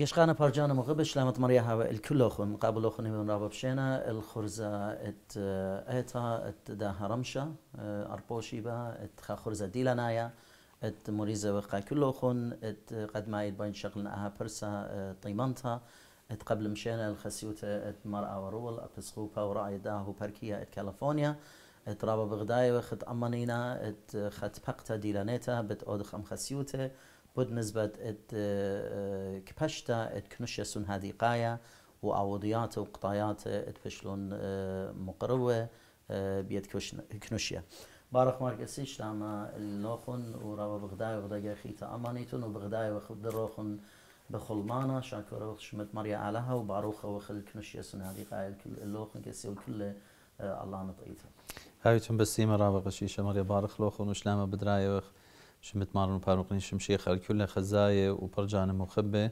قشقانا برجانا مغبش لما تمريا هوا الكل اخون قابل اخون من رابب شينا الخرزة ات ايتا ات دا هرمشا أربوشي با ات خا خرزة ديلانايا ات مريزة وقا كل اخون ات قد ما يد بين شغلنا أها برسا طيمانتا ات قبل مشينا الخسيوتة ات مرأة ورول أبسخوبا ورأي داهو باركيا ات كاليفورنيا ات رابب غداي وخد أمانينا ات خد بقتا ديلانيتا بت أودخ أم خسيوتة بود نسبت ات آه، آه، كبشتا ات كنشسون هذه قاية وعوضيات وقطايات ات فشلون آه، مقروة بيت كنشية بارخ ماركسيش لما اللوخن وراو بغداي وغداي خيتا أمانيتون وبغداي وخد الروخن بخلمانا شاكورا وخشمت مريا عليها وباروخة وخل كنشية سن هذه قاية اللوخن كسي وكل الله نطيتها هاي تنبسيمة رابقة شيشة ماريا بارخ لوخن وشلامة بدراي وخ شمت مارن و شمشي خل كل خزاية وبرجان مخبه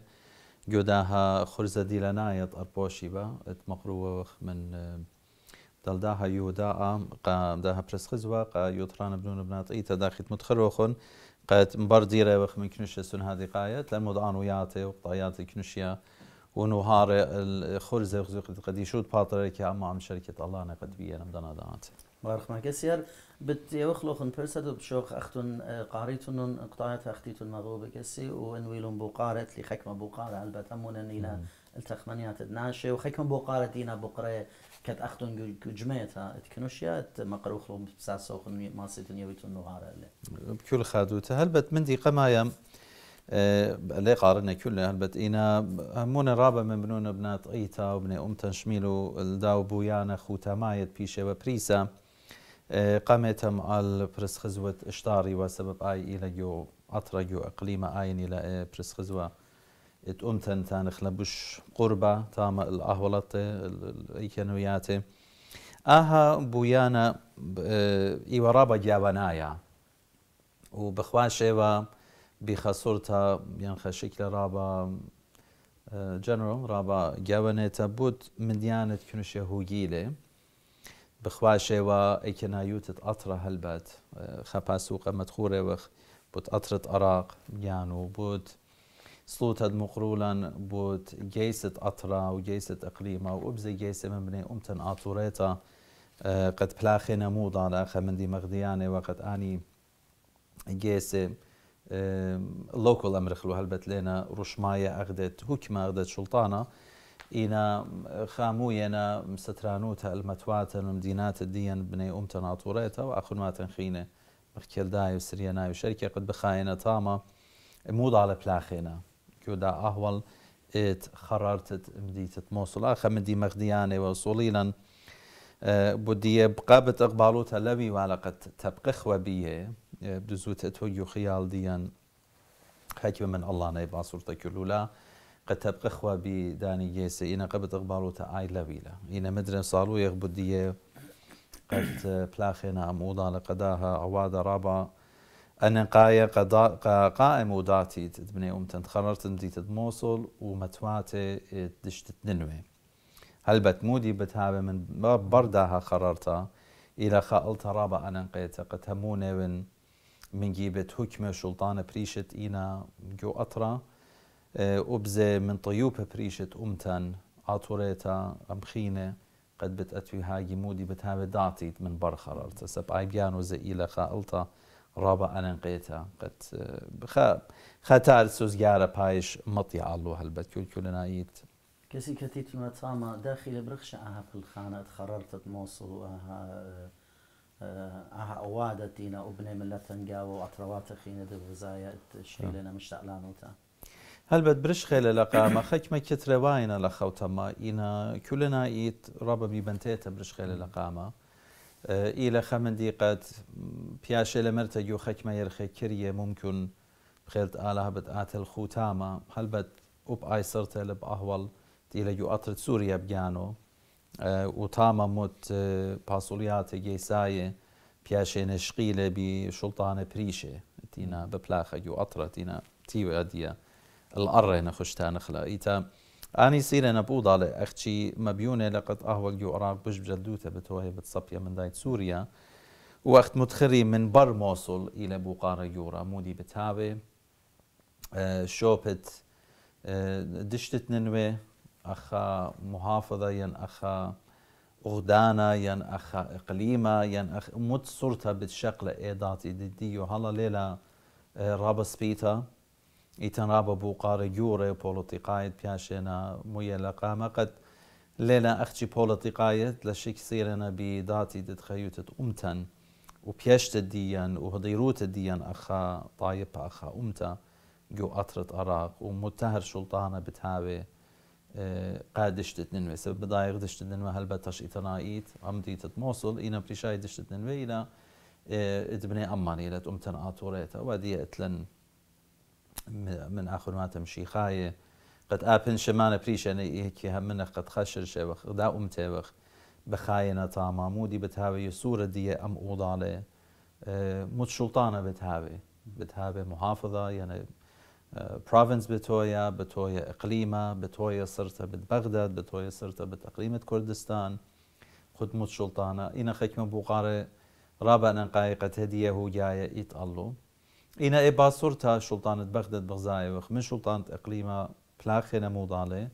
جوداها خرزة دي لنايت أربوشي با اتمقروخ من اه، دلداها يودا قا داها برس خزوة قا يوتران ابنون ابنات ايتا داخت متخروخون قد مبر ديرا وخ من كنش سن هذه قايت لان مدعان وياتي وقطاياتي كنشيا ونهار الخرزة وخزوخ قد يشود باطرة كي عم شركة الله نقد قد بيا نمدانا دانات بارخ مكسير بت يوخلوخن برسد بشوخ أختن آه، قاريتن قطعت أختيتن مغوبة كسي ويلون بوقارت لي لخكمة بوقارة البتمون إلى التخمنيات الناشة وخكمة بوقارة دينا بقرة كت أختن جميتها اتكنوشيا مقروخ لهم بساعة سوخن ماسيتن يويتن نغارة بكل خادوتها هل بت من دي قمايا آه، لي قارنا كل هل بت اينا همون رابا من بنون بنات إيتا وبني أم تنشميلو الداو بويانا خوتا مايت بيشة وبريسا قامتم على برس خزوة اشتاري وسبب آي إلى جو اطرا جو إقليم آين إلى إيه برس خزوة اتقمتن تانخ لبش قربة تام الأهولات الإيكانويات آها بويانا إيورابا جابنايا وبخواشي و بخصورتا ينخ شكل رابا آه، جنرال رابا جاوانيتا بود مديانة كنوشي هوجيلي بخواشێەوە ئەیکەناوتت ئەترە هەلبەت آه، خەپاسووقە مەتخورێوەخ بوت ئەترت عراق یان و بوت سلوتت مقرولان بوت گەیست ئەترا و گەیست ئەقلیما و بزە گەیسە من امتن ئومتن ئاتوورێتە آه، قەت پلاخێ نەمودادا من دي وەقەت ئانی اني لۆکۆڵ ئەمرخل و هەلبەت لنا ڕوشمایە اغدت هوکمە اغدت سلطانه ئینا خاموویەنە سەترانوتە ئەلمەتواتن و دییناتە دیەن بنەی ئوم تەناتوڕێتەوە ئەخونواتن خینە بخکێلدای و سریە ناوی شەرکێ قت بخایەنە تامە موداڵە پلاخێنە کودا ئاهوڵ ئێت خەڕارتت مدیتت مۆسوڵا خەمدی مەخدیانەوە آه، سوڵیلەن بودیە بقابت ئەقبالوتە لەوی والاقت تەبقخوە آه، بیێ بزوتە تۆ یو خیال دیەن حەکی من الله ئەڵانەی باسوورتە کلولا قد تبقى خوا بي داني إنا قبض إقبالو تا آي لابيلا إنا مدرن صالو يغبدية قد بلاخنا موضة لقداها عوادة رابا أنا قايا قضاء قائم وداتي تبني أم تنتخررت مدي تدموصل ومتواتي دشت تننوي هل بتمودي بتهابي من برداها قررتها إلى خالتا رابا أنا قيتا قد همونة من من جيبت حكمه شلطانه بريشت إنا جو أطرة أبزة من طيوبة بريشة أمتن عطوريتا أمخينة قد بتأتي هاي مودي بتهاب داتي من برخر التسب اي بيانو زي إلى خالطة رابع أنا نقيتها قد بخا خاتار سوز جارة بايش مطيع الله هالبت كل كل نايت كسي كتيت المتامة داخل برخشة في الخانة تخررت موصل أها آه، اها اوادتينا ابني ملتن قاوة واتروات خينا دبزايا الشيلة مش تعلانوتا هل بد برش لقى ما ما هەلبەت برشخێلە إنا كلنا إيت کترەواینە بي خەوتەمە برش کولە لقى ما بنتێتە خمن دي اه، قد ئی لە خەمەندی قەت پیاشێ لە مەرتەگی و خەکمە یرخێکریە ممکن بخێت ئالا هەبت ئاتل خوتامە هەلبەت وب ئایسرتە لە ئەهوڵ دی لە ئەترت سووریا بگیانۆ اه، و تامە مت اه، پاسولیاتە جيساية پیاشێ نشقيلة بشلطان شڵتانە تينا تینە بە أطرت تينا تيو تیوە القرة نخش تانخلا إيتا أني سيرة على أختي مبيونة لقد أهوى أراك بش بجلدوتة بتوهي بتصبيا من دايت سوريا وقت متخري من بر موصل إلى بوقارة يورا مودي بتهاوي آه، شوبت آه، دشتت ننوي أخا محافظة ين أخا أغدانا ين أخا إقليما ين أخ مت صورتها بالشقلة إيداتي ديو هلا ليلة آه، رابس بيتا ئیتەن ڕابە بوو قارە گوڕێ پۆڵتیقاەت پیاشێنە مویە قد قامەقەت لێنە ئەخچی پۆڵەتیقاەت لە شک داتی دت دەتخەیوتت امتن و پێشتە دیەن و هدیروت دیان اخا طایب اخا امتا جو اطرت عراق و متهر شلطانه متتەهر شڵتانە بتاوێ آه، قادشتت نوێ سە بدایق دشتن نوە هەلبە تەش ئیتەناییت ئەم دیتت مۆسڵ ئینە پریشای دشتت نوێ لە ئەدبنێ آه، ئەممانیلت عمتەن ئاتۆڕێتە و أتلن من آخر ما تمشي خاية قد آبن شمانة بريش أنا إيكي همنا قد خشر شبخ دا أمتبخ بخاينة اه، مودي بتهاوي يسورة دي أم أوضالة مود شلطانة بتهاوي بتهاوي محافظة اه، يعني بروفنس بتويا بتويا إقليمة بتويا صرت بتبغداد بتويا صرت بتقليمة كردستان خد مود شلطانة إنا خكمة بوقارة رابعا قايقة هدية هو جاية إتقلو اینا ای باسور تا شلطانت بغداد بغزای وخ من شلطانت اقلیما پلاخه نموداله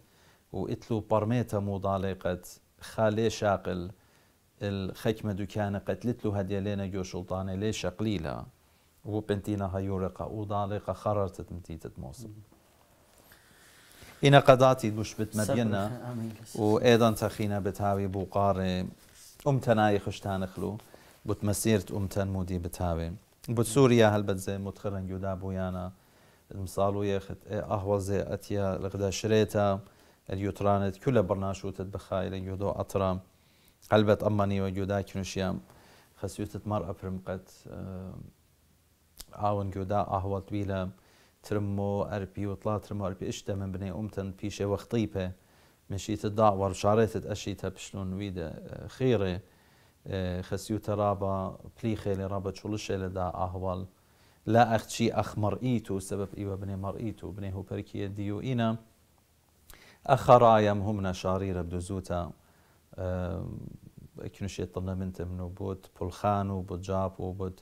و اتلو برميتا موداله قد خاله شاقل الخكمة دكان قتلت له هدي لينا جو شلطاني ليش قليلة وبنتينا هيورقة وضالقة خررت متيتة موصل إنا قضاتي مش بتمدينا وأيضا تخينا بتهاوي بوقاري أمتنا يخشتان خلو بتمسيرت أمتن مودي بتهاوي هل بد زي بۆ سووریا هەلبەتزێ متخەرەنگیدا بوویانە مساڵویە ئاهوەزێ إيه، ئەتیا لەغداشرێتە ئەریوترانێت کو لە بەرناشوتت بخایرە یودۆ ئەترام هەلبەت ئەمانیوە گودا کنوشیام خەسیوتت مەڕ ئەپرم قەت ئاون آه، گودا ئاهوەتوی لە ترم و ئەرپی وتڵات ترمارپی ئشتە من بنێ ئومتن پیشێ وەختی وخطيبة مشيت الدعوة وشاريت تە بشلون ويدا آه، خيري خسيوت رابا بليخي لرابا تشولش لدا أهوال لا أختشي أخ مرئيتو سبب إيوا بني مرئيتو بني هو بركي ديو أخ رايم همنا شارير بدوزوتا كنوشي اه، طلنا من تمنو بود بولخانو بود جابو بود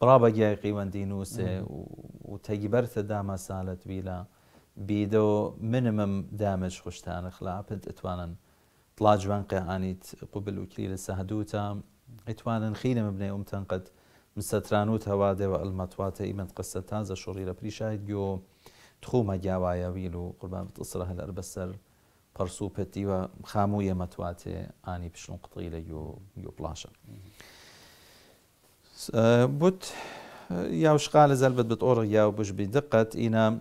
برابا جاي قيوان دينوسي وتجبرت داما سالت بيلا بيدو مينيمم دامج خشتان خلا بنت اتوانا طلاج طلاجوان قيعانيت قبل وكليل سهدوتا اتوان خينة مبني ام تنقد مسترانوت هواده والمتواته ايمن قصة تازة شريرة بريشايد يو تخوما جاوايا ويلو قربان بتصرة هالاربسر قرصو بتي وخامو يمتواته اني بشلون قطيلة يو يو بلاشا اه، بوت يا اه، وشقال زلبت بتقور يا وبش بدقة إنا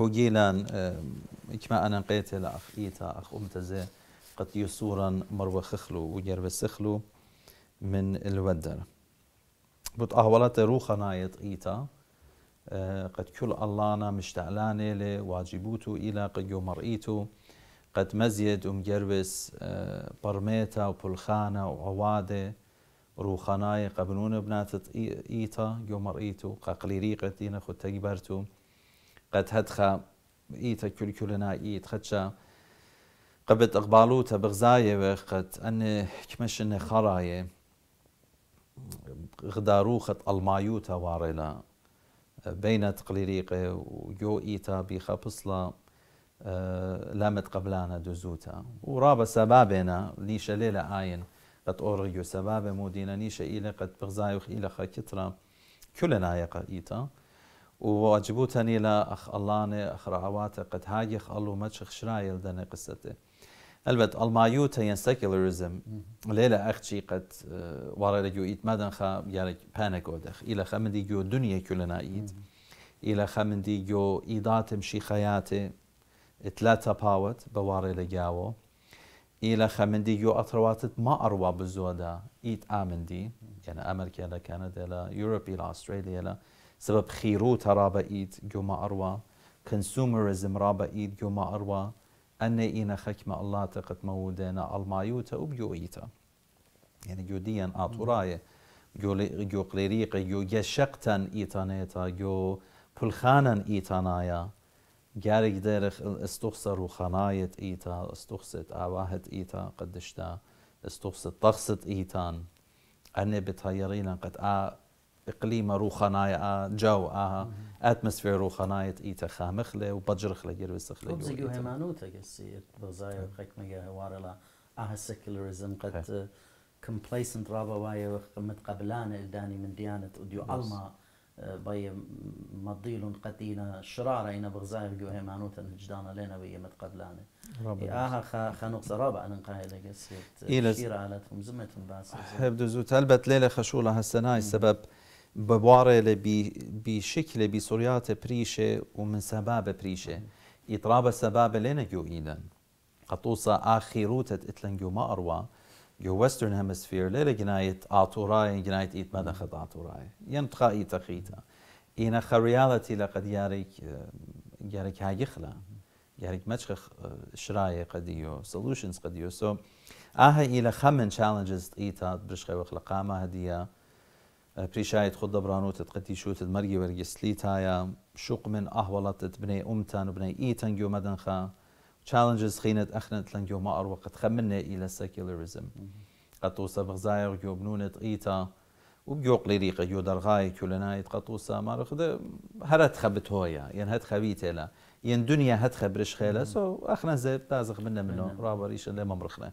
هو جيلان اكما اه، أنا نقيت الاخ إيتا أخ امتزه قد يسورا مروة خخلو وجرب سخلو من الودر بوت أهولات روخا نايت إيتا آه، قد كل الله انا مشتعلان مشتعلانة واجبوتو إلى قد يوم رايتو قد مزيد أم جربس آه، برميتا وبلخانا وعوادة روخاناي قبلون بنات إيتا يوم رايتو يومرئيتو قاقليريقة دينا خد تجبرتو قد هدخا إيتا كل كلنا إيت خدشا قبت اقبالوتا بغزاية وقت أن كمش إن خراية غداروخة المايوتا وارلا بين تقليريقة ويو إيتا بخبصلا أه لامت قبلانا دزوتا ورابا سبابنا ليش ليلة آين قد أوريو سباب مودينا نيشا إلى قد بغزايوخ إلى خاكترا كلنا يقا إيتا وواجبوتني لا أخ اللاني أخ رعواتا قد هاجي خلو ماتش أخ شرايل دني قصته البت المايوتا ين سيكولاريزم ليلة أختي قد اه، ورا لجو إيت مدن خا يعني بانك أودخ إلى خا من ديجو دنيا كلنا إيت إلى خا من ديجو إيدات مشي خياتي ثلاثة باوت بواري لجاو إلى خا من ديجو أثروات ما أروى بزودا إيت آمن دي يعني أمريكا لا كندا لا يوروبي لا أستراليا لا سبب خيرو ترابا إيت جو ما أروى كونسومرزم رابا إيت جو ما أروى أن إنا خكمة الله تقت مودنا المايوتا وبيويتا يعني جوديا أطراية جو جو قليريق جو جشقتا إيتانيتا جو بلخانا إيتانايا جارك درخ استخسر خنايت إيتا استخسر أواهت إيتا قدشتا استخسر تخسر إيتان أنا بتهيرينا قد آه اقليما روخانايا آه، جو اها اتموسفير روخانايت ايتا خامخله وبجرخله زيو بزيو همانوتا بزاي بزايا خكمه وارلا اها سيكولاريزم قد كومبليسنت آه، رابا واي قمت قبلان داني من ديانه وديو الما آه، باي مضيل قتينا شرارة اين بغزاير جو همانوتا نجدانا لنا ويا متقبلانا آها خا خا نقص رابع أنا نقاهي لقسيت إيه على تهم باس هبدو زوت هلبت ليلة خشولة هالسنة السبب بواره ببوارة بشكل بسوريات بريشة ومن سبابة بريشة إطرابة سبابة لنا جو إيدن قطوصة آخيروتة إتلن جو ما أروى جو وسترن هيمسفير ليلة جنايت آتوراي جنايت إيت مدى خد آتوراي ينتقى إيت أخيتا إينا خريالتي لقد يارك يارك هاي هايخلا يارك متشخ شراية قديو solutions قديو سو آها إلى خمن challenges إيتا برشخي وخلقامة هدية بريشايت خد دبرانو تتقتي شو تدمرجي ورجسليت هايا شوق من أهولت بني أمتان وبني إيتان جو مدنخا challenges خينت أخنت لن جو ما أروق تخمنا إلى secularism قطوسة بغزاير جو بنونت إيتا وبجو قليريقة جو درغاي كلنا قطوسة ما رخد هرت خبت هويا ين هت خبيت لا ين دنيا هت خبرش خيلة سو أخنا زي تازخ منا منه رابريش اللي ممرخنا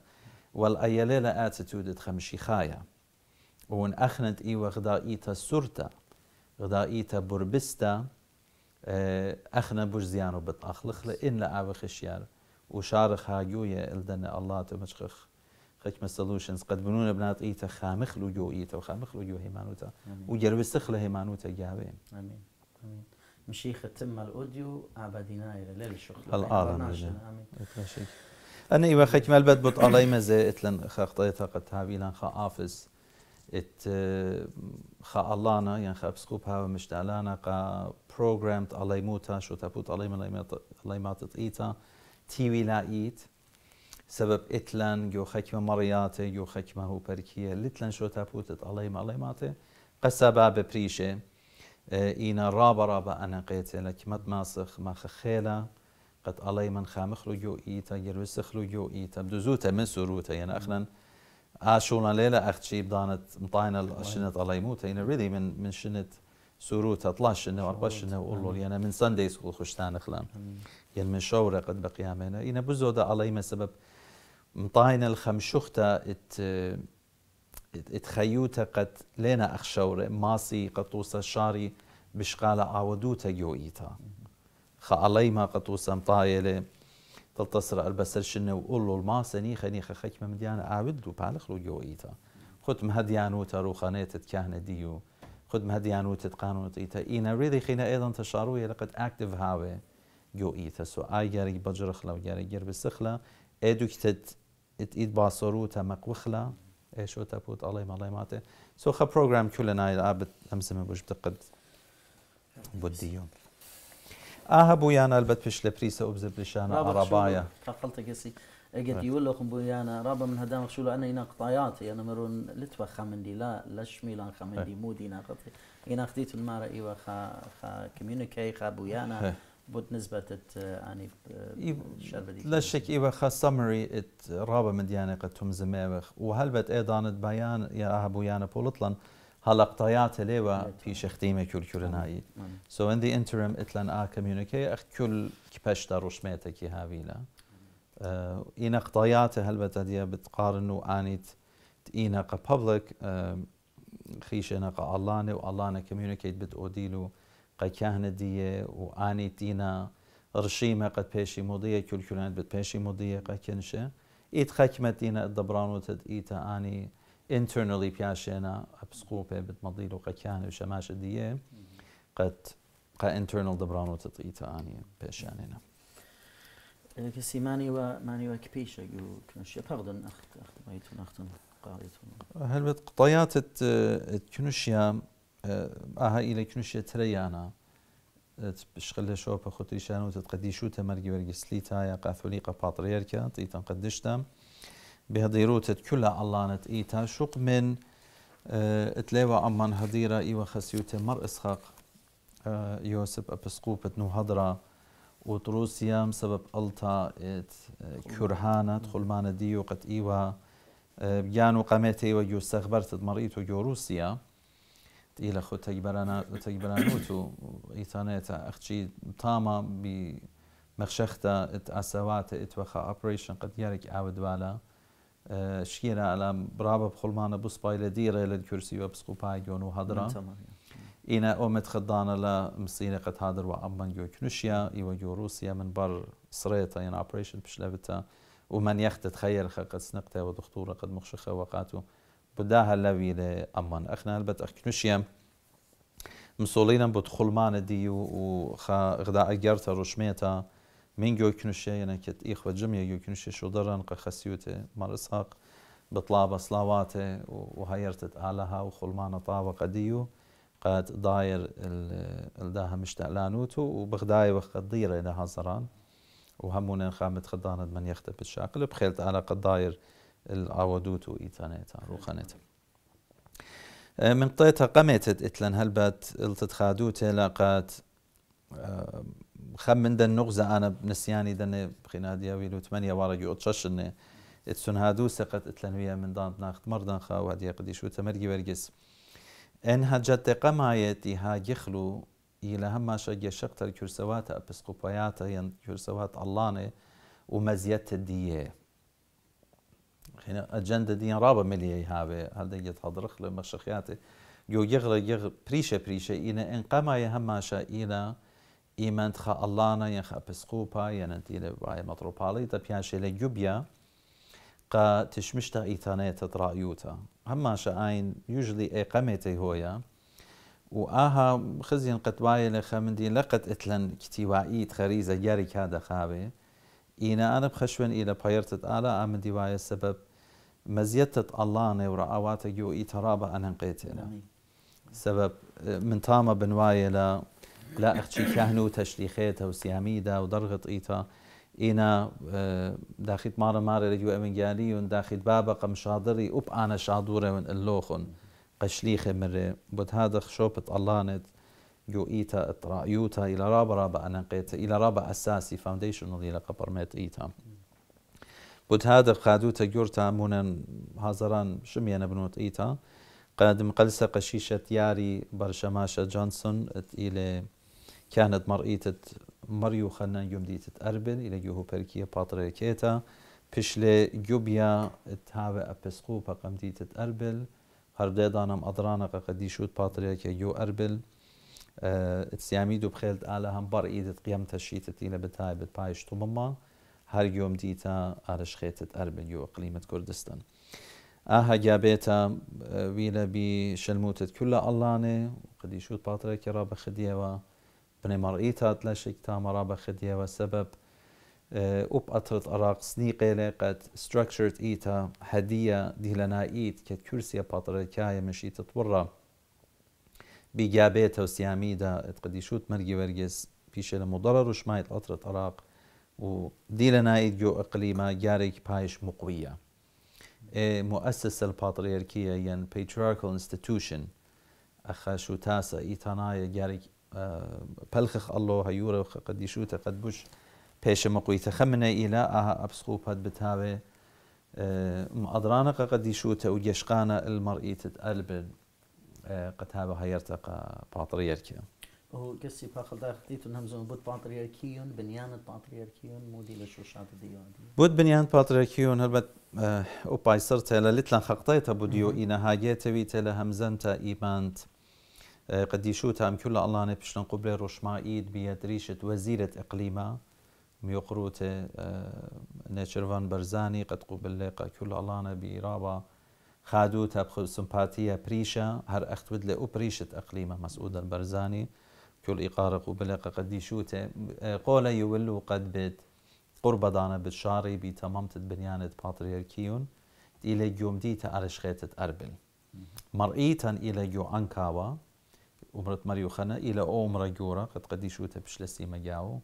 والأيالي لا أتتود تخمشي خايا ون أخنت إيوة غدائيتا سرتا غدائيتا بربستا آه، أخنا بوش زيانو بتأخلخ لإن لأعوخ خشيار وشارخ هاجوية إلدن الله تمشخخ خكمة سولوشنز قد بنون بنات إيتا خامخ لجو إيتا وخامخ لجو هيمانوتا وجربستخ لهيمانوتا جاوين آمين آمين مشيخة تم الأوديو عبدينا إلى ليل الشغل الآن نعم. آمين أنا إيوة خكمة البد بط علي مزيئت لن خاقطيتا قد تابي لن خافز ات uh, خا الانا يعني خا بسقوب هاو مشتالانا قا بروجرامت عليموتا شو تابوت الله عليم عليمات ايتا تيوي لايت سبب اتلان جو خكمه مرياتي جو خكمه هو بركيه لتلن شو تابوت الله عليم عليماتي قسباب بريشه اینا آه، رابرا با انقیت لک مد ماسخ ما خخیلا قد الله من خامخلو جو ایتا گروسخلو جو ایتا بدوزوتا من سروتا یعنی يعني اخلا آشونا ليلة أختي بدانت مطاينة شنت الله يموت هنا ريدي من من شنت سوروت أطلعش إنه أربعش إنه أقول له أمم. أنا من ساندي سكول خشتان خلام أمم. يعني من شورة قد بقيامنا هنا بزودة الله يما سبب مطاينة الخمشوختة ات اتخيوتا قد لينا شوره ماسي قطوسة شاري بشقالة عودوتا جوئيتا أمم. خا الله يما قطوسة مطايلة دڵتەسرە ئەلبەسەرشنە و ئۆلۆ ماسەنیخە نیخە خەکمە مدیانە ئاود و جو إيتا خد مهديانو هەدیان خانيت تكهنة ديو خد مهديانو تتقانو وتت إينا ريدي خينا أيضا تشاروية لقد أكتف هاوي جو إيتا سو ئاگەێک بەجرخلە و گەێ گەر بسخلە ئێدوکتت ئیت باسۆر و تەمەقوخلە ئێشۆتە پوت ئەڵێ مەڵێ ماتێ سۆخە پرۆگرام کول لە نایە ئابت ئەمسمە بش بوش بتقد دیۆم. آه ئاها بوویانە ئەلبەت پێش لە پریسە ئوبزە پیشانە ڕابایە قەڵتە کەسی ئەگەت یول لەخم بوویانە ڕابە من هەدام خشول ئەە ئیناقتایات ئەە مرۆن لتوە خەمندی لا لە شمیلان خەمندی إيه. مودی ناقەتی ئیناختی تمارە ئیوە إيوا خا خا خا كميونيكي إيه. بوویانە. بود نسبة يعني لا شك إيوا خا سمري رابا من ديانا قد تمزمي وهل بت أيضا بيان يا أهبو يانا بولطلن هەڵقتەیات لێوە پیشەختیمە کولکورنایی سوەندی ئینترم ئتلەن ئاکەمیونەکەی ئەخ کول پەشتا ڕوشمێتێکی هاویلە ئینە قتەیاتە هەلبەتە دیە بتقارن و ئانیت public پەبلک قا الله نو الله نا communicate بتوديلو قا كهنة دية و ئانی رشيمة قد بيشي مضية كل كل بت بتبيشي مضية قا كنشة خەکمە خكمة دەبران الدبران وتد ئیتە ئانی ئینتررنلی پیاشێنە ئەپسقوپێ بتمەدیل و قەکیانێ و شەماشە دیە قەت قە ئینتررنل دەبران و تتئیتەانیە پێشیانێنە. کەسی مانیوە مانیوەکی پێیشە و کنشە پەغدن ئەختمەیتون ئەختن قاڵیتون. هەلبەت قوتایاتت کنوشیان ئاها آه، ئیلە کنوشیە ترەیانە. شغل شو بخوتريشان وتتقديشو تمرقي ورقي سليتا يا قافولي قباطرير كانت يتنقدشتم بهديروتت كلها نت ايتا شق من آه، تلاوى امان هديرة ايوا خسيوت مر اسخاق آه، يوسف ابسقوبت نو هدرة وتروسيا سبب التا تخل آه، مانا ديو قد ايوا بيانو قامت ايوا يوسخ ويستخبرت مريتو ويو روسيا إلى خو تجبرنا تجبرنوتو إيثانيتا أختي تاما بمخشختا ات أسوات ات وخا أوبريشن قد يارك عاود والا شیێنە ئەلام برابە بخڵمانە بسپای لە دیڕێ لە کورسیوە بسکوپای گۆن و هەدرا ئینە ئۆمت خدانە لە مسینەقەت هادروە ئەمبەن گۆکنوشیە ئیوە گۆروسیە من بر سرێتە یان ئاپریشن پش لە بتە ومن يختت خير خقد سنقته ودخطورة قد مخشخة وقاته بداها لوي لأمان أخنا البت اخ أخنوشيم مسولينا بدخل معنا دي وخا غدا أجرت رشميتا من جوي كنوشة يعني كت إخوة جميع جوي كنوشة شو درن قخسيوته مر إسحاق بطلابة صلاواته وهيرتت آلها وخلمانة طاوة قديو قد داير الداها مشتعلانوتو وبغداي وقد ديرة إلى هزران وهمونا خامت خدانة من يختب الشاقل بخيلت على قد داير العودوتو إيتانيتا روخانيتا أه، من قطيتها قمتت إتلن هلبت التتخادوتي لقد خم من دن نغزة أنا بنسياني دن بخنادية ويلو ثمانية وارج أتشش إن اتسون هادو سقط اتلنوية من دان ناخت مردن خا وهدي قديش وتمرجي ورجس إن هجت قمايتي ها يخلو إلى هما شجع شقتر كرسوات أبسقوبياتا ين كرسوات اللانة ومزيت الدية خنا أجندة دي رابع مليه هابي هل دي يتحضرخ لما شخياتي يو يغلى يغ بريشة بريشة إن إن قماية هم شا إلى إيمان تخا یەخ ينخا بسقوبا يننتي وایە مەترۆپاڵیتە پیاشێ لە گوبە قا تشمشتا ئیتانەیەتە ڕایوتە هەمماشە ئاین یژلی ئێقەمێتی هويا و خزين قد قەتوایە لخا خەمندی لەقەت ئەتلەن کتیوایی خەریزە یاری کا دەخاوێ إينا أنا بخشوين ئی بايرتت آلا آمن آه ئامەدی وایە سبب مەزیەتت ئەلانێ و يو گوۆ ئیتەڕابە ئەنەنقێتێنە سبب آه، من تاما بنوایە لە لا اختي كهنو تشليخيتا وسياميدا ودرغط ايتا اینا آه، داخل ماره ماره رجو امنگالیون داخيت بابا شادري اوب آنا شادوره من اللوخن قشليخه مره بود هذا خشوبت نت جو ايتا اطرايوتا الى رابع رابع انا قيت الى رابع اساسي فاونديشن الى قبر ميت ايتا بود هذا قادوتا جورتا مونن هازران شمينا بنوت ايتا قادم قلسه قشيشه ياري برشماشه جونسون الى كانت مرئيت مريو خنان يمديتت أربل إلى يهو بركية كيتا بشلي جوبيا تهاوي أبسقو بقم ديتت أربل هرده دانم أدرانا قدي شوت باتريكيا يو أربل أه تسياميدو بخيلت آلا هم بر إيدت قيم تشيتت إلى بتاي بتبايش تمما هر يوم ديتا أرش خيت أربل يو قليمة كردستان آها جابيتا آه، ويلا بي شلموتت كل الله وقدي شوت باتريكيا كرا ديوا بني بنمرئيتا تلاشك تامرا بخدية وسبب آه، اوب اترت اراقس نيقيلي قد ستراكشرت ايتا هدية ديلنا ايت كت كتكرسيا باتركايا مشي تتورا بجابية توسيامي دا اتقدي شوت مرجي ورجس رشمايت المضرر وشمايت و اراق وديلنا ايت جو اقليما جاريك بايش مقوية آه، مؤسسة الباتريركية ين patriarchal institution أخا تاسا إيتانايا جاريك پەلخخ ئەلۆ هەیورە قەدیشوتە قەت بوش پێشەمە قویتە خەمنە ئیلا ئاها ئەبسخوو پەت بتاوێ ئەدرانەقە قەدیشوتە و گەشقانە المەڕئیتت ئەلبن قەتابە هەیەرتەقە پاتڕیەرکە. كسي باخل داخليت نهمزون بود باترياركيون بنيان باترياركيون مودي لشوشات ديوان بود بنيان باترياركيون هربت او بايسر تلا لتلان خقطيتا بوديو اينا هاجيتا ويتا تا ايمانت آه، قد يشوت هم كل الله نبشلن قبل رشما ايد بيد ريشة وزيرة إقليمة ميقروت آه، نيشروان برزاني قد قبل كل الله نبي رابا خادو تبخو سمباتية بريشة هر أخت بدل أو بريشة إقليمة مسعود البرزاني كل إقارة قبل قد يشوت آه، قول يولو قد بيت قرب دانا بالشاري بتمامت بنيانة باتريركيون إلى يوم ديتا أرشخيتت أربل مرئيتا إلى يو أنكاوا ومرت مريو خنا إلى أو مرجورة قد قد يشوتها بشلسي مجاو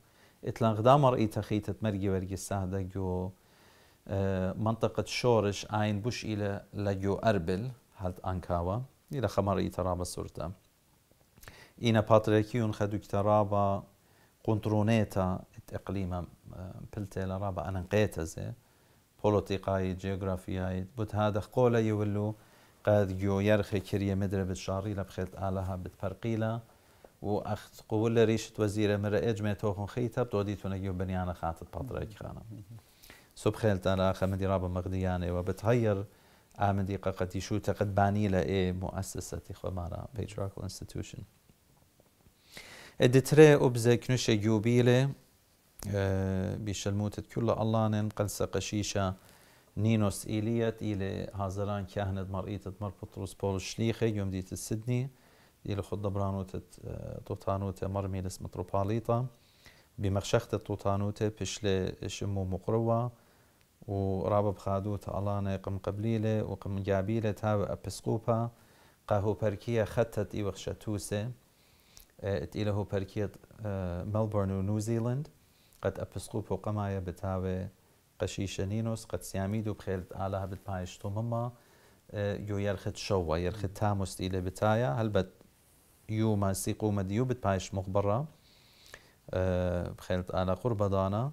إتلان غدا مرئي تخيتت مرجي ورجي السهدة جو آه، منطقة شورش عين بوش إلى لجو أربل هالت أنكاوا إلى خمر خمرئي ترابا سورتا إينا باتريكيون خدو خدوك ترابا قنطرونيتا إقليما آه، بلتيلا رابا أنا نقيتا زي بولوتيقاي جيوغرافياي بوت هذا قولا يولو قد جو يرخي مدره بد بتشاري لبخیت آلها بتفرقيلا پرقیلا و اخت قول ريشة وزيرة مره إجمع توخن خيتب خیتب بنيانا خاطت بنیان خاتت پاترک خانم سبخيلت أنا مدي رابا مغديانة وبتهير آمدي قد شو تقد باني لإيه مؤسسة خمارة Patriarchal Institution الدتري أبزا كنوشة جوبيلة آه، بشلموتة كل الله قلسة قشيشة نينوس إيليت إلى هازران كهنة مرئيت مر بطرس بول شليخة يوم ديت السدني إلى خد برانوت اه، توتانوت مر ميلس متروباليطة بمخشخت توتانوتة بشل شمو مقروة ورابب بخادوت ألانا قم قبليلة وقم جابيلة تاو أبسقوبا قاهو بركية خطت إيوخشة توسة إلى هو بركية ملبورن ونوزيلند قد أبسقوبو قماية بتاوي قەشیشەنینۆس قەتسیامید و بخێرت ئالا هەبت پایشتۆمەمە اه، یۆ یەرخت شەوە یەرخت تامۆستی لە بتایە هەلبەت یو ماسیق و مەدیو بت پایش مخبڕە اه، بخێرت ئالا قوور بەدانە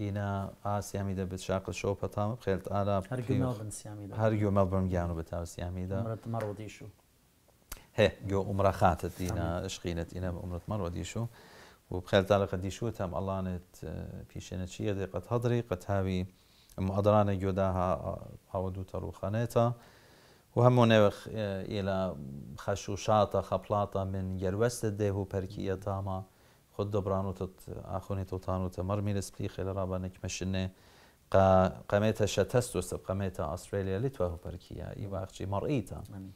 ئینا ئاسیامی آه دەبێت شاق شەوە پەتامە سياميدا ئالا هەرگی مەڵبم گیان و بەتاوسیامیدا مەڕۆدیش و هي گۆ عمرە خاتت إنا شقینەت إنا عمرت مەڕۆدیش و تعالى قد و بخێلدانە قەدیشوتم ئەڵانت پیشێنەچیە آه، دێ قەت هەدری قەتاوی ئەدرانە گوێداها ئەوە آه، دوو ترو خانيتا وهم نوخ آه، الى خەشوشاتە خەپڵاتە من گەروەستە دێه و پەرکیە تامە خود دەبرانوتت ئاخۆنێت وتانوتە مەرمی لە سپلی خێلەڕابە نەکمەشنێ قامێتە قميتا و سب استراليا لتوهو بركية اي پەرکیە مرئيتا مەڕئیتە.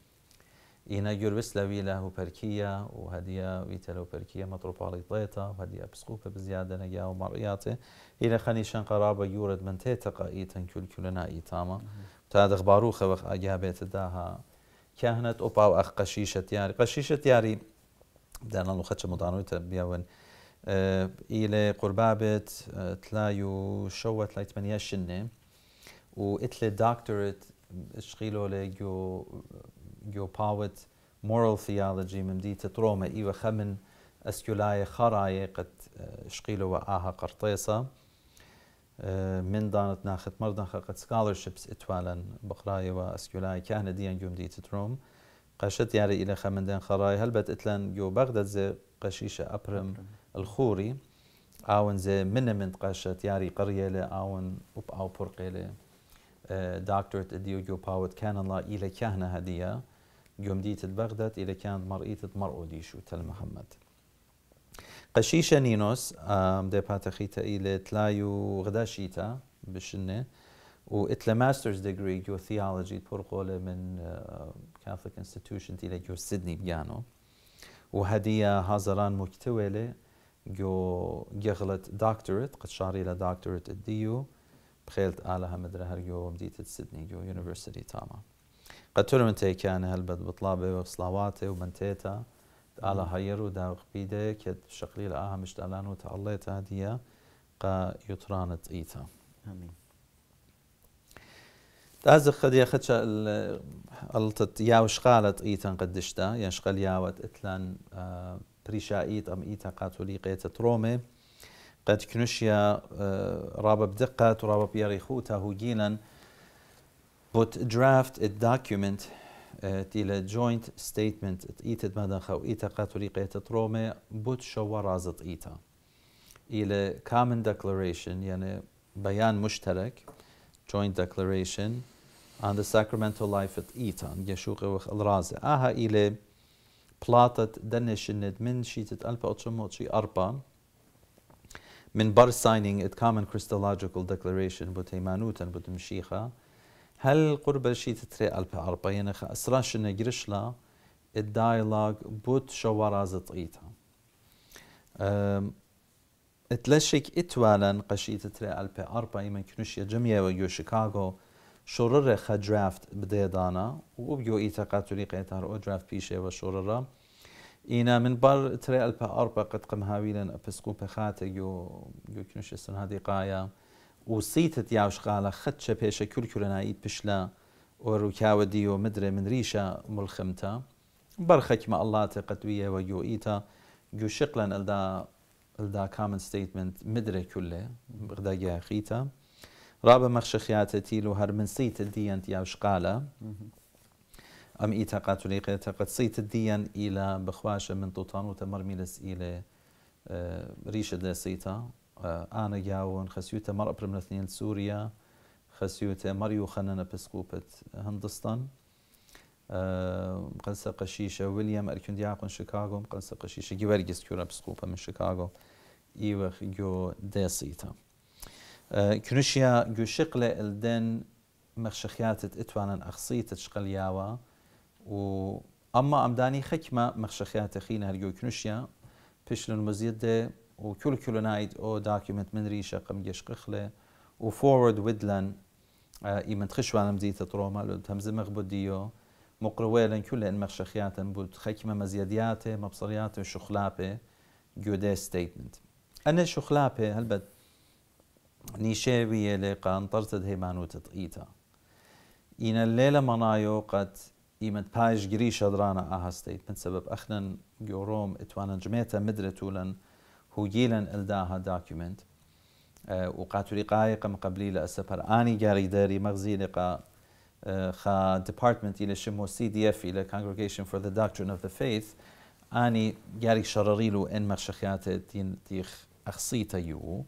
ئینە گوێربست لوي له هوپەرکیە وهدية ويتلو ویتە مطروب على طيطة وهدية هەدیە بزيادة نجا ومرياته إلى مەڕیاتێ هیلە خەنی شەنقەرابە من تێتەقا ئیتەن كل كلنا إيتاما دەخبار و خەوەخ أجابت بێتە داها کیاهنەت ئۆپا و ئەخ قەشیشە دیاری قەشیشە دیاری دانان و خەچە مدانوی تەبیاون ئیلێ قوربابێت تلای و شەوەت لای تمەنیە شنێ و ئیتلێ داکتۆرت شقیلۆ مورال moral theology ممديت روما اي إيوة وخمن أسكولاي خراي قد آه، شقيلو وآها قرطيسة آه، من دانت ناخت مردن خقت scholarships اتوالا بقراي وأسكولاي كان ديان يوم ديت روم قشت ياري إلى خمندين خراي هلبت إتلان جو بغداد زي قشيشة أبرم الخوري آون زي من من قشت ياري قرية لآون وب أو برقيلة آه، دكتور اديو جو باوت كان الله إلى كهنة هدية جمديت بغداد إذا كان مرئيت مرؤو ديشو تل محمد قشيشة نينوس دي باتخيتا إلى تلايو غداشيتا بشنة و اتلا ماسترز ديجري جو ثيالوجي بورقولة من كاثوليك انستيتوشن إلى جو سيدني بيانو وهدية هازران مكتولة جو جغلت دكتورت قد شاري لها دكتورت الديو بخيلت آلها مدرها جو ديت سيدني جو يونيفرسيتي تاما قتل من تێکیانە هل بد بطلابه سلاواتێ وبنتيتا على هير هەیەر و كد شقلي شقلی مش دالان وتعليت تەڵێ قا دیە إيتا آمين ئیتە خد قد يخدش التت ياوش قالت إيتا قدشتا ينشقل ياوت اتلان آه، بريشا إيت ام ايتا قاتولي قيت ترومي قد كنشيا آه، رابب دقة رابب يريخوتا جيلاً put draft a document تيلا uh, joint statement تقيت مدن خو إيتا قاتوليقية ترومي بوت شو رازت إيتا إلى common declaration يعني بيان مشترك joint declaration on the sacramental life at إيتا يشوق وخ الرازة آها إلى بلاطت دنش الند من شيتة ألبا أتشموتشي أربا من بر signing at common Christological declaration بوت هيمانوتا بوت مشيخة هل قرب يعني شي تتري ألب عربينا خا أسراش نجرش لا الديالوج بوت شوارز تقيتها اتلاشيك اتوالن قشي تتري ألب عربي من كنوش يا جميع ويو شيكاغو شرر خا درافت بدي دانا وبيو إيتا قاتولي قيتار او درافت بيشي وشرر إنا من بار تري ألب عربي قد قمها هاويلن أبسقو بخاتي يو يو كنوش السنهادي قايا و سیتت یاشقاله خەت چە پێشە کولکورەنایی پشلە وەڕووکاوە دیۆ مدرێ منریشە مڵخمتە بەرخەکمە ئەلاتێ قەتویەوە یۆئیتە گوشق الدا ئەلدا ئەلدا کامن ستیتمنت مدرێ کولێ بغدەگیاخیتە رابە مەخشەخیاتە تیل تيلو هر من سیت دیەنت یاشقالە ئەم ئیتە قاتولێقێتە قەت صيت دیەن إلى بخواشە من طوطان و تەمەرمیلس ئیلێ ریشە دەسیتە آه، انا جاون خسيوته مرأة برمنا اثنين سوريا خسيوته مريو خننا بسقوبة هندستان مقلسة آه، قشيشة ويليام أركون دياقون شيكاغو مقلسة قشيشة جيوارجيس كورا بسقوبة من شيكاغو إيوخ جو ديسيتا آه، كنوشيا جو شقل الدن مخشخيات اتوانا اخصيت شقلياوا و اما امداني حكمه مخشخيات خينا هرجو كنوشيا بشلون مزيد كل نايد او داكيومنت من ريشه قم يشقخله وفورورد ويدلن آه، ايمن تخشوان مزيت تروما لو تمز مغبديو مقرويلا كل ان مخشخيات بود خكمه مزيدياته مبصرياته شخلابه جودي ستيتمنت انا شخلابه هلبت نيشيبيه لقان طرتد هيمانوت تقيتا إن الليلة منايو قد إيمت بايش جريش أدرانا آها ستيتمنت سبب أخنا يوروم إتوانا جميتا مدرتولن هو جيلا الداها داكيومنت آه، وقاتوري قايق مقبلي لأسفر آني جاري داري مغزي لقا آه، خا ديبارتمنت إلى شمو سي دي اف إلى Congregation for the Doctrine of the Faith آني جاري شرري لو إن مخشخيات دين تيخ أخصيتا يو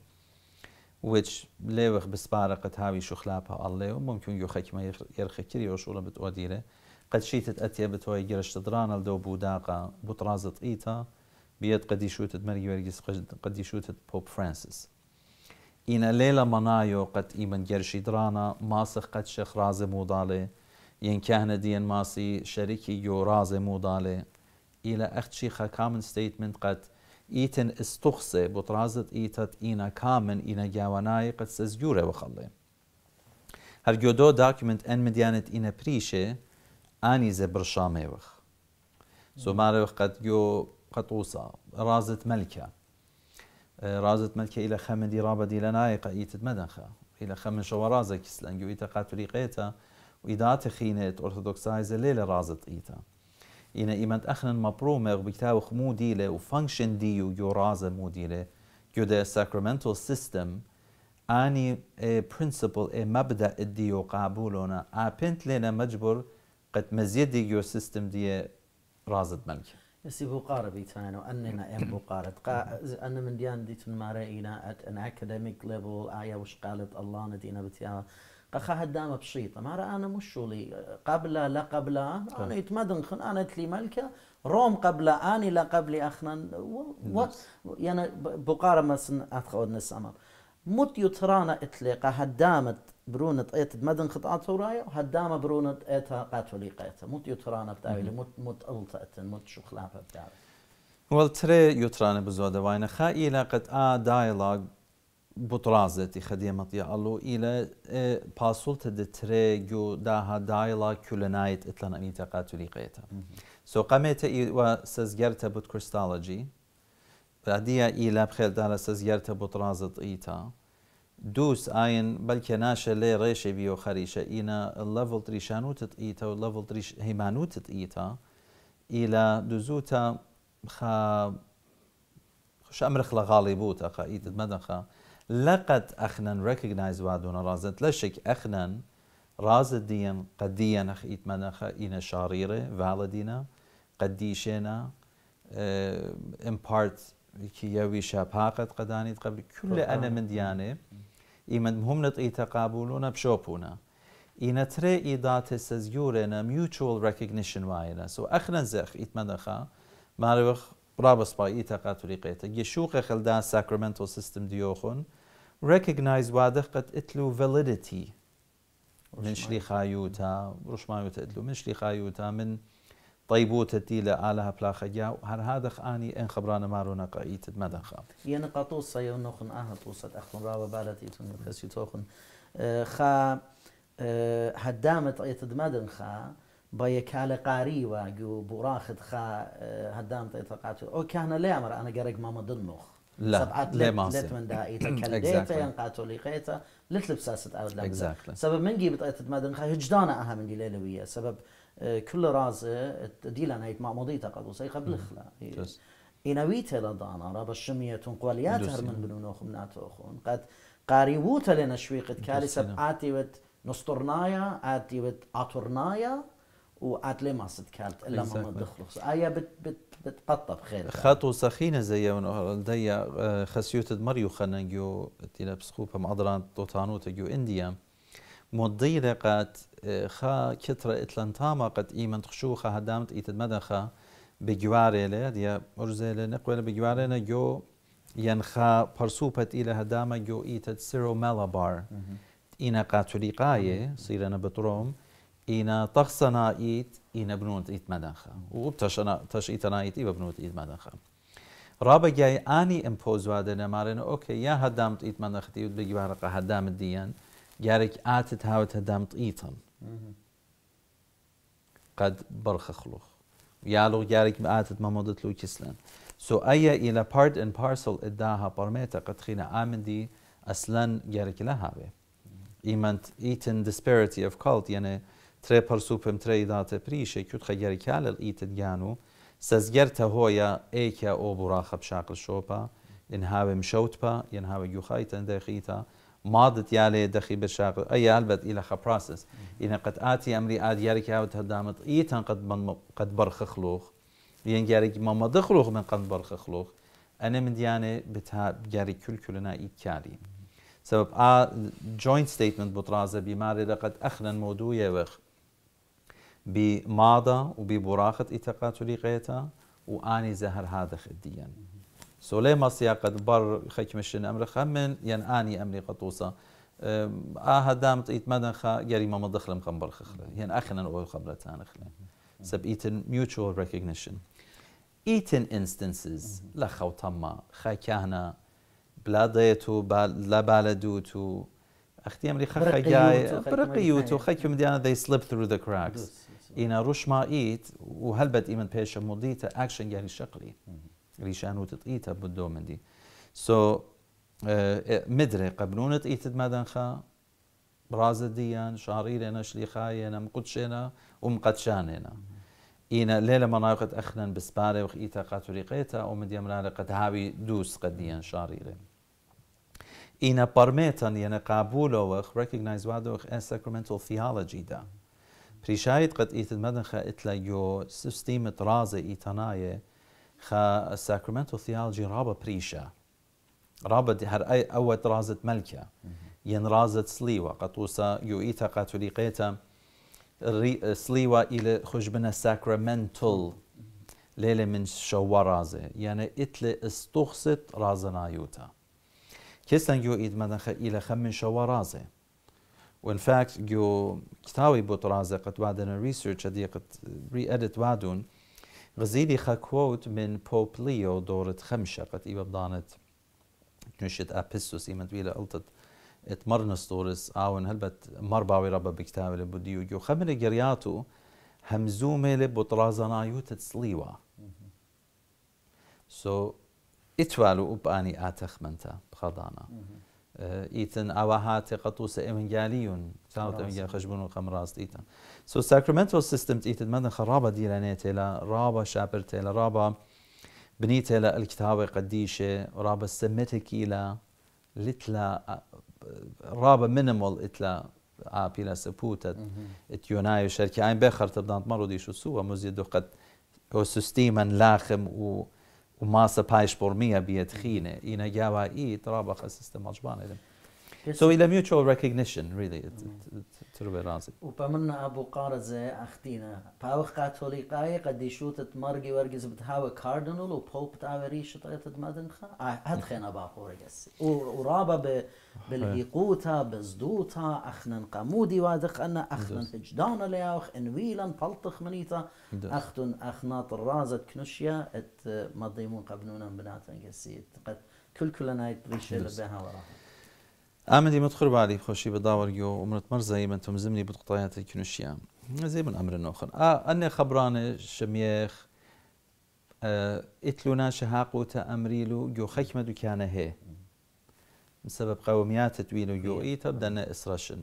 which ليوخ قد هاوي شخلابها الله وممكن يو خاكما يرخي كري وشولا بتؤديره قد شيتت أتيا بتوي جرشت درانا لدو بوداقا بطرازت إيتا بيت قد يشوتت ماري يورجس قد يشوتت بوب فرانسيس إن ليلة منايو قد إيمن جرشي درانا ماسخ قد شيخ رازي مودالي ين كهنة ديان ماسي شريكي يو رازي مودالي إلى أخت شيخة كامن ستيتمنت قد إيتن استخصي بطرازت إيتت إينا كامن إينا جاواناي قد سزجوري وخلي هرجودو داكمنت أن مديانت إينا بريشي آني زبر شامي وخ سو ماري قد جو قطوسة رازت ملكة آه، رازت ملكة إلى خمن دي رابة دي لنايقة إيتت مدنخة إلى خمن شوارازة جو إيتا قاتوليقيتا وإذا تخينت أرثوذكسايزة ليلة رازت إيتا إن إيمان أخنا مبرومة وبكتاو خمو ديلة وفانكشن ديو يو رازة مو ديلة يو دا ساكرامنتال سيستم آني إيه برنسبل إيه مبدأ الديو قابولونا آبنت لنا مجبر قد مزيد ديو سيستم دي رازت ملكه سي بوقارة بيتانو أننا إم قا أنا من ديان ديتن مارا إنا at an academic level آيا وش قالت الله ندينا بتيا قا قخا هدامة بسيطة مارا أنا مش شولي قبل لا قبل أنا طيب. يتمدن خن أنا تلي ملكة روم قبل أني لا قبل أخنا وات يعني ما سن أتخود نسامر مت يترانا إتلي قا قهدامت برونت ایت مدن خطعت سورای و هدام برونت ایت قاتولی قیت مت یترانه بتاعی مت مت التت شو خلاف بتاعی ول تري يتران بزودة وانا خا إلى قد آ دايلوج بطرازتي خديمة يا الو إلى باسولت د تري جو داها دايلوج كلنايت إتلان أني تقاتلي قيتا سو قمت و سزجرت بوت كريستالوجي بعديا إلى بخيل دالا سزجرت بطرازت إيتا دووس ئاین بەلکە ناشە لێ ڕێشێویۆ خەریشە ئینە لەڤڵ تریشانوتت ئیتە و لەڤڵ هەیمانوتت ئیتە ئیلا دوزوتە خوش ئەمرخ لە غاڵی بووتە خەئیتت مەدەخە لەقەت ئەخنەن ڕێکنایز وادونە ڕازت لەشێک ئەخنەن ڕازت دیەن قەدیە نەخ ئیتمەنەخە ئینە شاڕیرێ ڤالە دینە امبارت اه، كي یەویشە پاقت قدانيت قبل كل أنا من دیانێ. مهم نت ئیمەند هەمنت ئی تەقابولونە بشۆپونە. ئینەترێ سزیوره نا میوچۆل ڕکگنیشن وایەنە سو زخ ایت مدخا ئەخرە رابس با مارەوەخ برابەسپایی قیتا گەشوقە خەلدا ساکرمنتۆ سیستم دیۆخۆن ڕکگنایز وادەقەت ئتل و ڤەلدتی منشلی خایوتە ڕشماوتە ئەتل و منشلی خایوتە من شلی خایوتا على لآلها بلاخيا هل هذا خاني إن خبرانا مارو قايت مدخا يعني قطوص نخن اه توصد أخن رابا بالت إتون خسي توخن آه، خا آه، هدامت أيتد مدن خا بيكال قاري واجو براخد خا آه، هدامت قاتو أو كان لا أمر أنا قرق ما مدنخ لا سبعات لا ماسي لت من دايتا كلديتا ينقاتو لقيتا لتلبساسة أرد لبزا سبب من جيبت أيتد مدن خا هجدانا أها من جلالوية سبب كل رازه ديلان هيت مقمضيتا قد سي قبل خلا اینویت لدانا را بشمیه تون قوالیات هر من بنونو خم ناتو خون قد قاریبوت لنا شویقت كالي سب آتي ود نسترنايا آتي ود آتورنايا و ما ماسد كالت الا ما مدخلص آيا بت بت بتقطب خير خاتو سخينة زي من ديا آه، خسيوت مريو خننجو تيلا بسخوبة معضلان توتانو تجو انديام مضيلة قد خا كترة اتلانتاما قد ايمن خا هدامت ايتد مدخا بجواريلة ديا ارزيلة بجواري بجواريلة جو ينخا برسوبت الى هدامه جو ايت سيرو مالابار اينا قاتوليقاية سيرنا بتروم اينا طخصنا ايت اينا بنوت ايت مدخا وبتشنا تش ايتنا ايت ايبا بنوت ايت مدخا رابع جاي اني امبوز وادنا مارن اوكي يا هدامت ايت مدختي بجوارقا هدامت ديان دي آت ئاتت هاوتە دامتئیتن قد برخ خلوخ یالۆ جارك آت ئاتت مدت لو كسلن سو ئەە ئیلە پارت ئەن پارسل ئداها پەرمێتە قەتخینە ئامندی ئەسلەن گارێکی لە هاوێ ئیمەند ئیتن دیسپیرتی ئەف کالت یەنێ يعني ترێ پەرسوپم ترەیداتە پریشە کووت خەگەرکیا لە ئیتن گیان و سەزگەرتە هۆیە ئێکە ئۆ بڕاخە پشاقل شۆپە ین هاوێ مشەوتپە ین هاوە گوخای تەندەخیتە ماضت يالي دخي بالشاق أي ألبت إلى خبراسس إن قد آتي أمري آد يارك هاو تهدامت تن قد من قد برخ خلوخ ين يارك ما ما دخلوخ من قد برخ خلوخ أنا من ديانة بتها جاري كل كلنا إيكاري سبب آ جوينت ستيتمنت بطرازة بماري لقد أخنا موضوع وخ بماضى وببراخة إتقاتلي قيتا وآني زهر هذا خديا سوليما سياقة بر خيكمشن أمرخ همن ينعاني أمري قطوسا آه دامت إيت مدن خا جريمة مضخلم قنبر خخلة ين أخنا أول خبرة تان خلا سب إيتن mutual recognition إيتن instances لا خو تما خا كهنا بلاديتو بال لا بالدوتو أختي أمري خا خا برقيوتو خا كم ديانا they slip through the cracks إنا روش ما إيت وهلبت إيمن بيش مضيتا أكشن جاري يعني شقلي ريشان و تطئیت بدو مندی سو مدري قبلون تقيت مدنخا برازديان شعريرنا شليخاينا مقدشنا ومقدشاننا إينا ليلة مناقد أخنا بسباري وخيتا قاتوريقيتا ومن ومديم قد هاوي دوس قد ديان شعريرة إينا برميتان ينا قابولو وخ recognize وادو وخ ان sacramental theology دا بريشايت قد إيت مدنخا إتلا يو سيستيمة رازة إيتانايه خا ساكرمنتو ثيالجي رابا بريشا رابا دي هر اي اوت رازت ملكه ين رازت سليوة قطوسا يوئيتا قاتوليقيتا سليوة إلى خجبنا ساكرامنتل ليلة من شوى رازة يعني إتل استخصت رازنا يوتا كيسلن يو إيد مدن إلى خم من شوى رازة وإن فاكت يو كتاوي بوت رازة قد وعدنا ريسيرش أدي قد ري أدت وعدون غزيلي خاكوت من بوب ليو دورت خمشة قد إيبا بدانت نشت أبسوس إيما بيلا قلتت اتمرنس دورس آون هلبت مرباوي ربا بكتاب لبوديو جو خمري جرياتو همزومة لبطرازنايو تسليوا سو اتوالو أباني آتخ منتا بخضانا اه، ايتن اواهات قطوس امنجاليون ساوت امنجال خشبون وقمراست ايتن سو So سيستم systems i خرابة دي raba dirane رابا raba shapër رابا raba بنيتها الكتابة قديشة رابا سمتك إلى لتلا رابا مينيمال إتلا آب سبوت ات يوناي شركة اين بخر تبدأ مرو دي شو سو سوا دو قد هو سيستيما لاخم و وماسة بايش بورمية بيت خينة إنا جاوا إي ترابا خا سيستم عجبان إلم So a mutual recognition really it, it, it, تربي رازي وبمنا ابو قارزة اختينا باو كاثوليقاي قد يشوتت مرقي ورقز بتهاوى كاردينال وبوب تاوى ريشة طريقة مدنخا آه، هدخينا باقورة جسي ورابا بالهيقوتا بزدوتا اخنا قمودي وادخ انا اخنا هجدانا لياوخ انويلا بلطخ منيتا اختن اخنات الرازة كنشيا ات مضيمون قبنونا بناتا جسي قد كل كلنا يتريشة لبها وراها ئامەدی مت خوباری خۆشی بەداوەرگی و عمرت مەرزایی من تم زمنی بت قوتایەتی کنوشیە زەی من ئەمرن نۆخن آن خبران شەمیێخ اتلونا شەهاق و تە ئەمریل و گۆخەکمە دوکانە هەیە سبب قوميات تويلو يو ايتا بدنا اسرشن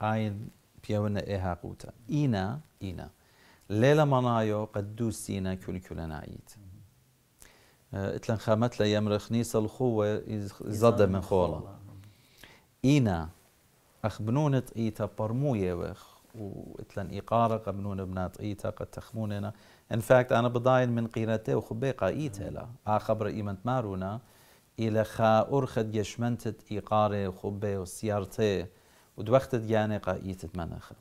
عين بيونا ايها قوتا اينا اينا ليلة منايو قدوسينا كل كل نايت آه، اتلن خامت لا يمرخني الخوه زد من خوله إينا أخ بنونت إيتا برموية وخ وإتلن إيقارة قبنون بنات إيتا قد تخموننا إن فاكت أنا بضاين من قيرته وخبيقة إيتا لا آخبر آه إيمنت مارونا إلى خا أرخد يشمنتت إيقارة وخبي وسيارته ودوختت جاني قا إيتت مناخ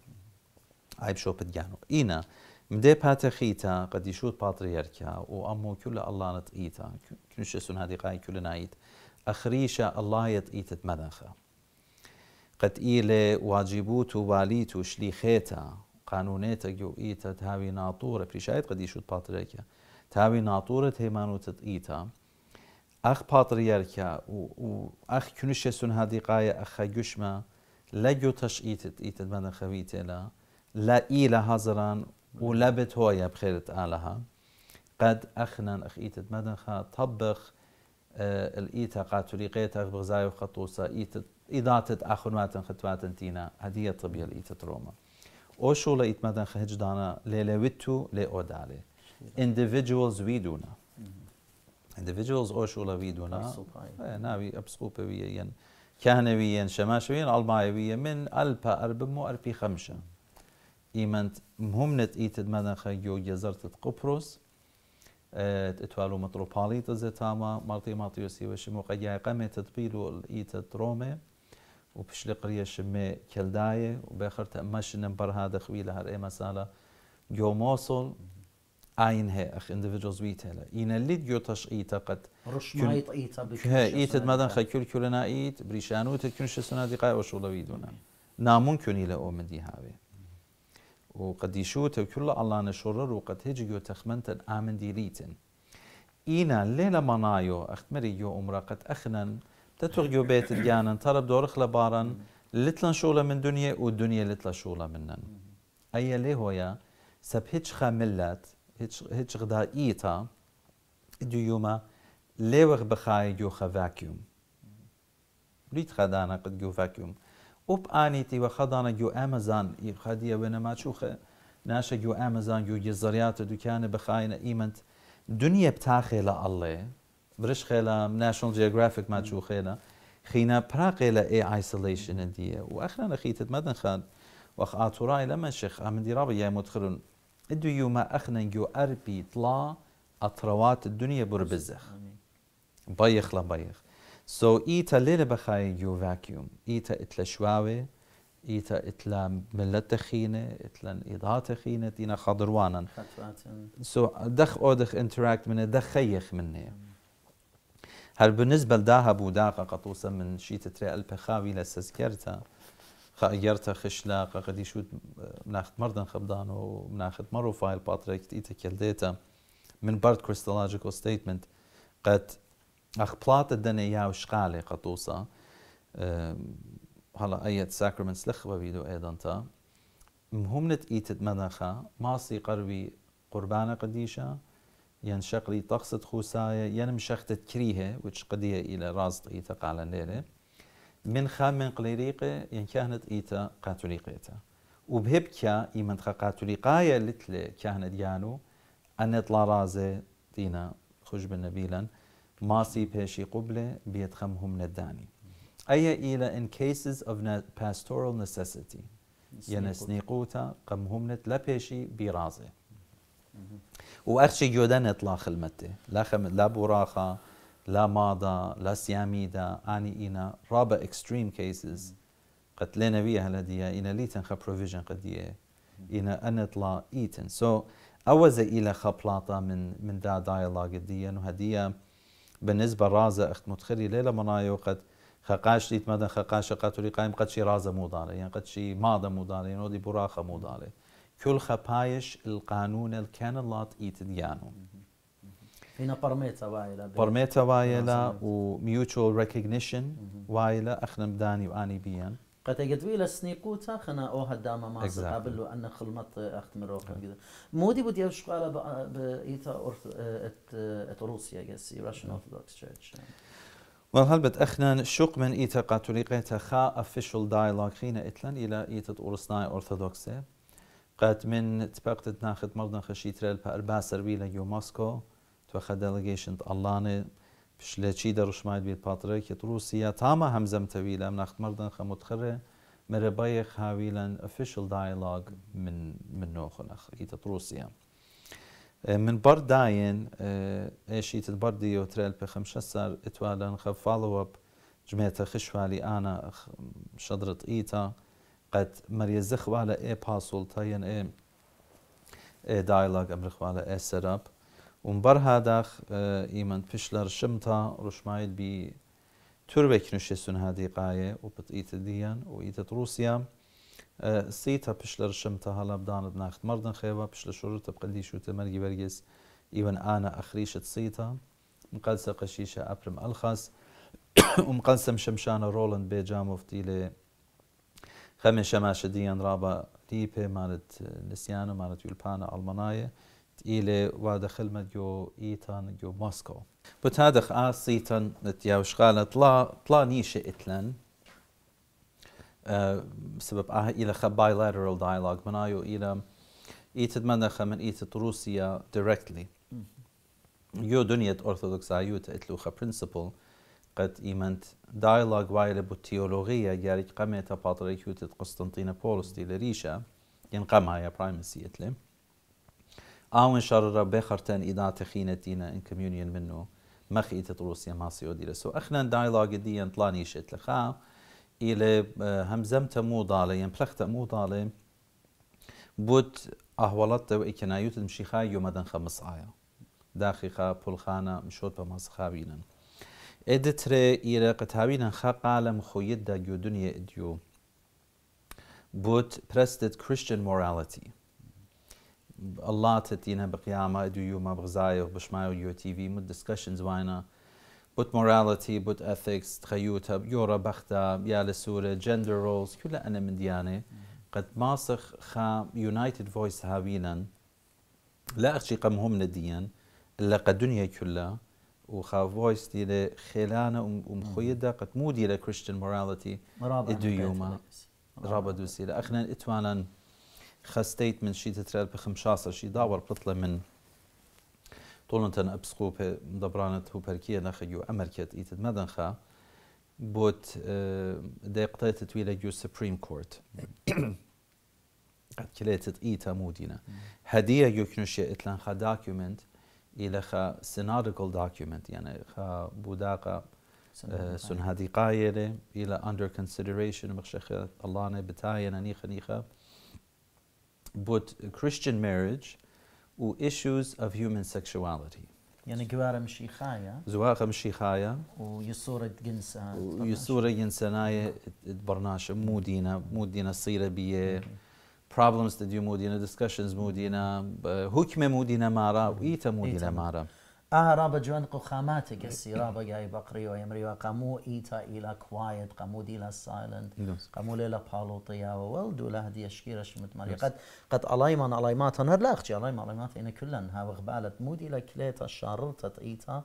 عيب شو بديانو إينا مدي باتخيتا قد يشوت باترياركا وأمو كل الله نت إيتا كنش سن هذه قاي كل نايت أخريشة الله يت إيتت مناخه قەتئیلێ واجیبوت و والیت و شلیخێتە قانونێتە گوئیتە تاوی ناتوورە في قەدیشت پاترێکە تاوی ناتوورە تێمانوتت ئیتە ئەخ پاتریەرکە و ئەخ کونشێ سونهادیقایە ئەخە گوشمە لە گو تەشئیتت ئیتت بەدە خەوی تێلا لە ئی لە حەزران و لە بێت هۆیە بخێرت ئالەها قەد ئەخنان ئەخ ئیتت طبخ تەبخ اه، الئیتە قاتوریقێتە بغزای و خەتوسە ئیتت إداتة أخنواتن خطواتن تينا هدية طبيعة إيتا تروما أو شو لإيت مدن خهج دانا ليلويتو لأودالي individuals ويدونا individuals أو شغلة ويدونا إيه، ناوي أبسقوبة ويين كهنة ويين شماش ويين ألماي ويين من ألبا أربمو أربي خمشة إيمانت مهمنة إيت مدن خيو يزرت قبرص اتوالو إيه، متروباليت زتاما مارتي ماتيوسي وشمو قيا قمت تطبيلو إيت رومي و پشلی وبشلي قرية شمي كلداية وبآخر تأمش نمبر هذا دخویل هر إيما سالة گو موصل این هی أخ individuals ويت هلا این اللي گو تش ایتا قد رشمایت ایتا بکنش ما ایتا مدن بكل إيتا مدن خكل كلنا إيت بريشانو تكنش سنة دقائق وشغل نامون کنی إلى أؤمن دي هاوي وقد يشوت وكل الله رو قد هجي گو تخمنتن آمن دي ريتن لیل منایو اخت مری جو أمرا قد أخنن تترجو بيت الجانن طرب دورخ لبارن لتلن شغلة من دنيا والدنيا لتلا شغلة منن أي اللي هو يا سب هيتش خاملات هيتش هيتش غدا إيتا ديوما ليوغ بخاي جو خا فاكيوم ريت خدانا قد جو فاكيوم وب آنيتي وخدانا جو أمازون وين ما تشوخ ناشا جو أمازون جو جزريات دكان بخاينا إيمنت دنيا بتاخي لالله برش خيلا ناشونال جيوغرافيك ما تشو خيلا خينا برا خيلا اي ايسوليشن انديه واخرنا خيتت مدن خان واخ اتوراي لما شيخ امن ديرابي يا مدخلون ادو يوما اخنا ار اربي طلا اطروات الدنيا بربزخ بايخ لا بايخ سو so, ايتا ليلة بخاي يو فاكيوم ايتا اتلا شواوي ايتا اتلا ملت خينة اتلا اضاءة خينة دينا خضروانا سو so, دخ او دخ انتراكت من دخ خيخ مني مم. هەر بالنسبة داهە بوو داقە قەتوسە من شیتە ترێ ئەلپەخاوی لە سەزگەرتە خەگەرتە خشلا قەقەدی شوت ناختمەردن خەبدان و ناختمە و فیل پاترێکی ديتا من برد كريستولوجيكال و أخ قەت ئەخپڵاتە دەنێ قطوسا هلا قەتوسە ايت ئەیەت لخبا بيدو ايضا تا مهمنت ايتت مەدەخە ماسی قربي قربانا قديشا یان شقری تقصد خوسایه یان مشخت کریه وچ قدیه الى رازت ایتا قالن لیره من خام من قليريقة ين كانت إيتا قاتوليقيتا وبهبكا إيمان خا قاتوليقايا لتلي كانت يانو أن يطلع رازة دينا خجب نبيلا ماسي بيشي قبلة بيتخمهم نداني أي إلى in cases of pastoral necessity ينسنيقوتا قمهم نت لا بيشي برازة وارشي جودان اطلاق المتة لا خم... لا براخة لا ماضة لا سياميدا اني إنا رابع اكستريم كيسز قد لنا بيها لدي إنا ليتن خا بروفيجن قد أن انطلا ايتن سو so, اوز الى خبلاطه من من دا دايلوج دي انه هديه بالنسبه رازه اخت متخري ليله منايو قد خقاش ليت مدن خقاش قاتولي قايم قد شي رازه مو داري يعني قد شي ماضه مو داري يعني ودي براخه مو داري كل خبايش القانون الكان اللات إيتديانو هنا برميتا وايلا برميتا وايلا وميوتشوال ريكوجنيشن وايلا اخنا بداني واني بيان قد قدوي لسنيقوتا خنا او هداما ما exactly. قبل ان خلمت اخت مروق كذا مودي بدي اشقال بايتا اورث ات روسيا يس راشن اورثودوكس تشيرش Well, halbet echnen shuk men ita katoliketa cha official dialogue china itlan ila ita orusnai orthodoxe. قد من تبقت ناخد ناخت خشيت خشیترل پر باسر بی لگیو ماسکو تو خدلگیشند اللانه پشله چی درشماید بیل پاتره که روسیا تاما همزم تویل ام ناخت مردن خمتخره مربای خاویلن official dialogue من من نوخن اخیت روسیا اه، من بار داين ايشيت اه، البر ديو تريل بخمسة سر اتوالا نخف follow up جمعت خشوالي انا شدرت ايتا قد مريز خوا لە ئێ پاسۆڵتا یەن ئێ ئێ دایلاگ ئەمر خوا لە ئێ سەراب ومبەر هاداخ ئیمەند پیشلەر شم تا ڕشمایت بی توربێک نوشێسون هادیقاایە و پت ئیتە دییان و ئیتە رووسیا سی تا پیشلەر شم تا هەڵابدانت ناخت مردن خێوە پیش لە شور تبقلی شوتە مەرگی بەرگێز ئیوەن ئانە ئەخریشت سیتا مقال سەقەشیشە ئەپرم ئەلخاس ومقال سەم شەمشانە ڕۆڵند بێجا خەمێشەما شدیان ڕابە دی پێمانت نسییانە مانەت یولپانە ئەڵمانایە ئیلێ وا دەخلمە گۆ ئیتان گۆ مۆسکۆ بۆ تا دەخ ئاسیتەن نتیاوشقالە طلا نیشە ئیتلەن آه، سبب ئاه ئیلە خە بایلاترل دایلاگ منای و ئیلە ئیتت مەدەخە من directly رووسیا دیرەکتلی یۆ دنیەت إتلو خب principle قد ايمنت دايلوج وايلة بالتيولوغية جاريك قميتا باتريكيوتة قسطنطينة بولس دي لريشة ينقم يا برايمسي اتلم آون شرر بخرتن إدا تخينتينا إن كميونيون منو مخ إيتت روسيا ما سيودي لسو أخنا دايلوج دي ينطلاني شت لخا إلى آه، همزمت مو ضالة بلخت مو ضالة بوت أهولت إكنايوت المشيخاي يومدن خمس آيا داخخة بولخانة مشوت بمسخابينا خاق عالم خەقا دا مخۆیتدا گوێدونیە ئیدیۆ بوت پرستت کریشتن مۆراڵەتی الله تتينا بقيامة دو يوما بغزاية وبشمايو يو تي في مد ديسكشنز واينا بوت موراليتي بوت اثكس تخيوتها يورا بختا يا لسورة جندر رولز كلها أنا من ديانة قد ماسخ خا يونايتد فويس هاوينا لا أخشي قمهم نديا إلا قد دنيا كلها وخافويستي لخيلانا ام خويدا قد مودي لكريستيان موراليتي اديوما رابا دوسي لاخنا اتوانا خستيت من شي تترال بخمشاصة شي داور بطلة من طولنتن ابسقو دبرانت هو بركية نخيو امركت ايتد مدنخا بوت دقيقة تتويلة جو سبريم كورت قد كليتت ايتا مودينا هدية يو كنوشي اتلان خا داكيومنت إلى خا سيناريكال document يعني خا بوداقة سن هذه قايرة إلى under consideration مخشخة الله نه بتاينا نيخا نيخا but Christian marriage و issues of human sexuality يعني قوارة مشيخايا زواقة مشيخايا ويصورة جنسة ويصورة جنسة ناية برناش مو دينا مو دينا صيرة بيه problems that you مودينا discussions مودينا هكمة مودينا مارا وإيتا مودينا مارا آه رابا جوان قو خامات قسي رابا جاي بقري ويمري وقامو إيتا إلى quiet قامو إلى silent قامو ليلة بالوطيا وولدو له دي أشكيرة شمت مالي قد قد ألايمان ألايمات هنر لا أختي ألايم ألايمات إن كلن ها وغبالت مود إلى كليتا شاررتت إيتا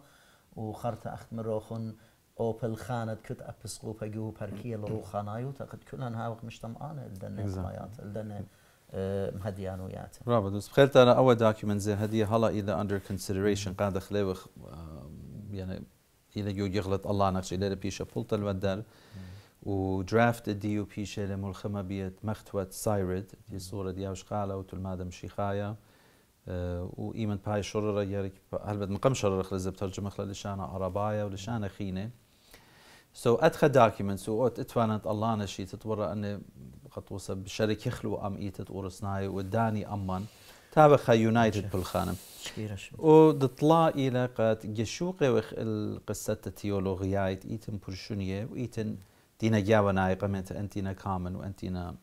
وخرت أخت مروخن اوبل خانت كت ابسقو بجو بركيه لرو خانايو تقد كلن هاوق مشتم انا لدن مايات لدن مهديان وياته برافو دوس بخيرت انا اول دوكيمنت زي هديه هلا اذا اندر كونسيدريشن قاعد خليو يعني اذا جو يغلط الله نقش الى بيشا بولت الودال ودرافت الدي يو بي شيل ملخمه بيت مختوة سايرد دي صورة دياوش قالة وتلمادم شيخايا و ايمن باي شرر يارك هل بد مقام شرر خلز بترجمة خلال لشانة عرباية ولشانة خينة سو اتخا دوكيمنتس و اتفانت الله انا شي تتورا اني قطوسه بالشركه خلو ام اي تتورس ناي وداني امن تابخا يونايتد بالخانم ودطلا الى قد جشوق القصه التيولوغيايت ايتن برشونيه وايتن دينا جاوا نايقه انت انتينا كامن وانتينا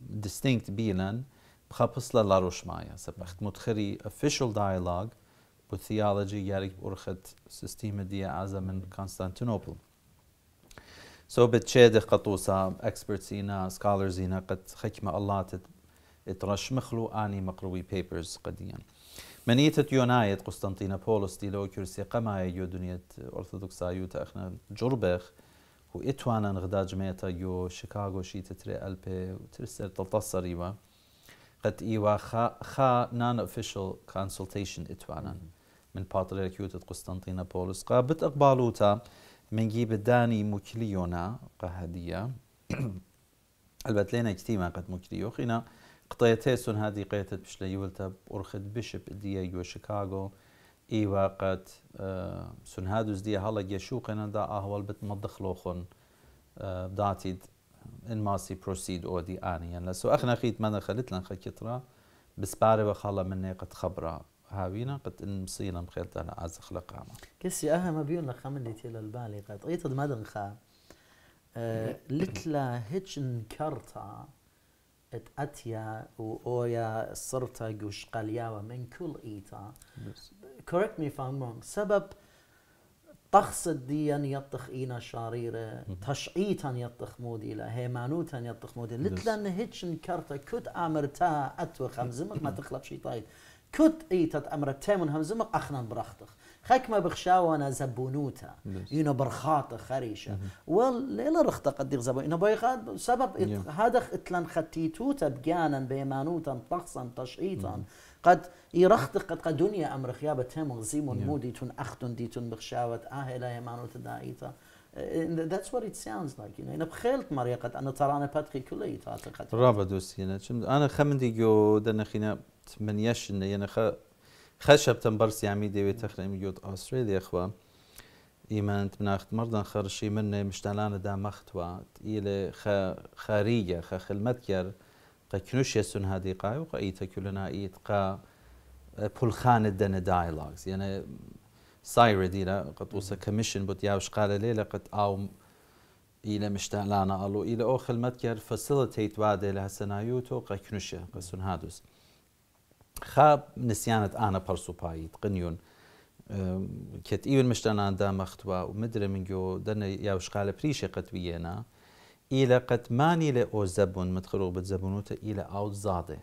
ديستينكت بيلن بخبص لا لاروش مايا سبخت متخري official dialogue bu theology gerek urxet sistemi diye azamın Konstantinopol. So bet çede qatusa experts ina scholars ina qad hikme Allah ترشمخلو اني مقروي بيبرز قديا منيتة يونايت قسطنطينوبولس دي لو كرسي قماي يو دنيا أرثوذكسا يو تأخنا جربخ و إتوانا غدا جميتا يو شيكاغو شي تتري ألبي وترسل تلتصري قد إيوا خا خا نان official consultation إتوانا mm -hmm. من پاترێکیوتت قوستنتینە پۆلسقا بت مكليونا منگی بدانی مکلیۆنا قەهدیە ئەلبەت لێنە کتیمە قەت مکریۆخینە هادي قيتت بشلا يولتا بورخد بشب ئورخت بشپ شيكاغو یوە شکاگۆ ئیوە هادو سونها دوزدیە هەڵە گەشو دا اهوال بت مەدەخلۆخۆن آه، ان ماسي بروسيد او دي اني يعني لسو اخنا خيت مانا خلت لان بس باري وخالا مني قد خبره هاوينا قد ان مصينا مخيلت أنا عاز خلق عما كسي اها ما بيون لخمن دي تيلا البالي قد ايت ما دنخا أه لتلا هيتش انكرتا ات اتيا واويا صرتا قوش قلياوا من كل ايتا كوركت مي if I'm wrong سبب طخص الدين يطخ اينا شاريره تشعيتا يطخ مودي لا هيمانوتا يطخ مودي لتلا هيتش انكرتا كت امرتا اتو خمزمك ما شي طايت كت ايتت امر تامن همزمق اخنا برختخ خكما بخشاونا زبونوتا ينو برخاط خريشة وال رخت قدير زبون إنه سبب هذا إتلن ختيتوتا بجانا بيمانوتا طقسا تشعيطا قد يرخت قد قد دنيا أمر خيابة تام غزيم موديتون أختن ديتون بخشاوة أهلا يمانوتا دايتا that's what it sounds like you know. أنا بخيلت مريقة أنا ترانا باتري كلية أعتقد رابا دوستينا أنا خمن ديجو دنا خينا من يش يعني خ یەشن یەنە خەشەبتەم بەرسیامی دەوێت تەخرێمی یۆت ئاسترێلیەخوا ئیمانت مناخت مردن خەرشی من نێمشتانانە دامەختوە ئیلێ خەریگە خە خلمەتگەر قەکنوشێ سون هادی قای و قەئی تەکولەنائیت قا پولخانت دەنە دایلاگز یەنە سایرە دیرە قەت وسە کەمیشن بۆ یاوش قالە لێ لە قد أو إلى مشتعلانة ألو إلى أو خلمت كير فاسيلتيت وعد لها سنايوتو قكنوش قسون هادوس خا نسيانت انا برسو باي تقنيون كت ايون مشتنان دا مختوا ومدري من جو دنا يا قال بريشه قد بينا الى قد ماني او زبون مدخلو بتزبونوت الى اوت زاده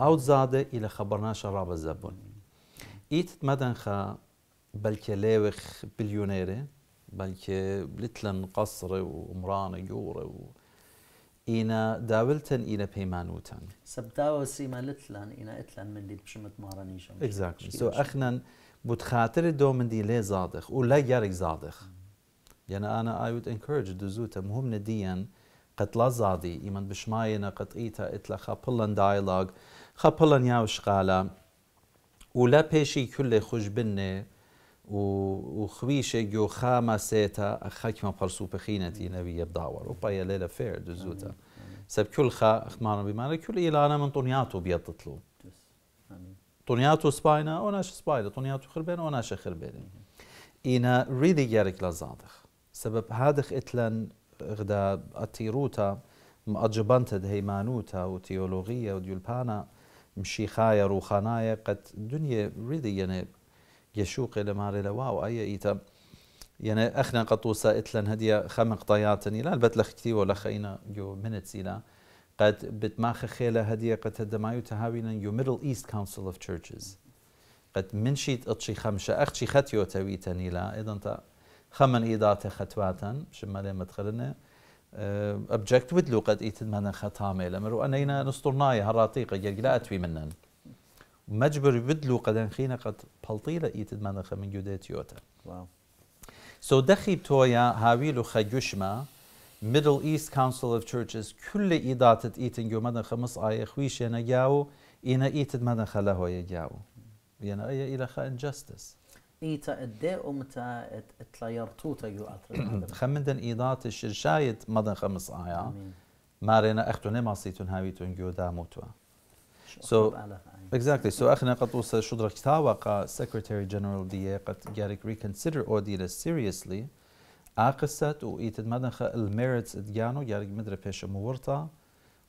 اوت زاده الى خبرنا شراب الزبون ايت مدن خا بلكي لاوخ بليونيري بلكي لتلن قصر ومران جورة ئینە داولتن ئینە پەیمانوتان سەبداوە سیمە لتلان ئینە من مندی بشمت سو مارەنیشم ئەگزاکتۆ دو من دۆمندی لێ زادخ و لا یارێک زادخ يعني انا I would encourage دو زوتا مهم نەدیەن قەتلا زادی قد بشمایەنە قەتئیتە ئتلە خەپڵەن دایلاگ خەپڵەن غالا و لا پێشی کولێ خوش بنێ وخويشك يو خاما سيتا خاكما برسو بخينتي نبي يبداور وبايا ليلة فير دزوتا سب كل خا اخمانا بمانا كل إلانا من طنياتو بيطلو طنياتو سباينا وناش سباينا طنياتو خربين وناش خربين إنا ريدي يارك لازادخ سبب هادخ اتلن غدا اتيروتا مأجبانت دهيمانوتا وتيولوغية وديولبانا مشيخايا روخانايا قد دنيا ريدي يعني يشوق إلى لماري لواو أي إيتا يعني أخنا قطو سائتلن هدية خمق طياتني لا البت كتير ولا خينا يو منتس إلى قد بتماخ خيلة هدية قد هدمايو تهاوينا يو ميدل إيست كونسل أوف تشيرشز قد منشيت أتشي خمشة أختشي ختيو تويتني لا إذا أنت خمن إيداتي ختواتا شمالي مدخلنا أبجكت أه، ودلو قد إيتد منا ختامي لمر هنا نسطرناي هراتيقة جلقلا أتوي منن مجبر بدلو قدن خينا قد بلطيلة إيتد من خا من جودة تيوتا واو سو دخي بتويا هاويلو خجوشما Middle East Council of Churches كل إيدات إيتن جو مدن خمس آية خويش ينا جاو إينا يعني إيتد مدن خلا هو يجاو ينا أي إلا خا إنجستس إيتا أدي أمتا يرتوتا جو أترد دن إيدات الشرشايت مدن خمس آية مارينا أختو نما سيتون هاويتون جو داموتوا So, exactly. So, اخنا قد وصل شدر كتاوة قا Secretary General دي قد قارك reconsider audit seriously عاقست و ايتد مدنخ الميرتس ادجانو قارك مدري بيش مورتا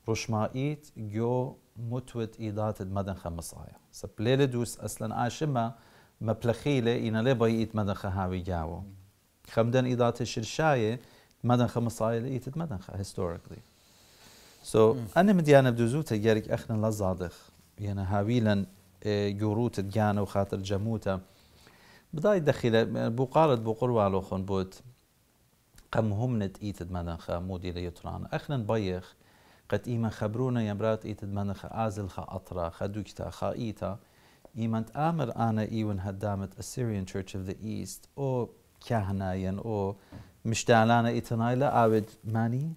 رشمائيت جو متوت ايدات مدنخ مصايا. سبليل دوس اصلا عاشمه مبلخيله إن لي بيئت مدن خهاوي جاو خمدن إضاءة الشرشاية مدن خمسايل إيتت مدن خا historically سو hmm. انا مديانه diane bduzute gerek لا la يعني هاويلا havilen آه، جوروت ديانة وخاطر جموتا بداي دخيلة بقالة بقروة على خن بوت قم هم نت ايتد مدنخا مودي ليتران اخنا بايخ قد ايما خبرونا يا يمرات ايتد مدنخا ازل خا اطرا خا دوكتا خا ايتا ايما امر انا ايون هدامت Assyrian تشيرش اوف ذا ايست او كهنا كهنايا او مشتعلانا ايتنايلا اود ماني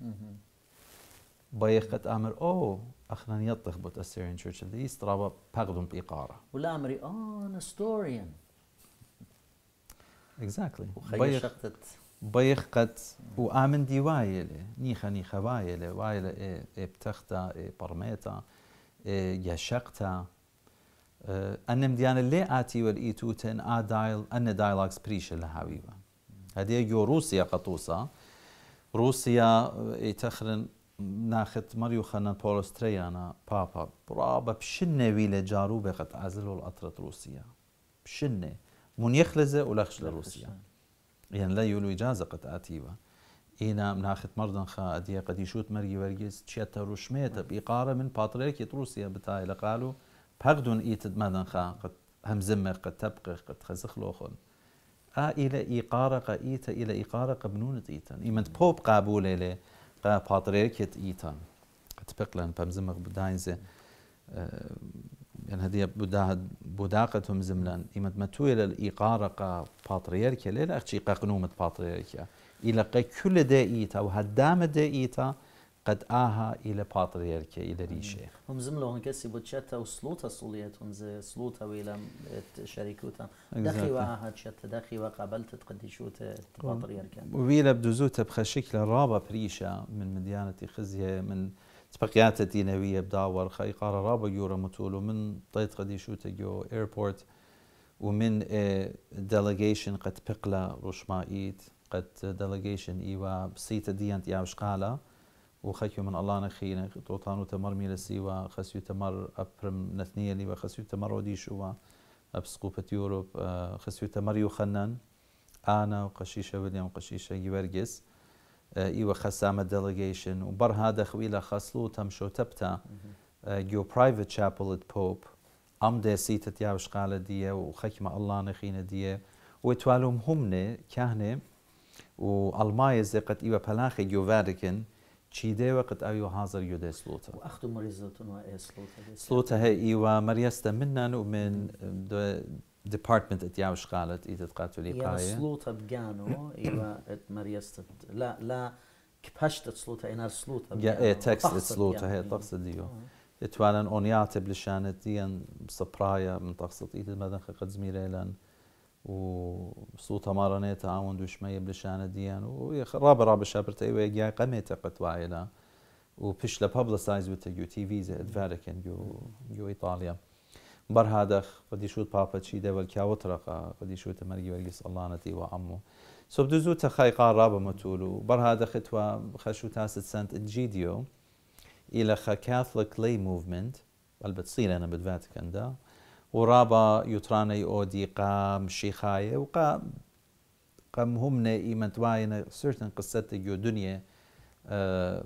بايخت امر او اخنا يطخبط Assyrian Church of the ايست رابا باغدون بإقارة ولا امري اون آه، ستوريان اكزاكتلي وخيشقت بيخقت وآمن دي وايلة نيخا نيخا وايلة وايلة اي اي بتختا اي برميتا اي يشقتا إيه أنم ديانا لي آتي والإيتوتن آ دايل أن دايلاكس بريشة لهاويبا هذه يو روسيا قطوسا روسيا إيه تخرن ناخت مەری و خەنە پۆلستریانە پاپا بڕا بە پشنێوی لە جارو بێقەت ئازل و ئەترەت رووسیا پشنێ منیەخ لەزێ و لەخش لە رووسیا یان لە یولوی جازە قەتعاتیوە ئینا ناخت مەردن خا ئەدیە قەدیشوت مەرگی وەرگیز چێتە ڕوشمێتە بیقارە من پاترێکی رووسیا بتای لە قال و پەقدون ئیتت مەدەن خا هەمزممە قەت تەبقی قەت خەزخلۆخۆن إلى إقارة قا إيتا إلى إقارة قبنونت إيتا ئیمەند پۆپ قابولي لێ قا پاتریکت ایتان تپقلن پمزمق بداینزه يعني هذه بداها هم زملان إما متو إلى الإقارة قا باتريركا لا أختي قا قنومة باتريركا إلى قا كل دائتا وهدام دائتا قد آها إلى باطريركة إلى ريشة هم زملوا كسي سيبوتشتا وسلوتا سوليت هم سلوتا وإلى شركوتا دخي وآها تشتا دخي وقابلت تقديشوت باطريركة وإلى بدوزوتا بخشكل رابا بريشة من مديانة خزية من تبقيات الدينوية بداور خي قارة رابا يورا متولو من طيت قديشوتا جو ايربورت ومن ديليجيشن قد بقلا رشمائيت قد ديليجيشن إيوا بسيطة ديانت يا وشقاله وخەکی من ئەلانە خینە تۆتان و تەمەەرمی لەسیوە خەسی و تەمەەر ئەپرم نەتنیەلی وە خەسی و تەمەڕۆ دیشوە ئەپسقوپەتی ئۆرۆپ آه، خەسی و تەمەری و خەنەن ئانا و قەشیشە ولیان قەشیشەگی وەرگس ئیوە آه، خەسامە دەڵگەیشن و بەرها دەخوی لە خەسڵ و تەمشۆ تەپتا گۆپرایڤ آه، چاپڵت پۆپ ئەم دەسیتە تیاوشقالە دیە و خەکمە ئەلانە خینە دیە و توالوم هەمنێ کاهنێ و ئەلمایە زێقەت ئیوە پەلاخی گۆڤارکن چیده وقت اوی و حاضر یوده سلوتا و اختو مری و ای سلوتا سلوتا هی و مریستا منن و من ديبارتمنت اتياوش قالت اذا تقاتل لقايه يا سلوطه و ات مريست لا لا كبشت سلوطه اينار سلوطه يا ايه تكست سلوطه هي تقصد ديو اتوالن اونيات بلشانت ديان سپرایا من تقصد اذا مدن خقد زميله لان و سوتا مارانه تعاون دوشمه بلشانه دیان و راب راب شابرت ایو یا قمه تقت وایلا و پیش ل پبلسایز ویت یو تی وی زد ورکن يعني یو یو ایتالیا بر هذا قد يشوت بابا تشي ده والكاوت رقا قد يشوت مرقي ورقي صلانتي وعمو سب دزو قار رابا متولو بر هذا ختوى خشو تاسة سنت الجيديو إلى خا كاثوليك لي موفمنت البتسيل أنا بالفاتيكان ده ورابا رابا يوتراني اودي قام شيخايه وقام قام همنا ايمن تواينا سيرتن قصتك يو دنيا قصتك آه،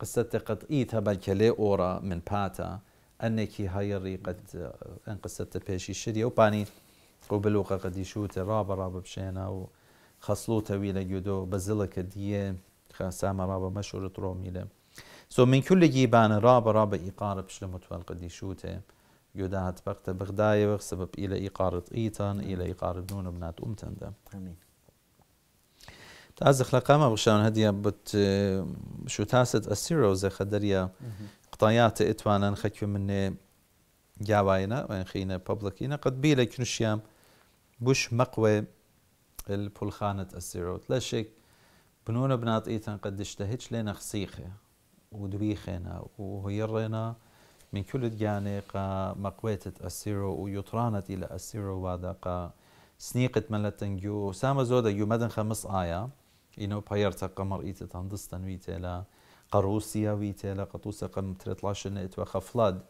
قصتي قد ايتها بلكلي اورا من باتا انكي هاي قد آه، ان قصتك بيشي شريا وباني وبلوقة قد يشوت رابا رابا بشينا وخصلوتا ويلا جودو بزلك دي خاسامة رابا مشورة روميلا سو من كل جيبان رابا رابا إيقار بشلمت والقد يشوته يودات بقت بغداية سبب إلى إقارة إيتان إلى إقارة نون بنات أمتن ده أمين تازخ لقامة بخشان هدية بت شو تاسد السيروز خدريا قطايات إتوانا خكو مني جاواينا وين خينا بابلكينا قد بيلا كنشيام بوش مقوى البولخانة السيروت لا شك بنون بنات إيتان قد اشتهتش لنا خسيخة ودويخنا وهيرنا من كل ديانة قا مقويت أسيرو ويطرانت إلى أسيرو وادا قا سنيقت من لتنجو سامة زودا يو مدن خمس آية إنو بايرتا قمر إيتا تندستن ويتا لا قروسيا ويتا لا قطوسا قم تريطلاش نئت وخفلاد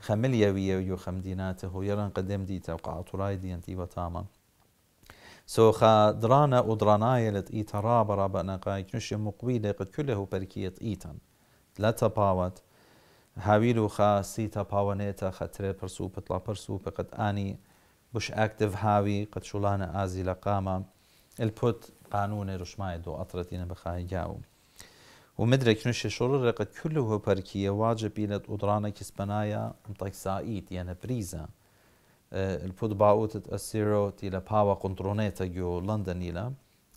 خمليا ويا ويو خمديناته يران قدم ديتا وقاعطوراي دينتي وتاما سو خا درانا ودرانايا لت إيتا رابا رابا نقاي كنش مقويلة قد كله بركية إيتا لا تباوت هاویلو خا سیتا پاوانیتا خطره پرسو پتلا پرسو پتڵا پرس و پقت ئانی بش ئاکتف هاوی قەت شوڵانە ئازی لە قامە الپوت قانونێ ڕشمای دۆ ئەترەتینە بەخایگاوم. ومدرك نشي شرر قد كله بركية واجب إلى أدرانا امتاک سایید یعنی بریزا الپوت باوتت البود تیلا پاوا تيلا باوا لندنیلا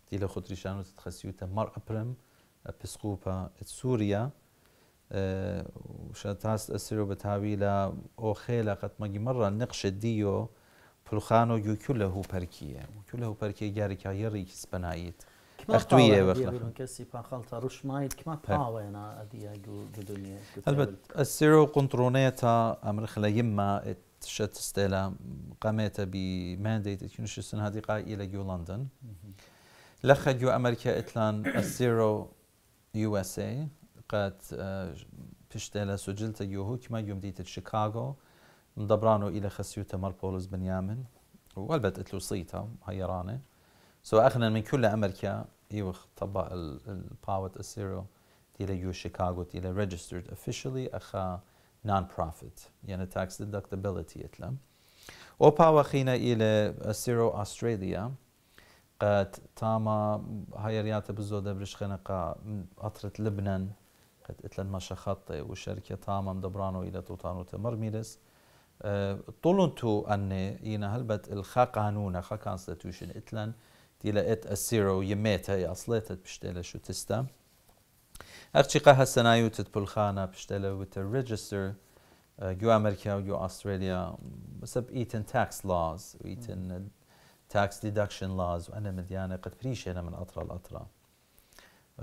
تیلا خود ریشانو تتخسیو تا مر اپرم أبرم ات سوریا وشتاس أسرو بتاويلا أو خيلا قد مجي مرة نقش ديو بلخانو جو كله هو بركية يعني كله بركية جارك يريك كسبنايت اختويه بخلا كسي بان خلطه رش مايد كما باوي انا اديا قدوني البت السيرو قنترونيتا امر خلا يما شت ستيلا قامت بمانديت كنش السنة هذه قائله جو لندن لخد جو امريكا اتلان السيرو يو اس اي قەت پشتێ لە سوجلتە یوهوکمە یومدیتە شیکاگۆ من دبرانو و ئیلە خەسی و تەمەەر پۆلس بنیامن والبت اتلوصيتها هي رانا سو اخذنا من كل امريكا يوخ طبق الباوت السيرو تيلا يو شيكاغو تيلا ريجسترد officially اخا نون بروفيت يعني تاكس deductibility اتلم او باوا خينا الى السيرو استراليا قد تاما هاي رياتا بزودة برشخنا قا أطرة لبنان دەکات اتلن ما شخط وشركة تامم دبرانو إلى توتانو تمر ميرس اه، طولن تو طولنتو أني ينا هلبت الخا قانونا خا كونستيتيوشن إتلن تيلا إت السيرو يميتا يأصليتا بشتيلا شو تستا أختي قاها سنايوتت بالخانة بشتيلا وت ريجستر جو اه، أمريكا وجو أستراليا بسب إيتن تاكس لاز وإيتن تاكس ديدكشن لاز وأنا مديانة قد بريشينا من أطرى لأطرى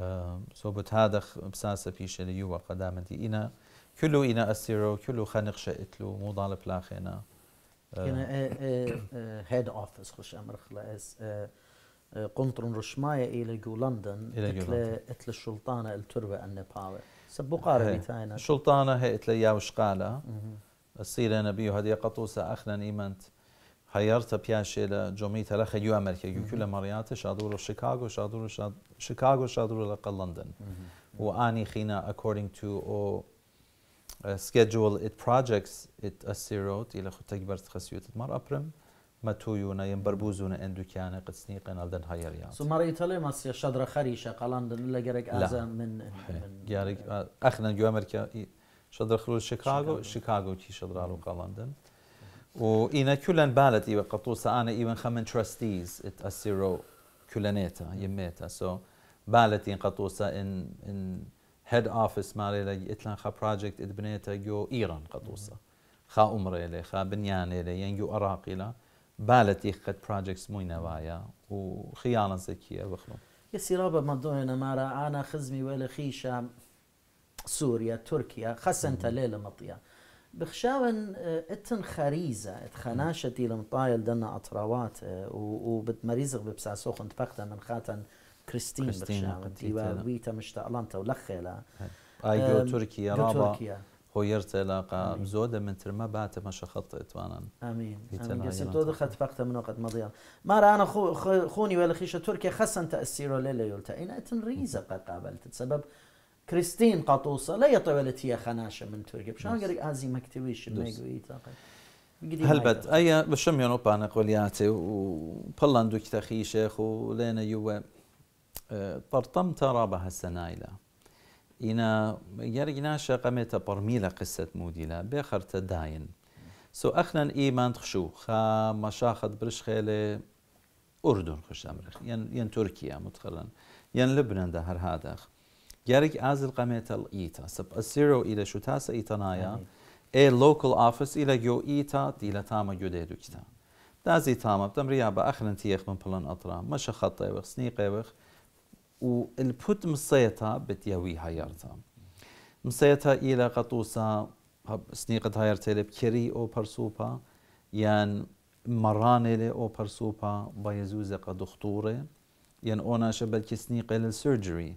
آه، صوبت هذا بساسة في بيش ليو دي إنا كلو إنا أسيرو كلو خنق شئتلو مو ضالب لاخينا آه، كنا هيد اوفيس خش امر خلاص آه، قنطرن رشماية إلى جو لندن إلى إتل الشلطانة التربة أن نباوة سبو قاربي تاينا الشلطانة هي إتل ياوش قالة السيرة نبيو هذه قطوسة أخنا إيمانت هەیەرتە پیاشێ لە جۆمی تەلە خەلی ئەمریکا یوکو لە مەڕاتە شادور لە شیکاگۆ شادور شیکاگۆ شادور لە قەڵندن و ئانی خینە ئەکۆرنگ تو ئۆ سکجول ئیت پراجکس ئیت ئەسیرۆت لە خوتەک بەرخەسیوتت مەڕ ئەپرم مە توویونە یم بەربوزونە ئەندوکیانە قچنی قەنالدن هەیەریان سومەڕی تەڵێ مەسیە شەدرە خەریشە قەڵندن لە گەرەك ئازە من گارێک ئەخنەن گوێمەرکە شادر خلو شیکاگۆ شیکاگۆ کی شادر و قەڵندن. وإنا كلن بالت إيوة قطوسة أنا إيوة خمن ترستيز اتأسيرو كلنيتا يميتا سو بالت إن قطوسة إن إن هيد أوفيس مالي لا إتلان خا بروجكت إتبنيتا جو إيران قطوسة خا أمري لي خا بنيان لي ين يعني جو أراقي لا بالت إيوة قد بروجكتس موي نوايا وخيانا زكية بخلو يسيرا ما دوينا مارا أنا خزمي ولا خيشة سوريا تركيا خسنتا ليلة مطيا بخشاون آه، اتن خريزة اتخناشة دي لمطايل دنا أطراوات آه، وبتمريزغ ببساسوخ انتبختا من خاتن كريستين بخشاون تيوا ويتا مشتا مشتقلانتا ولخيلا جو تركيا رابا خويرت لاقا زودة من ترما بات ما شخط اتوانا امين امين قسم تو دخلت فقط من وقت مضيا ما انا خو خوني ولا خيشة تركيا خسن تأثيره ليلة يولتا اين اتن ريزة قد قابلت تسبب كريستين قطوسة لا يطولت هي خناشة من تركيا شلون نعم. قريك هذه مكتبيش إيه هل بد أي بشم يونو بانا قولياتي وبلان دوك شيخ ولينا يو أه، طرطم ترى بها إنا يرجنا شقمة برميلة قصة موديلا بخر تداين سو أخنا إيمان تخشو خا مشاخد برش خيلة أردن خش أمرخ ين, ين تركيا متخلا ين لبنان دهر هذا جارك از gerek الايتا سب السيرو الى شو تاس ايتنايا اي لوكال اوفيس الى جو ايتا ita ila جو دي دوكتا دازي تاما بدم با أخرن تيخ من بلان اطرا مش خطي خطة يوخ سنيق و البوت مصيتا بتيوي هايرتا مصيتا إلى قطوسة سنيقة هايرتا بكري أو برسوبا يعني مرانة أو برسوبا بيزوزة قد خطورة يعني أونا شبل كسنيقة للسيرجري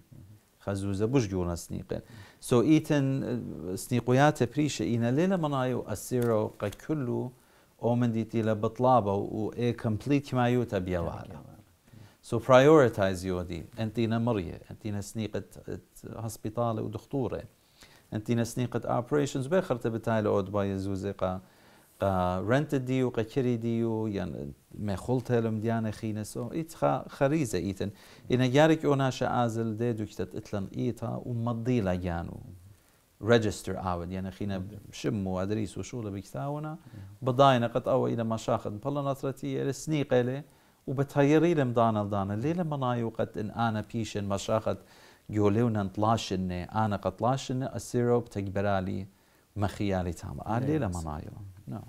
خزوزة بوش سنیقێن سنيقين سو اه، سنیقویاتە پریشە ئینە لێ لە منای و ئەسیرە و قەکل و ئۆ من دیتی لە بڵابە و ئێ کەمپلیت کمایوتە بیاوارە سو برايورتايزيو دي انتينا مريه انتينا سنيقه هسبيطال ودخطوره انتينا سنيقه اوبريشنز بخرت بتايل اود باي زوزقه آه، رنت دیو قچری دیو یان می خلت هلم دیانه خینه سو ایت خا خریزه ایتن اینا یارک اوناش آزل ده دوکتت اتلن ایتا و مضیلا یانو ريجستر آورد یعنی خينا شم ادریس و وادريس وشغله بكتاونا بضاينا قد او الى مشاخد بلا نطرتي قله و به لم دانل دانا لیل منايو قد ان آن انا بيشن مشاخد جولونا نطلاشن انا قد طلاشن اسیروب تجبرالی مخيالي تام آن لیل منايو No.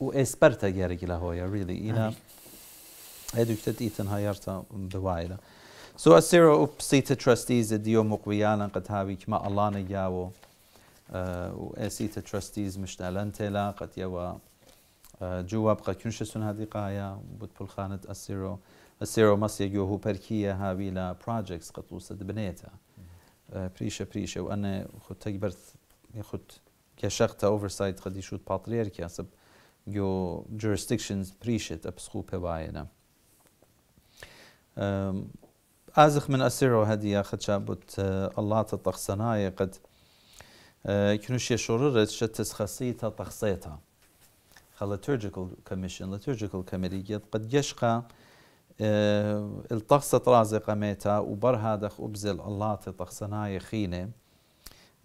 U e sperta gjeri kila hoja, really. Ina edhe këtë ditën hajar të bëvajda. So asiro u pësitë trustees e dio muqvijanë në këtë havi këma Allah në gjavo. U e si të trustees mështalën tela, këtë java جوا بقى كنشسون هذه قايا بتبول خانة أسيرو أسيرو مس يجو هو بركية هابي لا projects قطلوسة بنيتها بريشة بريشة وأنا خد تكبرت خد کێشەق تا ئۆڤرسایت خەدیشوت پاتریەرکی ئەسب جو جورستيكشنز پریشێت ابسخو پێواەنە. ازخ من هدي يا خدشا بوت الله تطخصناي قد اه، کنوشێ شۆڕت شە تسخەسی تا تخصيتا خەڵەتۆرجکل کەمیشن لە تۆرجکل کەمەریگەت قەت گەشقا الطقس ترازق ميتا وبرها دخ أبزل الله تطخصناي خينة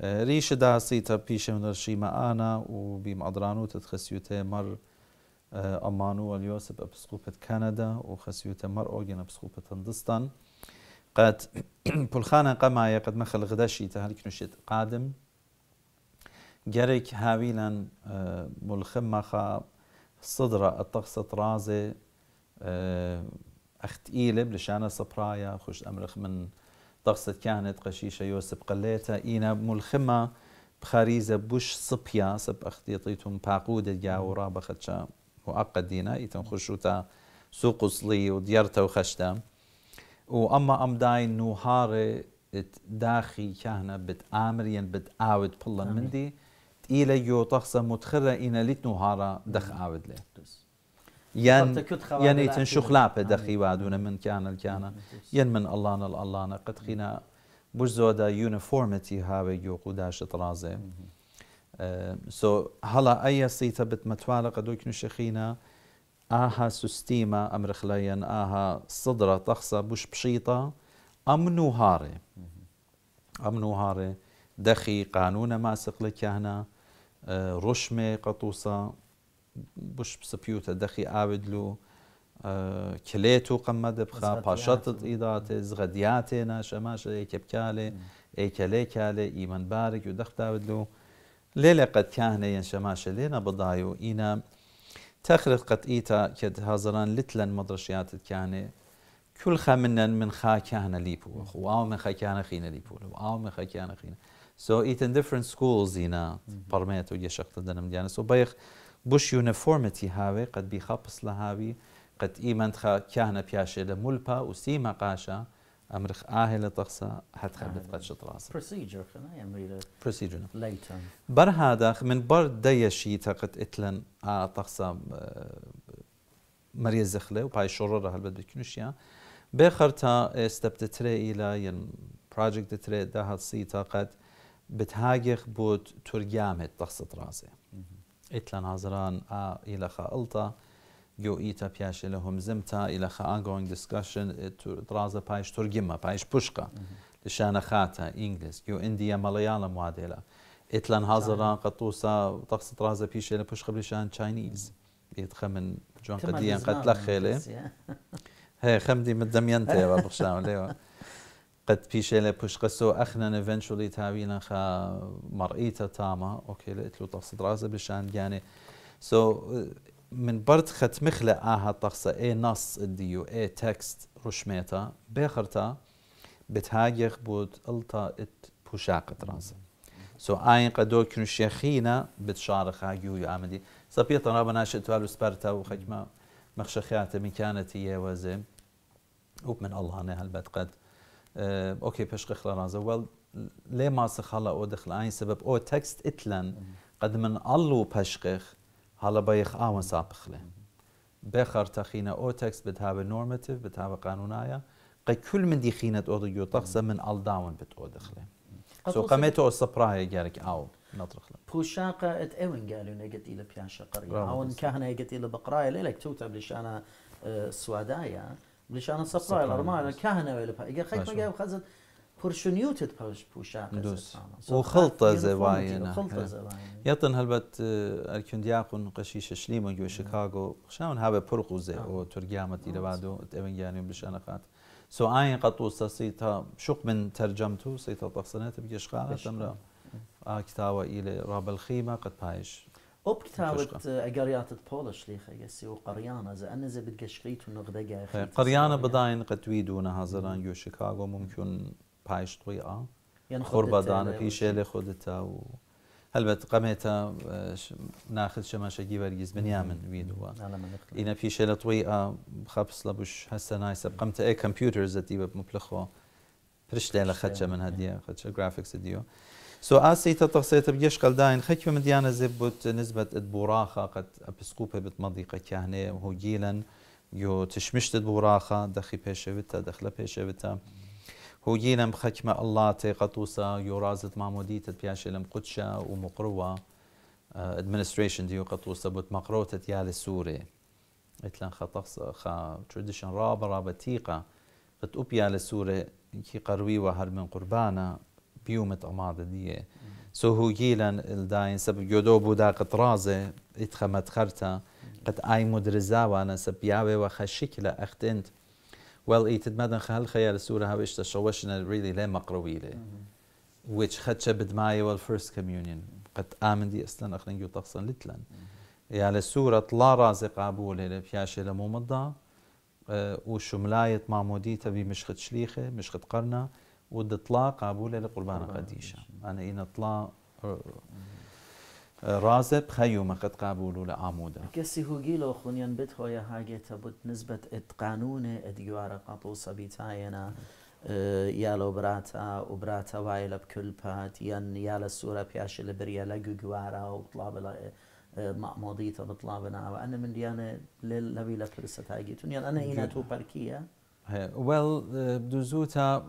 ريش دا بيش من نرشیما آنا و بیم ادرانو تد خسیوته مر آه، امانو اليوسف ابسقوبة كندا وخسيوته مر اوجن ابسقوبة هندستان قد بلخانا قمايا قد مخل غداشي تهلك نشيت قادم جريك هاويلا آه، ملخم ملخمخا صدرة الطقسة آه، اخت اختئيلة بلشانا سبرايا خوش امرخ من تقصد كانت قشيشة يوسف قليتا إينا ملخمة بخاريزة بوش صبيا سب أخطيطيتهم باقودة خدشا وأقد دينا إيتن خشوتا سوق صلي وديرتا وخشتا وأما أم داين نوهاري داخي كهنا بتآمرين يعني بتآود بلن مندي إلى يو متخرة إنا لتنوهارا دخ آود ليه یان یعنی تن شخلاپە دەخیوادونە من کیانە کیانە یەن من ئەلانە ئەلانە قەتخینە بش زۆدا یونفۆرمەتی هاوێک یۆق و داشت ڕازێ آه، سۆ هەڵا ئەیە سیتە بتمەتوالە قە دوکن شەخینە ئاها سوستیمە ئەمرخلەیەن ئاها سدرە تەخسە بش پشیتە ئەمن و هاڕێ ئەمن و هاڕێ دەخی قانونە ماسقلە کیانە ڕشمێ آه، قەتوسە بوش سپیوت دخی عابدلو کلیتو آه، قمد بخا پاشتت ایدات زغدیات ناش اماش ای کبکاله ای کلی کاله ایمن بارک و دخت عابدلو ليلة قد كان ينشماش لنا بضايو إنا تخرق قد إيتا كد هازران لتلن مدرشيات كان كل خا منن من خا كان ليبو واو من خا كان خينا ليبو واو من خا كان خينا so it in different schools هنا برميت ويا شقت دنا مديانس وبيخ بوش يونيفورميتي هاوي قد بيخبص لهاوي قد إيمان تخا كهنا بياشي لملبا وسيما مقاشا أمرخ آهل تقصى خبت قد شطراسا procedure خنا يعمل يعني procedure نعم. later بر هذا من بر ديشي تقد إتلن آه تقصى آه، مريز زخلة وباي شرورة هالبد بتكونش تا استبت آه، تري إلى ين project تري ده هالسيتا قد بتهاجخ بود ترجمة تخصت راسه اتلا نظران ا الى ئەڵتا گۆ ئیتە پیاشێ لە هەمزم تا ئیلەخە ئاگۆنگ دیسکشن درازە پایش تورگیمە بايش پوشکە لشانە خاتە ئینگلیس گۆ ئندیە مەڵەیان لە موادێلە ئیتلان حاضران قەتوسا تەخص درازە پیشێ لە پشخە بلیشان چاینیز بێتخە من جوان قەدیان قەت لە خێلێ هەیە خەمدی من دەمیان تێوە قد في شيء لبش قصو اخنا نفنشولي تاويلا خا مرئيتا تاما اوكي لقيت له طقس دراسه بشان يعني سو من برد خت مخلق اها طقسه اي نص الديو اي تكست رشميتا بيخرتا بتهاجخ بود التا ات بشاقة دراسه سو آين قدو كنو شيخينا بتشارخ هاجيو يعمدي صبيتا رابنا شئتوالو سبرتا وخجما مخشخياتا مكانتي يا وزي ومن الله نهل هالبتقد آه، اوكي باش قخلا رازا ويل لي ما سخلا او دخل اي سبب او تكست اتلن قد من الله بشقخ هلا بايخ اون سابخله بخر تخينه او تكست بتهاب نورماتيف بتهاب قانونايا قي كل من دي خينت او ديو تخصه من ال داون بت او دخله سو قمت او سبراي جارك او نطرخ له بوشاقة ات اوين قالوا نقت الى بيان قريه او ان كان قت الى بقرايه ليلك توتب ليش انا آه، سوادايا بلیشان سپلایلار مانە کانەوێت پێگە خەکمەگە خەزت پرشنیوتت پەش پوشان و خڵتە زێواە یەتن هەلبەت ئەرکندیاقون قەشی ششلیمە گوێ شکاگۆ خشان هاوێ پرق و زێ و تورگامەتی لەبادۆ ئەوەنگیانی بشانە خات سؤالين قطو وسطيتها شق من ترجمته سيت الطخصنات بيشقاء تمرا آه، كتاوة إلى راب الخيمة قد بايش وبكتابت اقريات بولش ليخ يسي وقريانا زأن زي بتقشقيت ونغدقة أخي قريانا بداين قتويدونا هزران يو شيكاغو ممكن بايش طويقة يعني خربة دانا في شيلة خدتها و هلبت قميتا آه، ناخذ شما شقي برجز بنيامن ويدو إنا في شيلة طويقة خبص لبش هسه نايسة قمتا اي كمبيوترز اتيبا بمبلخو برشلي على خدشة من هدية خدشة جرافيكس ديو سو آسي تتصيت بيش قلداين خكي من ديانا زبت نسبة بوراخة قد بسقوبة بتمضيقة كهنة وهو جيلا يو تشمشت بوراخة دخي بيشبتا دخلة بيشبتا هو جيلا بخكمة الله قطوسا يو رازت ماموديتة بياش لم قدشة ومقروة ادمنستريشن آه، ديو قطوسا بوت مقروتة يالي سوري اتلان خطخ خا تراديشن رابة رابة تيقة قد أبيا لسورة كي قروي وهر من قربانا بيومت اماده دي سو هو جيلان الداين سب يودو بودا قطرازه اتخمت متخرتا قد اي مدرزا وانا سب ياوي وخشكله اختنت ويل اي تدمدن خل خيال السوره هاو ايش تشوشنا ريلي لا مقروي له which خدش بدماي وال first communion قد امن دي اصلا اخلن يو تخصن لتلن يا للسوره طلا رازق قابوله لبياشه لمو مضى أه، وشملاية معموديته بمشخة شليخة مشخة قرنة ودطلا قابولة لقربان قديشة أنا إن طلا أه، أه، رازب خيو ما قد قابولو لعمودة كسي هو جيلو خونيان بيت يا هاجة تبوت نسبة اتقانونة اديوار قطو صبيتاينا يالو أه، براتا وبراتا وايلا بكل بات ين يالا السورة بياش لبريا لقو جوارا وطلاب مأموديتا بطلابنا وأنا من ديانا لبيلا فرصة هاجي تونيان أنا إينا تو باركية ويل بدوزوتا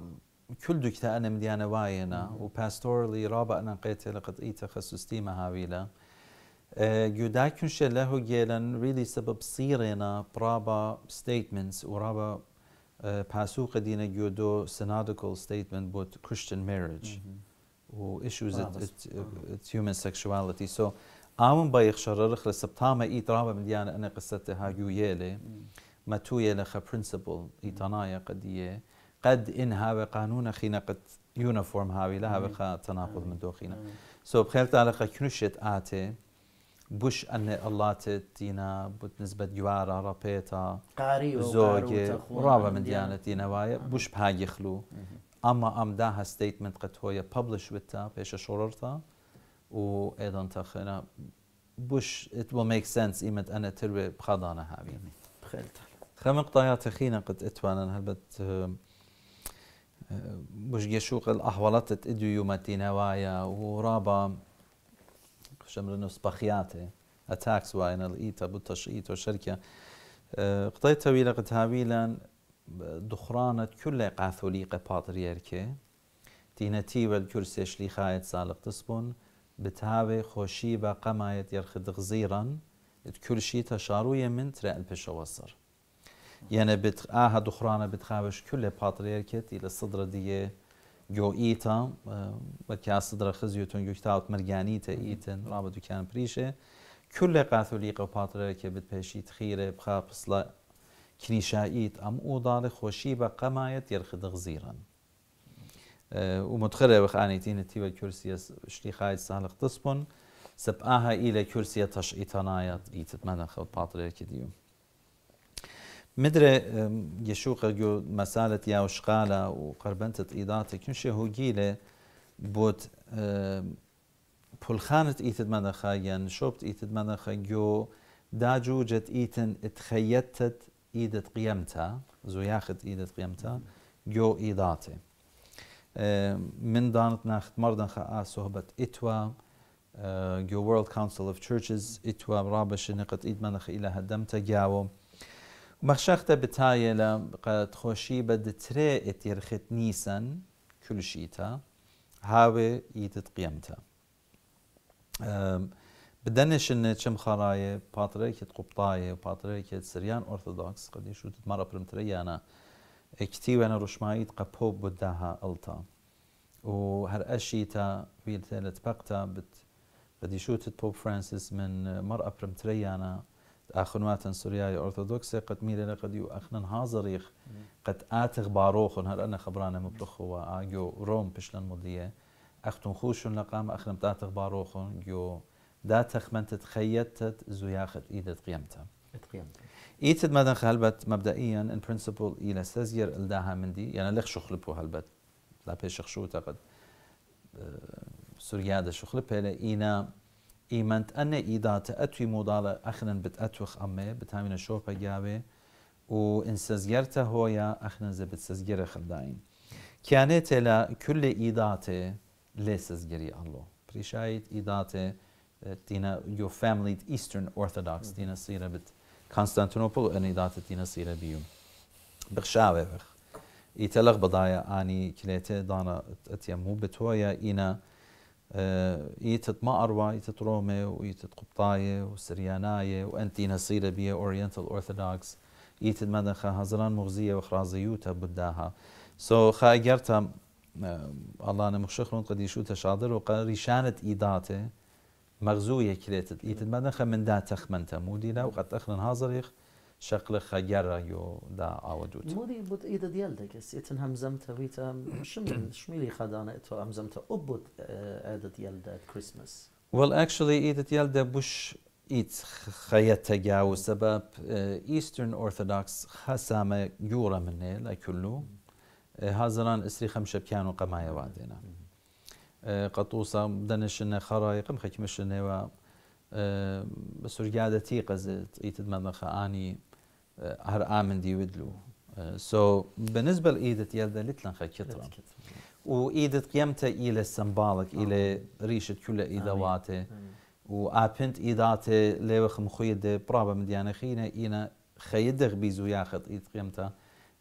كل دكتا أنا مديانة واينا وباستورلي رابع أنا قيت لقد تخصص تيما هاويلا آه، جودا كنش له جيلن ريلي سبب صيرنا برابا ستيتمنتس ورابا آه، باسوق دينا جودو synodical ستيتمنت بوت Christian marriage و issues at, at, at human sexuality so آمن بايخ شررخ لسبتاما إيت رابا مديانا أنا قصتها جويلي ما تويا لخ principle إيتانايا قديه قد إنها بقانون خينا قد يونيفورم هاوي لها بقى تناقض من دوخينا سو so بخير تعالى كنشت آتي بوش أن الله تدينا بوت نسبة جوارا رابيتا قاري زوجة رابا من ديانة دينا وايا بوش بها يخلو اما ام داها ستيتمنت قد هو publish وتا بيش شرطة و ايضا تخينا بوش it will make sense ايمت انا تروي بخضانا هاوي بخير خمق طايات خينا قد اتوانا هل هلبت مش شوقل الأحوالات إدو يومتي نوايا ورابا شمرنو سبخياتي أتاكس واين الإيتا بتشئيت وشركة قطيت تاويلة قتاويلا دخرانة كل قاثوليق باتريركي تينتي والكرسيش لي خايت سالق تسبون بتهاوي خوشي بقمايت يرخد غزيرا كل شي تشاروية من ترى البشوصر Yani bit aha duhrana bit xavish külle patriarket ile sıdra diye گۆئی تا بە کاس درەخزیتون گوشتاوت مەرگانیتە ئیتن ڕابە دوکان پریشێ کول لە قاتولیقە و پاترەکە بت پێشی تخیرێ بخا پسڵە کنیشائیت ئەم ئۆداڵی خۆشی بە قەمایەت یرخدق زیرن ومتخرێ بخانیتی نتیوە کورسیە شتی خایت ساڵق دەسبوون سب ئاها ئی لە کورسیە تەشئیتەنایەت ئیتت مەدەخەوت پاترێکی دیوم مدري يشوق جو مسالة يا وشقالة وقربنت كم شيء هو جيلة بود بولخانة إيتد منخا ين شوبت إيتد منخا جو داجو جت إيتن اتخيتت إيدت قيمتها ياخد إيدت قيمتها جو إيضاتي من دانت ناخد مردن خا صحبة إتوا جو World Council of Churches إتوا رابش نقت إيد منخ إلى هدمتا جاوم قد خوشي بد تري بە نيسان كل نیسەن کولشیتە هاوێ ئیتت قیمتە. بدەنێشن چم خەڕایە پاترەیەکێت قوپتایە و پاترەیەکێت سریان ئۆرتۆداکس قەدیش وت مرا پرمترە یانە اكتي وانا رشمايت قەپۆ بدها التا و هر ئەشی تا ویلتە لە تپەقتا بت قەدیشوتت بوب فرانسيس من مرا ئەپرمترە یانە اخنواتن سورياي اورثودوكسي قد ميل الى قد يو اخنن هازريخ قد اتغ باروخن هل انا خبرانه مبلخ هو اجو روم بشلن مضيه اختن خوشن لقام اخنم تاتغ باروخن جو دا تخمن تتخيتت زياخت ايدت قيمتها قيمتها ايتد مدن خلبت مبدئيا ان برنسبل الى سازير الداها مندي يعني لخ شخل بو هلبت لا بيشخ شو تقد آه، سوريا دا شخل بيلا اينا ايمنت ان ايدات اتوي مودال اخنا بتاتوخ امه بتامين الشوفه جابه وان سزجرته هويا اخنا زبت سزجر خداين كانت لا كل ايداته لسزجري الله بريشايت ايداته تينا يو فاميلي ايسترن اورثودوكس تينا سيره بت كونستانتينوبل ان ايداته تينا سيره بيوم بخشاوه بخ يتلغ بضايا اني كليته دانا اتيمو بتويا اينا آه، يتت ما أروى يتت رومي ويتت قبطاية وسرياناية نصيرة صيربية اورينتال اورثودوكس يتت ايتت خا هزران مغزية وخرازي يوتا بداها سو so, خا جرتا آه، الله انا مخشخرون قد يشوتا شاضر وقال ريشانت ايداته مغزوية كريتت يتت ايتت خا من دا تخمنتا مودي لا وقد اخرن هازريخ شكل خجرة يو دا عودوت مودي بود إيدا ديال دك إتن همزمت ويتا شمن شميلي خدانا إتو همزمت أبود آه، إيدا ديال دا كريسمس Well actually إيدا ديال دا بوش إيت خيتا جاو سبب آه، Eastern Orthodox خسامة يورا مني لكلو آه، هازران إسري خمشة كانوا قمايا وعدنا قطوسة بدنشنا خرايق مخكمشنا و بسرجادة تيقز إيت دمدخة آه، هر آمن دي ودلو سو آه، بالنسبه لايدت يلدا لتلنخا كترا وايدت قيمتا الى سنبالك آه. الى ريشه كل ايدواته وابنت إيداتي لوخ مخيدة برابا من ديانا خينا اينا خيدغ بيزو ياخد ايد قيمتا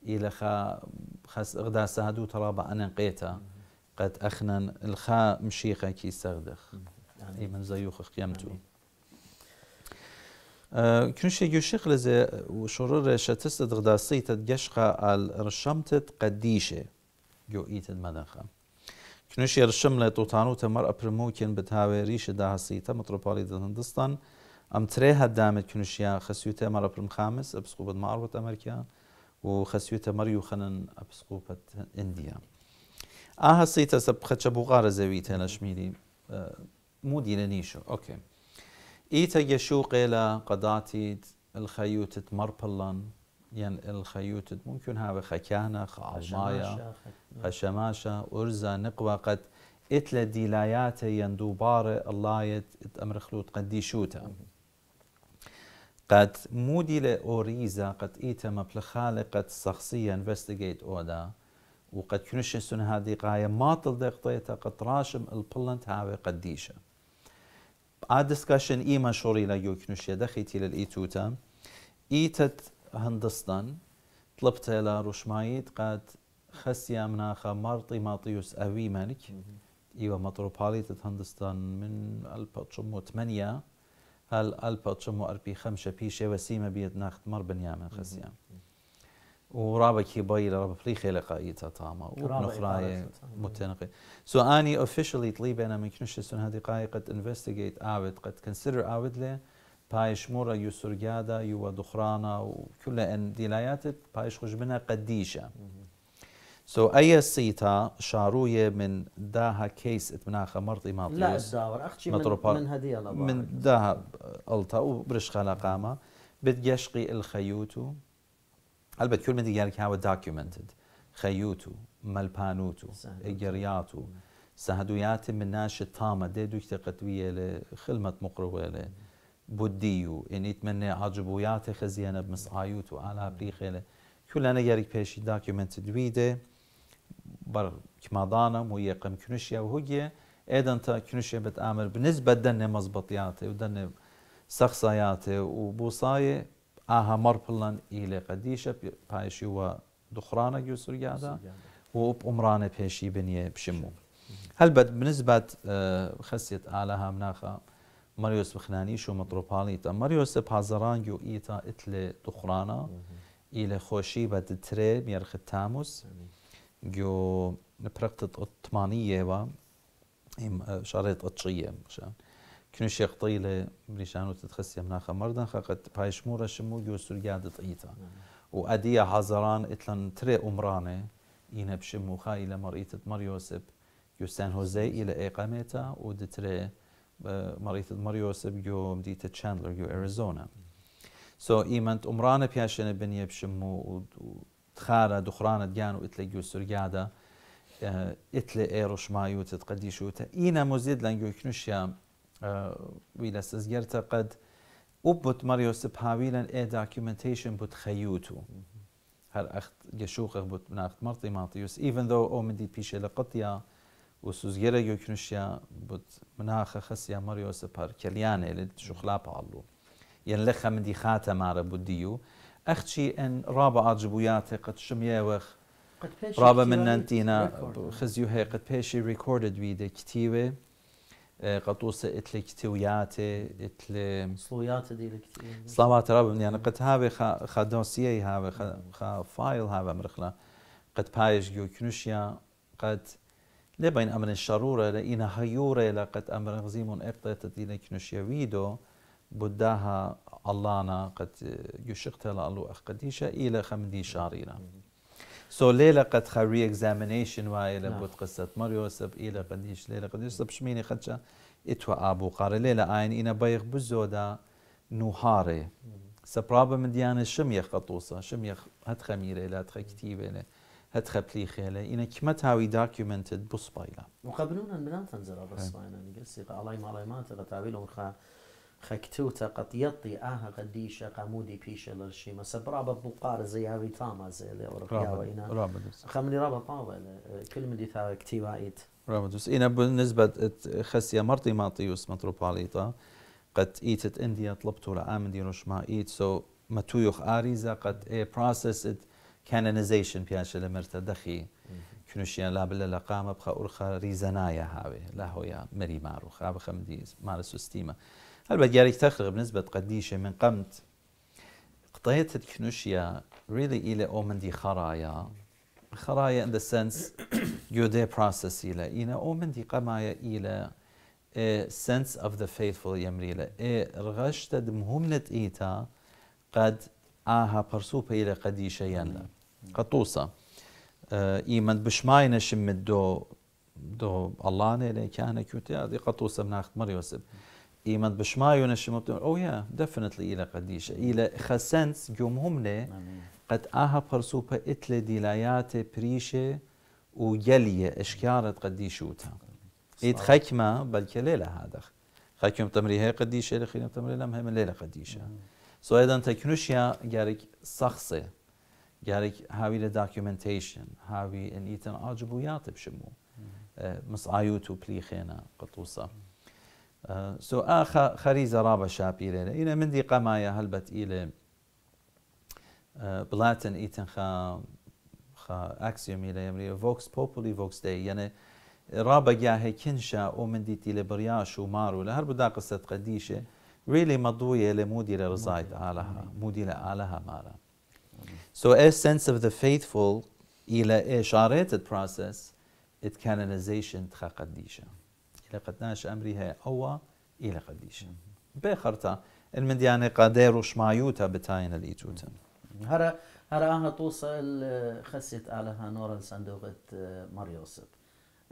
الى خا خاس اغدا سادو ترابا انا قيتا قد اخنا الخا مشيخه كي سغدخ اي من زيوخ قيمته كنش يشيخ لزي وشرور شتست دغداسي على الرشمتت قديشة جو إيت المدنخة كنش يرشم لتوتانو تمر أبرموكين بتهاوي ريش داهسيتا متروبولي هندستان أم تريها دامت كنوشي يا خسيوتا مر أبرم خامس أبسقوبة معروة أمريكا وخسيوتا مريو يوخنن أبسقوبة إنديا آها سيتا سبخة بغارة زويتا لشميلي آه، مودي لنيشو أوكي إيتا يشوق إلى قداتيد الخيوتة مربلن ين يعني الخيوتة ممكن هاوي خكانة خالمايا خشماشة أرزة نقوى قد إتلا ديلايات يندوبارة الله يت أمر خلوت قد ديشوتا قد مودي لأوريزا قد إيتا مبلخالة قد شخصيا انفستيجيت أودا وقد كنشسون هذه قاية ما تلدق قد راشم البلنت هاوي قديشة our discussion i منشوريلا يوكنوشيا دخيتي للإيتوتا إيتت هندستان طلبت إلى رشمايت قد خسيا مناخا مارطي ماطيوس أوي مالك إيوا مطروباليتة هندستان من 1808 هل 1845 بيشة وسيمة بيد ناخت مر بنيامين خسيا ورابا كيبايل رابا بليخي لقايتا تاما ونخراي متنقي سو اني اوفيشلي طليب انا من كنش سن هذه قاي قد انفستيجيت عابد قد كونسيدر عابد لي بايش مورا يو سرجادا يو دخرانا وكل ان ديلايات بايش خش منها قديشه سو اي سيتا شارويه من داها كيس اتمناخا مرضي ماطيوس لا الزاور اختي من, من هديه من داها التا وبرش خلقامه بتقشقي الخيوتو البت كل من ديالك هاو دوكيومنتد خيوتو ملبانوتو اجرياتو سهدويات من ناش الطامة دي دوش تقتوية لخلمة مقروة بوديو إن يتمنى عجبويات خزيانة بمسعايوتو على بريخة كل أنا يريك بيشي داكيومنت دويدة بر كمادانا موية قم كنشيا وهجي أيضا تا كنشيا بتعمل بالنسبة دنة مزبطياتي ودنة سخصياته وبوصاية ئاها مەڕ پڵان ئیلێ قەدیشە پایشی وە دخرانە گوسوریادا وب عمرانە پێشی بنیە پشم و هەلبەت بنسبەت خەسێت ئالە هام ناخە ماریوس بخنانی شو مەترۆپالیتە ماریوس پازران یو ایتا اتل دخرانه ایل خوشی بە دترێ میرخ تاموس یو اطمانیه و ام اه، شرط ئەچیە مشان Künüşek tıyla birişan o tedxis yemna xamardan fakat payşmura şemu göstergâdı tıyta. O adiye hazaran etlan tre umrane yine bşemu بشمو maritet Mar مر جو يوسان هوزي الى اقامتها ودتري مريت مريوس يو مديت تشاندلر يو اريزونا سو ايمنت عمران بياشن بنيه بشمو وتخارا دخرانة ديان واتلا يوسر سرقادا اتلا ايروش مايو تتقديشو تا اينا مزيد لان جو كنوشيا آه، ویلس زگرت قد وبوت ماريو سبهاويلا اي دوكيومنتيشن بوت خيوتو هر اخت جشوق بوت بناخت مرتي ماتيوس ايفن ذو او من دي بيشي لقطيا وسوزجرا يوكنشيا بوت مناخ خسيا ماريو سبار بار كليانه لتشخلا بالو ينلخا دي خاتا مارا بوديو اختشي ان رابع اجبوياتي قد شمياوخ رابع من نانتينا خزيو هي قد بيشي ريكوردد بيدي كتيوه قطوس إتلي كتوياتي إتلي سلويات دي لكتويات صلوات رب يعني قد هاوي خا خا دوسيي هاوي خا, خا فايل هاوي مرخلا قد بايش جيو كنوشيا قد لبين امر الشرورة لإينا هيورة لقد امر غزيمون اقطت دي كنوشيا ويدو بداها اللانا قد يشقتها لالو اخ قديشة الى خمدي شارينا سو ليلة قد خا ري اكزامينيشن وهاي بوت قصة ماريو سب إلى قديش ليلة قديش سب شميني خدشة إتوا أبو قاري ليلة آين إنا بايخ بزودا نوهاري سبرابا من ديانة شميخ قطوصة شميخ هات خميرة لا تخ كتيبة لا هات خبليخة لا إنا كما تاوي دوكيومنتد بصبايلا مقابلونا بنان تنزرا إيه. بس يعني قصي على ما على ما تغتابيلو خا خكتوتا يطي قامودي خەکتوتە قەتەتی ئاها قەدیشە قامودی پیشە لە شیمە سەبرا بە بووقار زیاوی تامازێ لێ ڕاوەینا خەمنی ڕە بە پاوە کلمدی تاوەکتیوائیت ڕامدوس ئینە بنسبت خەسیە مەرتی ماتیوس متروباليطا قد إيتت إنديا طلبتو لآمن دي لە ئامدی ڕۆژمائیت سۆ مەتوویخ ئاریزە قەت ئێ پراسست کانەنزیشن پیاشە لە مرتە دەخی کنوشیان لا بلا بلە بخا قامە بخە هاوي لا هو يا مريمارو مەری ماڕوخا بخەمدی مارسو سوستیمە. البته تخرج بنسبة قديشة من قمت قطەیەت الكنوشيا ريلي إلى أومن دي خرايا خرايا in the sense يودي process إلى إلى دي قمايا إلى sense of the faithful يمري إلى رغشت مهمنة إيتا قد آها برسوبة إلى قديشة يلا قطوسة آه، إيمان بشماينة شمد دو دو الله نيلي كانك يوتي هذه قطوسة من أخت مريوسب ایمەند بشمایون نەشمەوت oh او یا دەفنتلی ئیلە قەدیشە ئیلە خەسەنس گومهمنێ قەت ئاها پەرسوپە ئیتلێ دیلایاتێ پریشێ و گەلیە ئشکارت قەدیشوتە ئیت خەکمە بەلکە لێلە هادەخ خەکم تەمری هەیە قەدیشە لە خینە تەمرێ لەم هەمە لێلە قەدیشە سۆیدان تەکنوشیا گارێک سەخسێ گارێک هاوی لە داکیومنتیشن هاوی ان ئاجبوو یاتە بشمو و آه، مسعاوت و پلیخێنە قەتوسە. آه، سو سؤال آه، خەریزە ڕابەشاپیرێنە ئینە مندی قەمایە هەلبەت ئیلێ آه، بڵاتن ئیتنخە ئەکسیۆمی لە ئەمری ڤۆکس پۆپلی ڤۆکسدەی فوكس ڕابەگیاهەی يعني کنشە ئۆ مندیتی لە بڕیاش و مار و لە هەر بدا قسەت قەدیشێ وێلی مەدوویە لە مودی لە ڕزایت ئالەها مودی مودي ئالەها مارە So a sense of the faithful إلى إشارات process it canonization تخا قديشة لقدناش أمري هي أوا إلى قديش بخرتا قادر وش مايوتا بتاين الإيتوتن هرا هرا توصل خسيت على هانورا صندوقة آه، مريوسب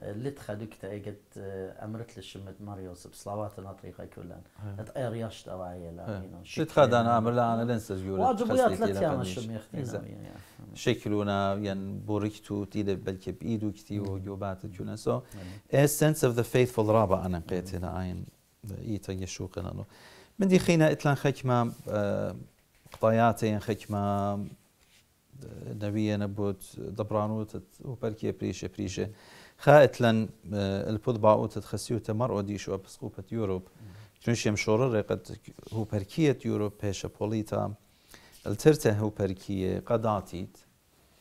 Litt redukt til eget emretlisje med Marius بصلوات نطريقة كلها اتقريشت او عيلا تتخدى انا امر انا لنسى واجب واجبويات لا تيام الشم يختينا شكلونا ين يعني، بوريكتو تيدا بلكي بايدو كتي وجوبات جونا سو sense of the faithful رابع انا قيت هنا عين ايتا يشوق انا من دي خينا اتلان خكمة آه، قطاياتين يعني خكمة آه، نبيه نبوت دبرانوت وبركي بريشه بريشه خائتلن آه، البود باوت تمر ودي شو وابسقوبة يوروب چونش یم شورا هو هوپرکیت يوروب بيشا بوليتا الترته هو هوپرکی قداتیت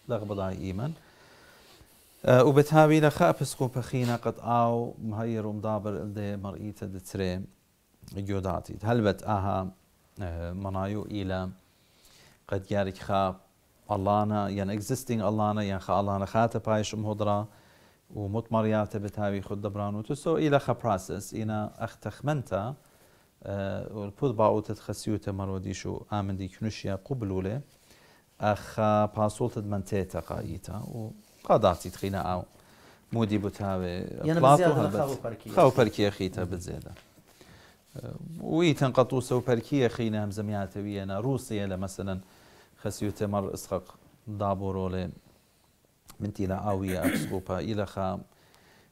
لغبلا ایمن آه، وبتهاوي لخا بسقو خينا قد او مهير ومدابر الدي مرئيته دتري هل بت اها آه، منايو الى قد يارك خا انا يعني اكزيستينغ الله انا يعني خا الانا خاته بايش مهدره ومطمرياته بتاوي خد تاوی خود دبران و تو سو ایلا اختخمنتا البود آه، باوت خسیوت مرودیش و آمن دي كنوشيا قبلولي أخا باسول تدمن تيتا قايتا وقاداتي تخينا او مودي بتاوي يعني بزيادة خاو بركي خاو بركي خيتا بزيادة آه، ويتن قطوسة سو بركي خينا هم زمياتوي انا روسيا مثلا خسيو تمر إسخق دابورو من تيلا آوية أبسكوبا إلى خا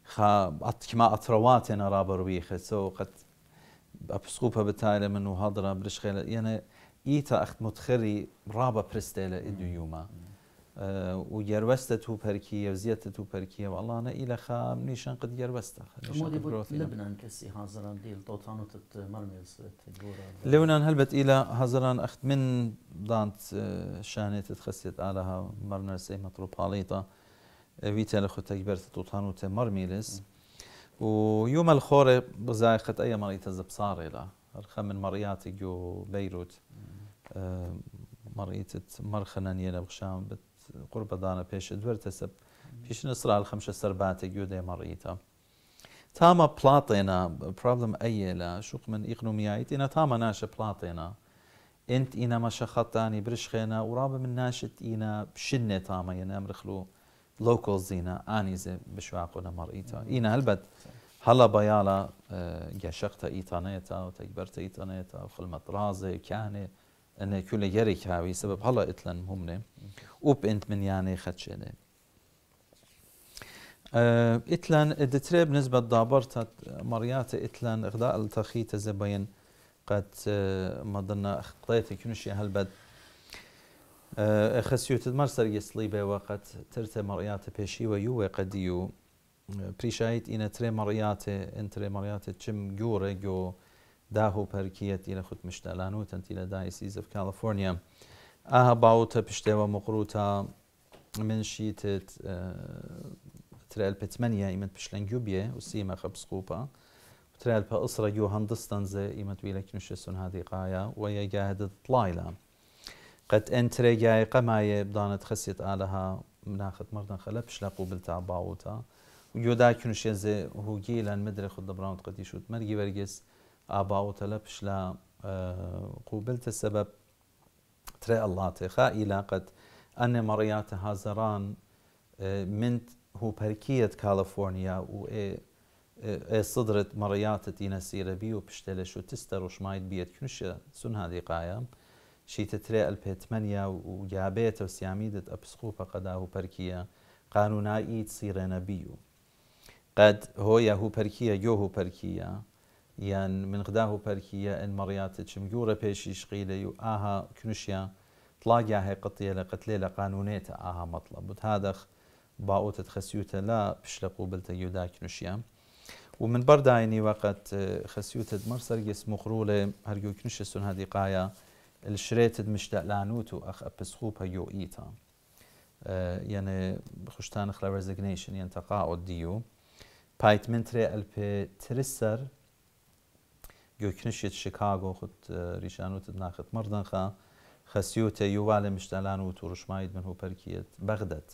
خا أت كما أتروات أنا رابر ويخ سو قد أبسكوبا بتايلة منو هضرة برش خيلة يعني إيتا أخت متخري رابا برستيلة إدو يوما اه، ويروسته تو بركيه وزيته تو بركيه والله انا الى خا نيشان قد يروسته خا لبنان كسي حاضران ديل طوطانو تت مرميز لبنان هلبت الى حاضران اخت من دانت اه، شانيت تخسيت الها مرنر سي مطروب حاليطه ویتە لە خوتەک بەرتە دوتان و تێمەەر میلس و یومە خۆرێ بزای خەت ئەیە مەڵیتە زەبساڕێلا هەرخە من مەڕیاتی گۆ بەیروت مەڕیتت مەرخەنەنیە لە بخشان بت قڕ بەدانە پێشە دوێرتە سب پیشنە سرال خەمشە سەرباتێک جو دێ مەڕیتە. تاما بلاطينا بروبلم اي لا شوق من اقنومياتي انا تاما ناشا بلاطينا انت اينا ما شخطاني برشخينا ورابا من ناشت اينا بشنة تاما ينام رخلو local zina anize bishwaqo na mar'ita ina halbat هلا بيالا قشقتا اه، إيطانيتا وتكبرتا إيطانيتا وفي المطرازة كاني أن كل يريك هاوي سبب هلا إتلن مهمني وب أنت من يعني خدشيني اه، إتلن دتريب بنسبة دابرتا مرياتا إتلن إغداء التخيطة زبين قد اه، مدنا أخطيتي كنشي هلبد خسیو خەسیوتت مەر سەرگەسڵی بێوەقەت ترتە مەڕیاتە پێشیوە یوێ قەدی و اه، پیشایت تر مریات این تر مریات چم گوره گو داه پرکیت پەرکیەتی لە خود مشتەلان و تەنتی لە اف زف اها ئاها باوتە و مقروتا منشیتت ترال پتمەنیە ئیمت پشلەنگیو بێ و سیمە خەبسقوپە ترال پە اصرا گو هندستان زه ایمت ویلکنشسون سنهادی قایە و یەگاهدت تڵایلە. قد انتري جاي قماي بدانت خسيت آلها مناخت مردن خلا بشلقو بلتا باوتا ويودا كنو شيزي هو جيلا مدري خد بران قد يشوت مرجي برجس آباوتا لبشلا آه، قوبلت السبب تري الله تخا إلى قد أن مريات هازران آه، من هو بركية كاليفورنيا و اي صدرت مريات تينا سيرة بيو بشتلش وتستر وشمايد بيت كنش سن هذه قايم شیت شیتە ترێ منیا و یابێتە و سیامیدت ئەپسخوپە قەدا و پەرکیە قانونایی سیڕێنەبی و قەت هۆیە هوپەرکیە یۆ پرکیا یان منغدا هوپەرکیە پرکیا ان مریاتش میوره پێشی قیله یو آها کنشیا طلاقيا هي قطية لقتلة لقانونية آها مطلب بود وتهادخ باوت خسیوت لا بشلقو بلتا يوداك نشيا ومن برداینی وقت آه، خسیوت مرسر مخروله هرگو کنشستون هدی قایا الشريتد مش دلانوتو اخ ابسخوبا يو ايتا آه، يعني خشتان خلا ريزيجنيشن يعني تقاعد ديو بايت من تري البي تريسر جو كنشيت شيكاغو خد آه، ريشانوت ناخت مردن خا خسيوتا يوال مش دلانوتو رشمايد من هو بركيت بغداد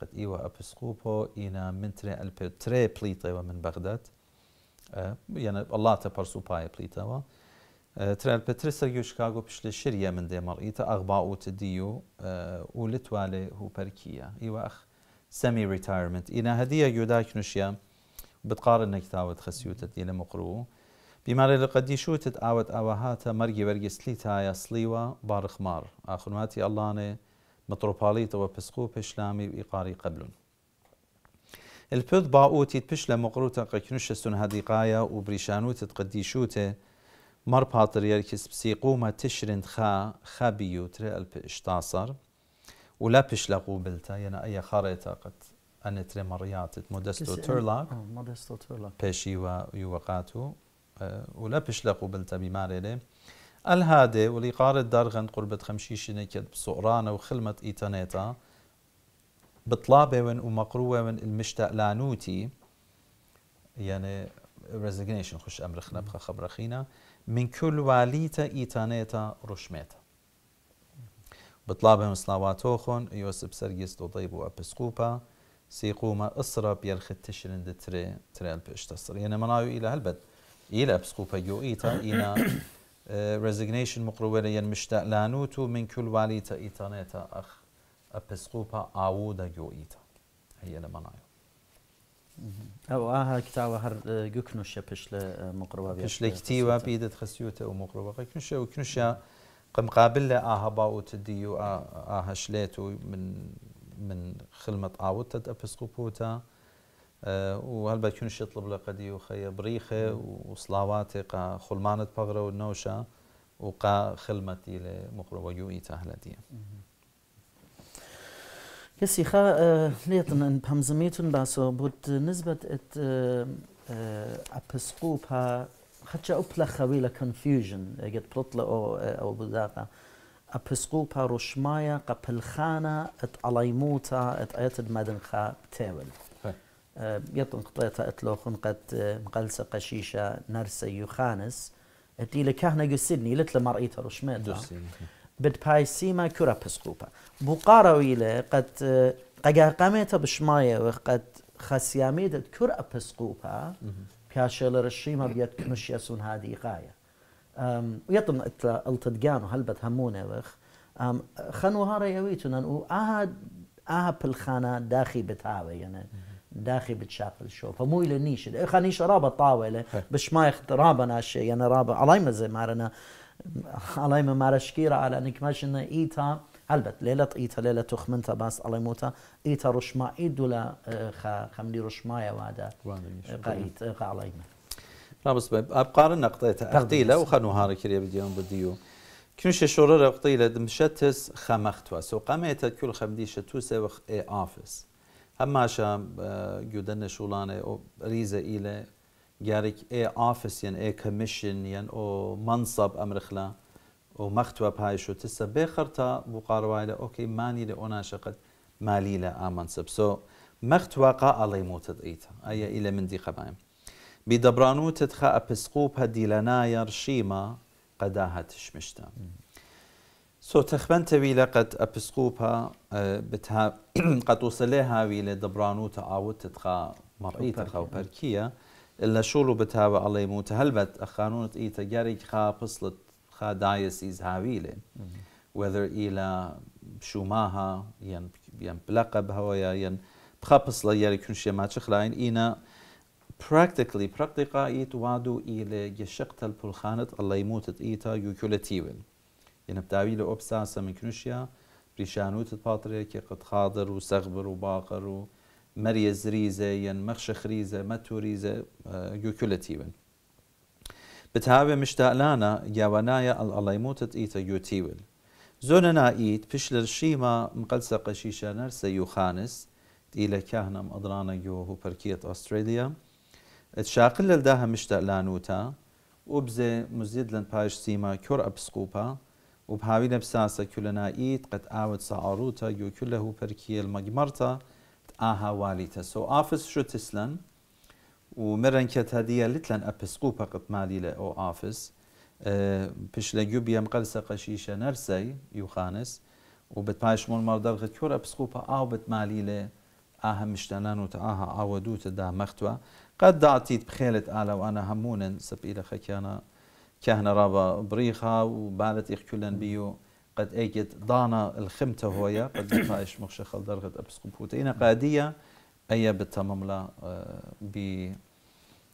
قد ايوا ابسخوبو اينا من تري البي تري بليطيوا من بغداد آه، يعني الله تبارسو باي بليطيوا ترال پترسە گوێشکاگۆ پشتە شریە من دي دێمەڵئیتە ئەغباوت دیو و لتوالێ هوپەرکیە ئیوەخ سەمی ریتارمنت ئینە هەدیە گوێداکنوشیە بتقارن نەکتاوت خەسیوتەتی لە مقرڕوو بیمارە لە قەدیشوتت ئاوت ئەوە هاتە مەرگی وەرگسلی تایە سلیوە بارخمار ئاخرماتی ئەلانێ مترۆپاڵیتەوە پسقو و پێشلامی و ئیقاری قبلون البد باوتیت پشت لە مقرڕوتە قەکنوشەستون قايا و بریشانوتت قەدیشوتێ مر باطر پاتریەرکیس پسیقومە تشرین خا خا بيوتر ئەلپ ئشتاسەر و لا بلتا لە أي یەنە ئەیە خەڕێتەقت ترى مەڕیاتت مدەست و تۆلاک پێشی وە یوەقات و ولا پیش لە قوبلتە بیمارێ ئەلهادێ ولی قارت دەرغند قوربەت خەمشیشینێکت سۆرانە و خلمت إيتانيتا بطلابێ ون و مەقروێ من المشتەلانوتی یعنی يعني رزگنیشن خوش ئەمرخنە بخە خەبرەخینە من كل واليتا إيتانيتا رشميتا بطلابهم سلاواتوخون يوسف سرجيس وطيبو أبسقوبا سيقوما إصرا بيرخ التشرين تري تري البش تصر يعني مناو إلى هلبد إلى أبسقوبا يو إيتا إنا ريزيجنيشن اه، مقرويريا مشتاق لانوتو من كل واليتا إيتانيتا أخ أبسقوبا آوودا يو إيتا هي لمنايو ئەو ئاها کتاوە هەر گوکنوشە پش لە مقرڕەوە پش لە کتیوە پێ دەتخستیوتە و مقرڕەکە کنشە و کنشە قمقابل لە ئاهەبا آه، و تدی و من من خلمت ئاوتە ئەپسقوپوتە وهەلبەت آه، کنش طلب لە قەدی و خەیە بریخێ و سلاواتێقا خولمانت پەغرە و نەوشە وقا خلمەتی لە مقرڕەوە و ئیتاهلەتیە. هسي خا ان آه، بهم زميتن باسو بود نسبة ات ابسقوب آه، آه، ها خدش أبلا خويلة كونفيوجن قد بلطلة أو أو بذاقة أبسقوب ها رشمايا خانه ات عليموتا ات آيات المدنخا تاول يطن ات اتلوخن قد مقلسة قشيشة نرسي يخانس اتي لكهنة قسدني لتل مرئيتا رشماتا بد پای بتپایسیما کورا پسقوپا بوقارویله قد قگه قمیتا بشمایه و قد خسیامیدت کورا پسقوپا پیاشه لرشیما بیت کمشیسون هادی قایه ويطن التدقان وهلبت همونه وخ خنو هارا يويتنا وآها آها بالخانة داخي بتاوي یعنی داخل بتشاقل شو فمو إلى نيش خانيش رابة طاولة بش ما يخت رابة ناشي يعني رابة على ما زي مارنا الله من مارش كيرا على انك ماشن ايتا البت ليلة ايتا ليلة تخمنتا باس الله يموتا ايتا رشما ايدولا آه، خملي رشمايا وادا قايت الله يما رابس باب ابقار نقطة اختيلة وخنو هاري كريا بديون بديو كنش شورر اقطيلة دمشتس خمختوا سو قاميتا كل خمديشة توسي وخ اي افس هماشا آه، جودن شولانه ريزه إلى جارك اي اوفيس ين اي كوميشن ين او منصب امر خلا او مختوب هاي شو تسا بخرتا بقاروايلا اوكي ماني لي انا شقد مالي لا منصب سو مختوى قا الله يموت ايتا اي الى من دي قبايم بدبرانو تتخا ابسقوب هدي لناير شيما قداها تشمشتا سو تخبن تويلا قد ابسقوبها اه، بتها قد وصلها ويلي دبرانو تعاود تتخا مرئيتا تدخا وبركيه لشولو بتاوى علي موت هلبت اخانون اي تجاريك خا بصلت خا دايسيز هاويلي وذر الى شوماها ين ين بلقب هوايا ين بخا بصلا ياري كنشي ما تشخلاين اينا practically براكتيقا ايت وادو الى يشقت البلخانت الله يموت ايتا يوكولتيول ين بتاوي لأوبساسا من كنشيا بريشانوت الباطريكي قد خاضر وسغبر وباقر و, سغبر وباقر و Merjez Rize, jen Mechshech Rize, Metu Rize, gjykullet tiven. Bethave mishtalana javanaja al alajmotet i të gjytivel. Zonën a i të pishlërshima më kalsa qëshisha nërse Juhanis, të ile kahna më adrana gjohu për kjetë Australia, të shakil lëldaha mishtalanuta, u bëze mëzidlën pajshësima kjor apskupa, وبهاوي لبساسة كلنا إيد قد آوت سعروتا يو كله بركي المجمرتا aha walita. So office shutislan u merenket hadiye litlan episkopa qıtmaliyle o office pişlegü biyem qalsa qashişe nersey yuhanes u betpaşmol mardal gıtkör episkopa av betmaliyle aha müştenanut aha avadut da maktva قد دعتيت بخيلة أعلى وأنا همون سبيلة خكيانا كهنا رابا بريخا وبالت إخ كلن بيو قد ايجت دانا الخمته هويا قد نقايش مخشخل درغت ابسقبوت اين قاديه اي لا آه، ب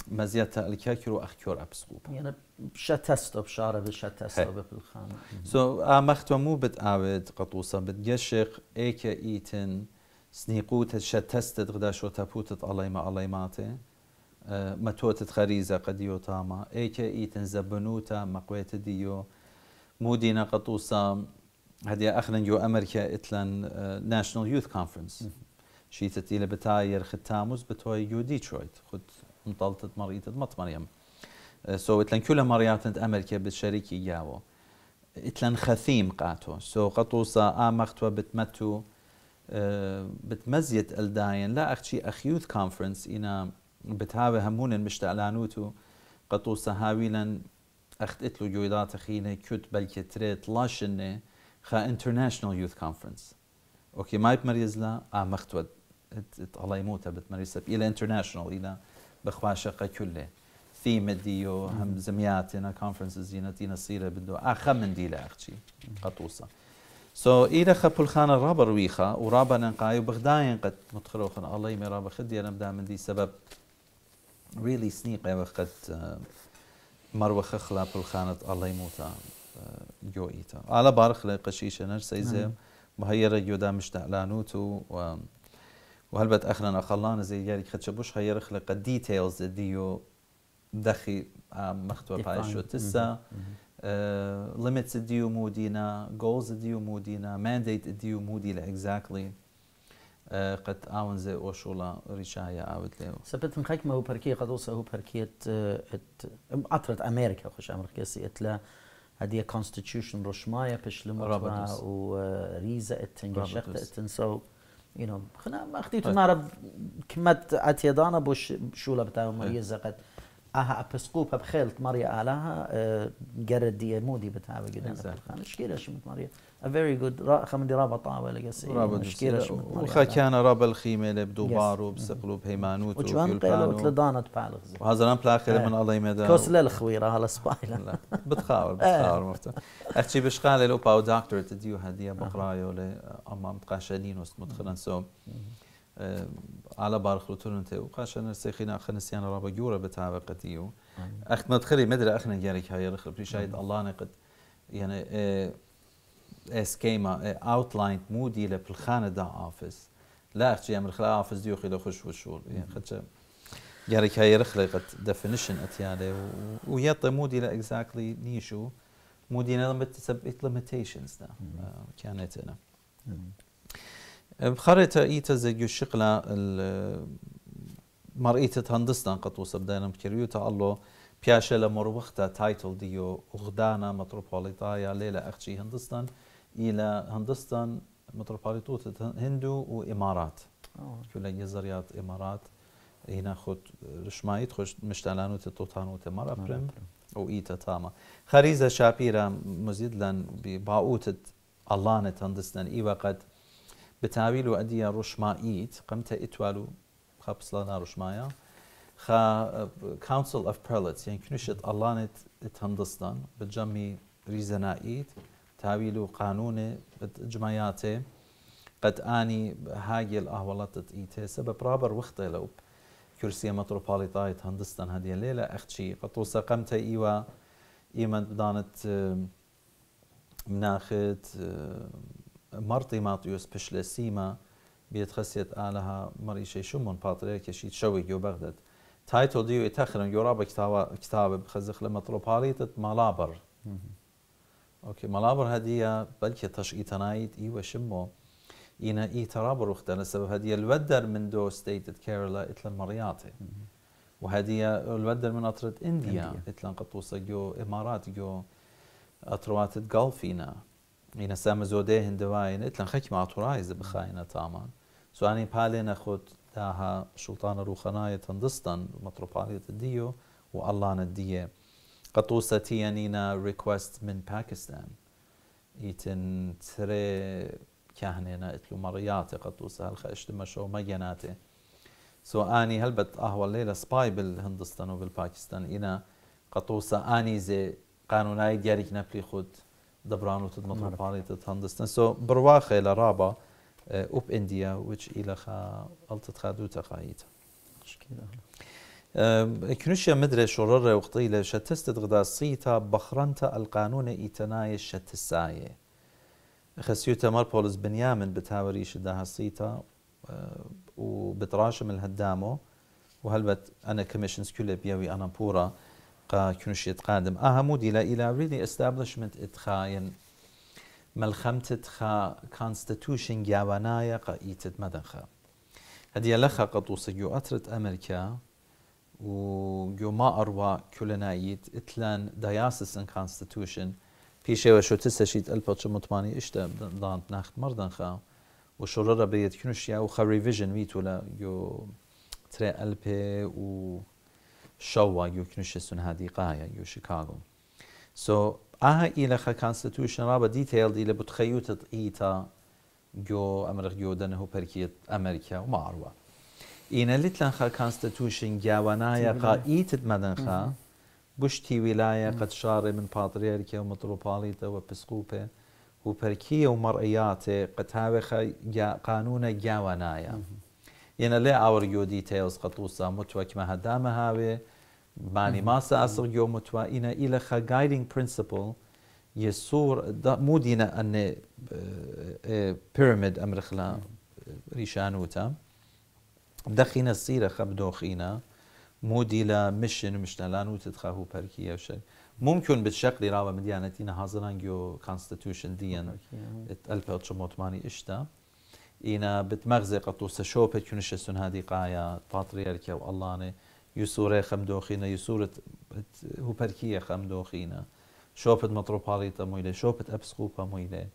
مزيتا الكاكر واخكور ابسقوب يعني شتستو بشاره بشتستو بالخانه سو امختو مو بتعود قطوسا بتجشق كي ايتن سنيقوت شتست غدا شو تابوت الله ما الله آه، ما توت خريزه قديو تاما كي ايتن زبنوتا مقويت ديو مودي نقطوسا هدي أخنا يو أمريكا إتلان ناشونال يوث كونفرنس شي تتيلة بتاير ختاموس بتوي يو ديترويت خد مطلت مريت مطمريم آه، سو so, إتلان كل مريات أمريكا بالشريك ياو إتلان خثيم قاتو سو so, قطوسا آمختو بتمتو آه، بتمزيت الداين لا أختي أخ يوث كونفرنس إنا بتهاوي همون مشتعلانوتو قطوسا هاويلا اختت له جويدات اخينا كنت بلكي تريت لاشنه خا انترناشونال يوث كونفرنس اوكي ماي بمريز لا اه مختود الله يموت بتمريز طيب، الى انترناشونال الى بخواشقه كله ثيم ديو هم زمياتنا كونفرنسز دينا دينا سيرة بدو اخا آه، من ديلا اختي قطوسه سو so, إذا خبل خان رابا ويخا ورابا ننقاي وبغداين قد متخروخن الله يمي رابا خدي أنا بدأ من دي سبب really سنيقة وقت آه، مروخ خلاف الخانة الله يموتا آه، جوئيتا على بارخ لقشيشة نرسيزم وهيرا يودا مشتاق لانوتو و وهلبت اخنا اخلان زي ياري خدشبوش هيرا خلق ديتيلز ديو دخي آه، مختوى بايشو تسا آه، ليميتس ديو مودينا جولز ديو مودينا مانديت ديو مودينا اكزاكتلي exactly. آه، قد آون زي وشولا ريشايا آود ليو سبت مخيك ما هو بركية قدوسة هو بركية عطرت آه، أمريكا خوش أمريكا سيئت لا هدية كونستيتيوشن رشماية بش و لمرتبة آه، وريزة اتنجشخت اتنسو you know خنا ما خديتو طيب. نعرف كمت اتيادانا بوش شولا بتاو إيه. مريزة قد اها ابسقوبها بخيلت مريا الاها قرد دي مودي بتاعها قدام شكيلة شمت مريا a very good خمدي رابط طاولة قصي إيه؟ مشكلة وخا كان راب الخيمة اللي بدو بارو بسقلو بهيمانوت وشوان قيلو تلدانت بالغز وهذا نام بلاخر إيه. من الله مدى كوس للخويرة هلا سبايلا بتخاور إيه. بتخاور مفتاح اختي بشقال لو باو دكتور تديو هدية بقرايو لأمام قاشانين وسط مدخلن سو على بار خلطون انت وقاشان رسيخينا خنسيان رابا جورة بتعبقتيو اخت مدخلي مدري اخنا جاري هاي رخل بشايد الله نقد يعني اسكيما اوتلاين اه، مودي لبلخانة دا اوفيس لا اختي امر خلا عافز ديو خيلو خش وشول يعني خدش جارك هاي رخلة قد definition اتيالي ويطي مودي لا اكزاكتلي نيشو مودي نلمت سبت ليميتيشنز دا اه، كانت انا اه، بخريتا ايتا زيو الشقلة مرئيت تهندستان قطو سبدانا بكريوتا الله بياشة لمر وقتا تايتل ديو غدانا متروبوليتايا ليلة اختي هندستان الى هندستان متروبوليتوت هندو وامارات كل آه. يزريات امارات هنا خود رشمایت خوش مشتلانوت تتوتانو تمارا پرم او ایتا تاما خريزة شابيرا مزيد لن بباوت اللانت هندستن اي وقت بتاويلو اديا رشمايت قمت إتوالو خبص لنا رشمايا خا كونسل اوف بريلتس يعني كنشت اللانت هندستان بجمي ريزنائيت تاويل قانون جماياته قد اني هاي الاهولات تقيته سبب رابر وخته لو كرسي متروبوليتايت هندستان هذه الليله اختشي قطوسة قمت ايوا ايما دانت مناخت مرتي ماتيوس بشلة سيما بيتخسيت آلها مريشي شمون باتريا كشي تشوي يو بغداد تايتو ديو اتخرن يورابا كتابة كتابة بخزخ لمتروبوليتت مالابر اوكي ملابر هدية بلكي تش اي ايتنايت اي وشمو اينا اي ترابر وختنا لسبب هدية الودر من دو ستيت كيرلا اتلن مرياتي وهدية الودر من اطرة انديا اتلن قطوسا جو امارات جو اطروات جولفينا اينا سام زوده هندواين اتلن خك مع بخاينة تاما سواني بالي ناخد داها سلطان روخناية تندستن متروباليت الديو والله نديه قطوسة تيانينا ريكوست من باكستان يتن تري كهنينا اتلو مرياتي قطوسة هلخا اشتما شو مجناتي سو اني هل هلبت اهوى الليلة سباي بالهندستان وبالباكستان انا قطوسة اني زي قانون اي ديارك نبلي خود دبرانو وتدمط مباري تدهندستان سو برواخي لرابا اوب انديا ويتش الى خا التت خادوتا خايتا شكيدا کنوشیا مدرێ شۆڕە ڕێوقتەی لە شەتستت غداسی تا بەخڕەنتە ئەلقانونە ئیتەنایە شەتسایێ خەسی بنيامن تەمەەر پۆلس بنیامن بتاوەریشە داهسی تا و بتراشە من هەدامۆ و هەلبەت ئەنە کمیشنسکیولە بیاوی ئەنەپورە قا کنوشیت قادم ئا هەموو دیلا ئیلاوریدی ئستابلشمنت ئتخاین مەلخەمتت خا کانستتوشن گیاوانایە قا إيتت مدنخا هدي لخا خەقەت يؤترت أمريكا و جو ما أروى كولنايت اتلان دياسس ان كونستيتوشن بيشي وشو تسشيت البتش مطماني اشتا دان نخت مردن خا وشرر بيت كنوشيا وخا ريفيجن ميت ولا يو تري البي و شوا جو يو سن هادي قايا جو شيكاغو سو اها الى خا كونستيتوشن رابا ديتيلد الى بتخيوتت ايتا جو امرخ جو دنه بركيت امريكا وما اروى خا ئینە لیتلەنخە کانستتوشن مدن خا بوش بشتی ویلایە قەت شارێ من پاتریەرکێ و متروپاڵیتەوە پسقوپێ و پەرکیە و مەڕعیاتێ قەتاوێخە قانونە گیاوانایە. یەنە لێ ئاوەرگۆدی تێوز قەتوسا متوەکمە هەدامە هاوێ بانی ماسە ئاسڵ گۆ متوائینە ئیلە خا گایدنگ پرینسیپل يسور مو دينا أن بيراميد أمرخلا ريشانوتا دخينا دەخینە سیرە خە بدۆخینە مودی لە میشن میشنەلان و تتخاو پەرکیەشن ممکن بتشكل راوة مديانتين هازران جو كونستيتوشن ديان الفل شموتماني اشتا اينا بتمغزي قطو سشوبة كنش سن هذه قايا باترياركيا والله يسورة خمدوخينا يسورة هو بركية خمدوخينا شوبة متروباليتا مويلة شوبة أبسخوبة مويلة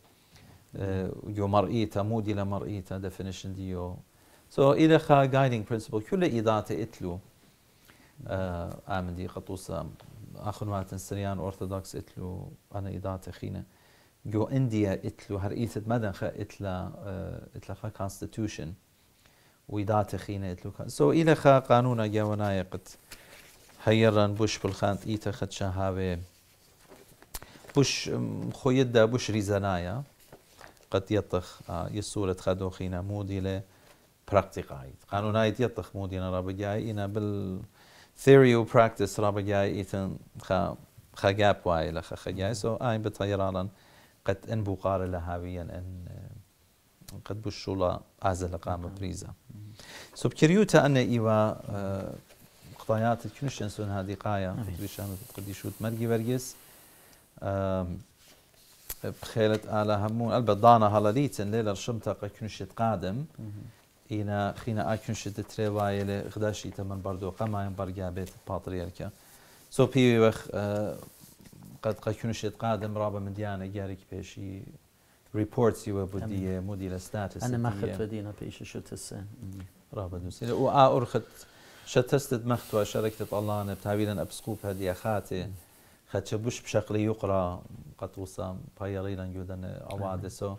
اه، يو مرئيتا مودي لمرئيتا ديفينيشن ديو So خا guiding principle كل إيدات إتلو آه، آمدي قطوسة آخر ما تنسريان أورثوذكس إتلو أنا إيدات خينا جو إنديا إتلو هر إيثت مدن خا إتلا آه، إتلا خا constitution وإيدات خينا إتلو So خا قانونا جاونايا قد هيران بوش بالخانت إيتا خد شهاوي بوش خويدة بوش ريزانايا قد يطخ آه، يسورة خدوخينا موديلة له براكتيكايت قانون ايت يطخ مودينا رابا جاي انا بال ثيري و براكتس رابا جاي ايتن خا خا جاب واي لخا خا جاي سو اي بتيرالا قد ان بوقار لها ان قد بشولا ازل قام بريزا سو بكريوتا ان ايوا قطايات كنشنسون هذه قايا بشان قد يشوت مرجي فرجس بخيلة آلة همون ألبا دانا هلا ليتن ليلة رشمتا قد كنشت قادم مم. اینا خینا آکن شد تری وایل خداشی تمن بردو پاتریال که سو پاتریەکە آه، سۆ قد قەت شد قادم ڕابە من دیانه گاری که پیشی پێشی ریپۆرتسی وە بودیە استاتس انا ستاتس و دینا پیش پێیشە تسه ڕابە دووسێ و شد ئا ئۆرخت شتستت مەختوە شەرەکتت ئەڵانە تاویلەن ئەپسقوپ هەدیە خاتێ خەچە بش بشەقلی یوقرا قەت وسام پایەڵی لەنگودەن ئەوادەسەوە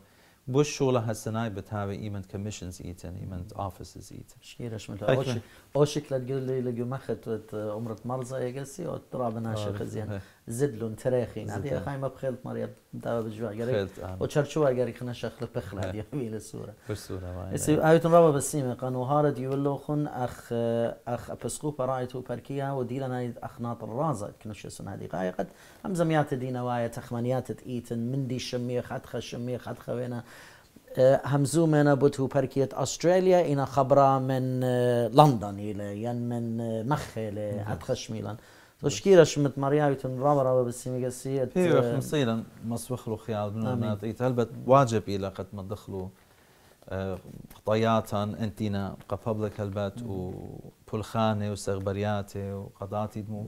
بۆ شۆڵە هەسەنای بەتاوێ ئیمەند کەمیشنز ئیتن ئیمەند ئافیسز ئیت اوشك لتقول لي لقوا مخت عمرة مرزا يا قسي وتراب منها آه، شيخ زين إيه. زدلون تراخي هذه يا خايمه بخيلت مريض دابا بالجوع قريب آه. وتشرشوا قريب خنا شيخ بخل هذه جميله إيه. السوره بالسوره ما اسي ايت رابا بسيمه قانو هارد يولو خن اخ اخ ابسقوبا رايتو باركيا وديلا نايد اخناط شو كنشسن هذه غاية قد امزميات دينا وايا تخمانيات ايتن مندي شميخ ادخل شميخ ادخل وينا آه، همزو من بوتو بركيت أستراليا إنا خبرة من آه، لندن إلى ين من آه، مخيل أدخش ميلان تشكيرش مت مريابتن رابا رابا بسيمي قسيت في رخ مصيرا مصبخلو خيال بنونات إيتهلبت واجب إلى قد ما دخلوا قطياتا انتينا قفبلك و بولخانة وسغبرياته وقضاتي دمو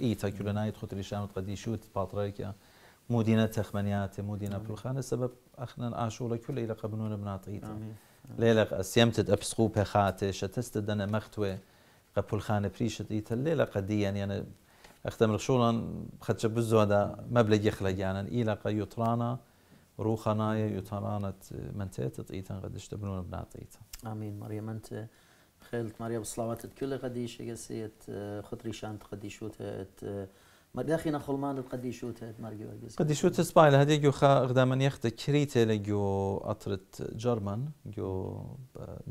ايتا كلنا يدخل ريشان وتقدي شوت باطريكيا مدينة تخمنيات مدينة بلخان سبب أخنا آشورة كل إلى قبنون بناطيته ليلة سيمتد أبسقو بخاتي شتست دنا مختوي قبل خانة بريشت إيتا ليلة قديا يعني أختم الخشولا خدش بزودا مبلغ يخلق يعني إلى يطرانا روخنا يطرانا منتيت إيتا قدش تبنون بناطيته آمين مريم أنت خيلت مريم صلواتك كل يا قسيت آه، خطري شانت غديشوت آه، مەرگاخی نەخڵمانت قەدی شووتێت مەرگوەرگز قەدی شووت سپای لە هەدێک گوخە ئەقدامە یەختە کریتێ لە گۆ اطرت جرمان جو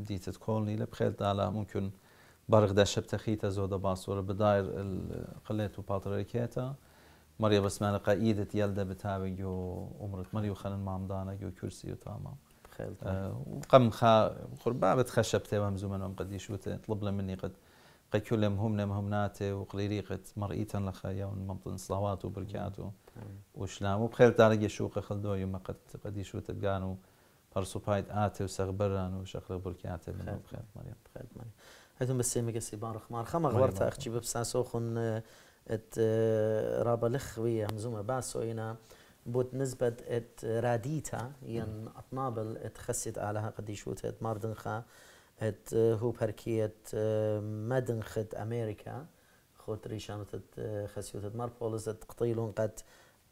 ديت كولني لە على ممكن ممکن بەرغدا شەبتەخیتە زۆ دە باسوورە بدایر قلێت و پاتڕێکێتە مەریە بەسمانە قەئیدت یل دە بتاوێ گۆ عمرت مەری و خەنن مامدانە گۆ کورسی و تامام آه، قەم خا خوربابت خەشەبتێ بەم زومەنەوەم قەدی شووتێت لەبلە منی قد كلم همنا مهمناته وقليريقة مرئيتا لخيا وممطن صلوات وبركاته وشلام وبخير تارق يشوق خلدو يوم قد قد يشو تبقانو برسو بايد آته وسغبران وشغل بركاته من بخير مريم بخير مريم هاتم بس سيمي قسي بارخ مار خما غورت اخجي ببساسو خن آه، ات آه، رابا لخوي همزومة باسو اينا بود نسبة ات آه، راديتا ين اطنابل ات خسيت آلها قد يشوت ات ماردنخا خا هت هو بركيت مدن uh, madden خد Amerika خود ریشان تد آه، خسیوت تد مر پولز قد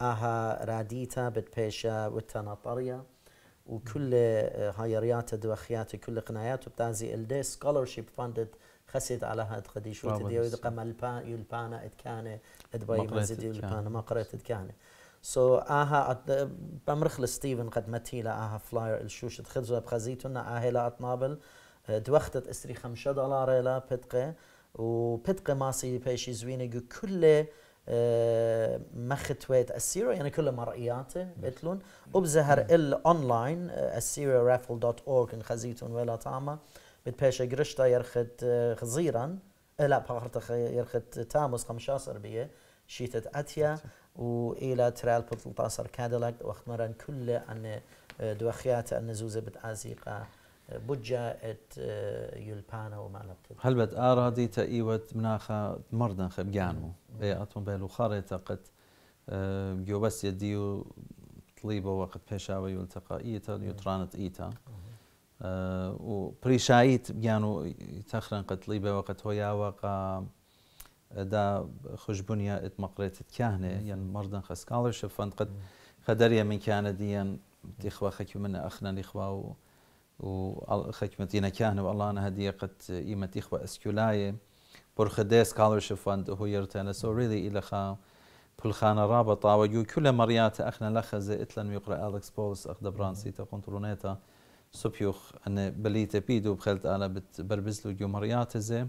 آها راديتا بد بيشا و تناطریا وكل آه، هاي ريات دوخيات كل قنايات وبتازي الدي سكولرشيب فاندد خسيت على هاد قديش وتدي يدقم البا يلبانا اتكانه دبي مزيد يلبانا ما قريت اتكانه سو اها آه، بمرخل ستيفن قد متيلا اها فلاير الشوش تخزوا بخزيتنا اهلا اطنابل دوختت اسري خمسة دولار لا بدقه وبدقه ما ماسي بيشي زوينه جو كل اه، مختويت ويت السيرة يعني كل مرئياته بتلون وبزهر ال اونلاين السيرة رافل دوت ان خزيتون ولا طعمه بتباشا قرشتا يرخد اه، خزيرا اه، لا بخرتا يرخد تاموس 15 بيه شيتت اتيا والى ترال 13 كادلاك وقت مرن كله عن دوخيات النزوزه بتعزيقه بجا ات آه، يلبانا وما هلبت آرادي تأيوت مناخا مردن خب جانو نعم. اي اتومبيل وخاري قد جو آه، بس يديو طليبه وقت بيشاوي يلتقى ايتا نعم. يترانت ايتا آه، و بريشايت جانو تخرن قد طليبه وقت هو وقا دا خشبنيا ات مقريت كاهنه نعم. يعني مردن خسكالرشف فند قد خدريا من ديان تخوا خكي من اخنا الاخوه وخدمت إنا كان والله أنا هدية قد إيمة إخوة أسكولاية برخدي سكولرشيب فند هو يرتانا سو ريلي إلى خا بلخانة رابطة ويو كل مريات أخنا لخزة إتلن يقرأ ألكس بولس أخدا برانسي تقنطرونيتا سبيوخ أن بليت بيدو بخلت أنا بتبربزلو يو مريات زي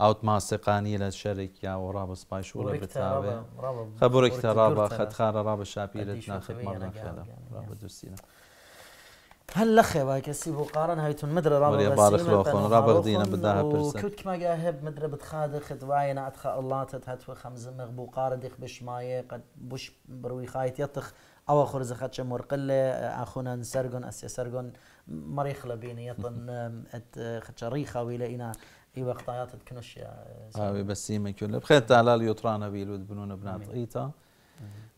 اوت ما سقاني للشركة يا وراب سبايش ولا بتاوي خبرك ترابا خد خارة رابا شابيلتنا خد مرة خلا يعني. رابا دوسينا هل لخي باي كسيب وقارن هايتون مدري رابع ولي بارخ لوخون رابر دينا بداها برسن وكوت كما قاهب مدري بتخادخ دواينا اتخا الله تتهتو قارن ديخ بش بشماية قد بوش بروي خايت يطخ او خرز خدش مرقلة اخونا نسرقون اسيا سرقون مريخ لبين يطن ات خدشريخة ويلاقينا اي وقت ايات تكنش يا اوي بس يمكن بخير تعالى ليطرانا بيلود بنون بنات ايتا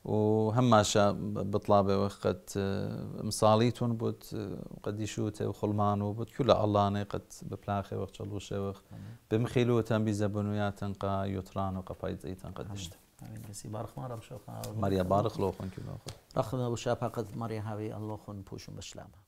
وهماشا بطلابه وقت آه، مصاليتون بود آه، قد يشوته وخلمان وبود كل الله قد ببلاخه وقت شلوشه وقت بمخيلوتن بزبنوياتن قا يتران وقا فايزيتن قد اشته بسی بارخ مارا شو ماريا بارخ لو خون کلو خود رخ قد ماريا هاوي الله خون پوشون بشلامه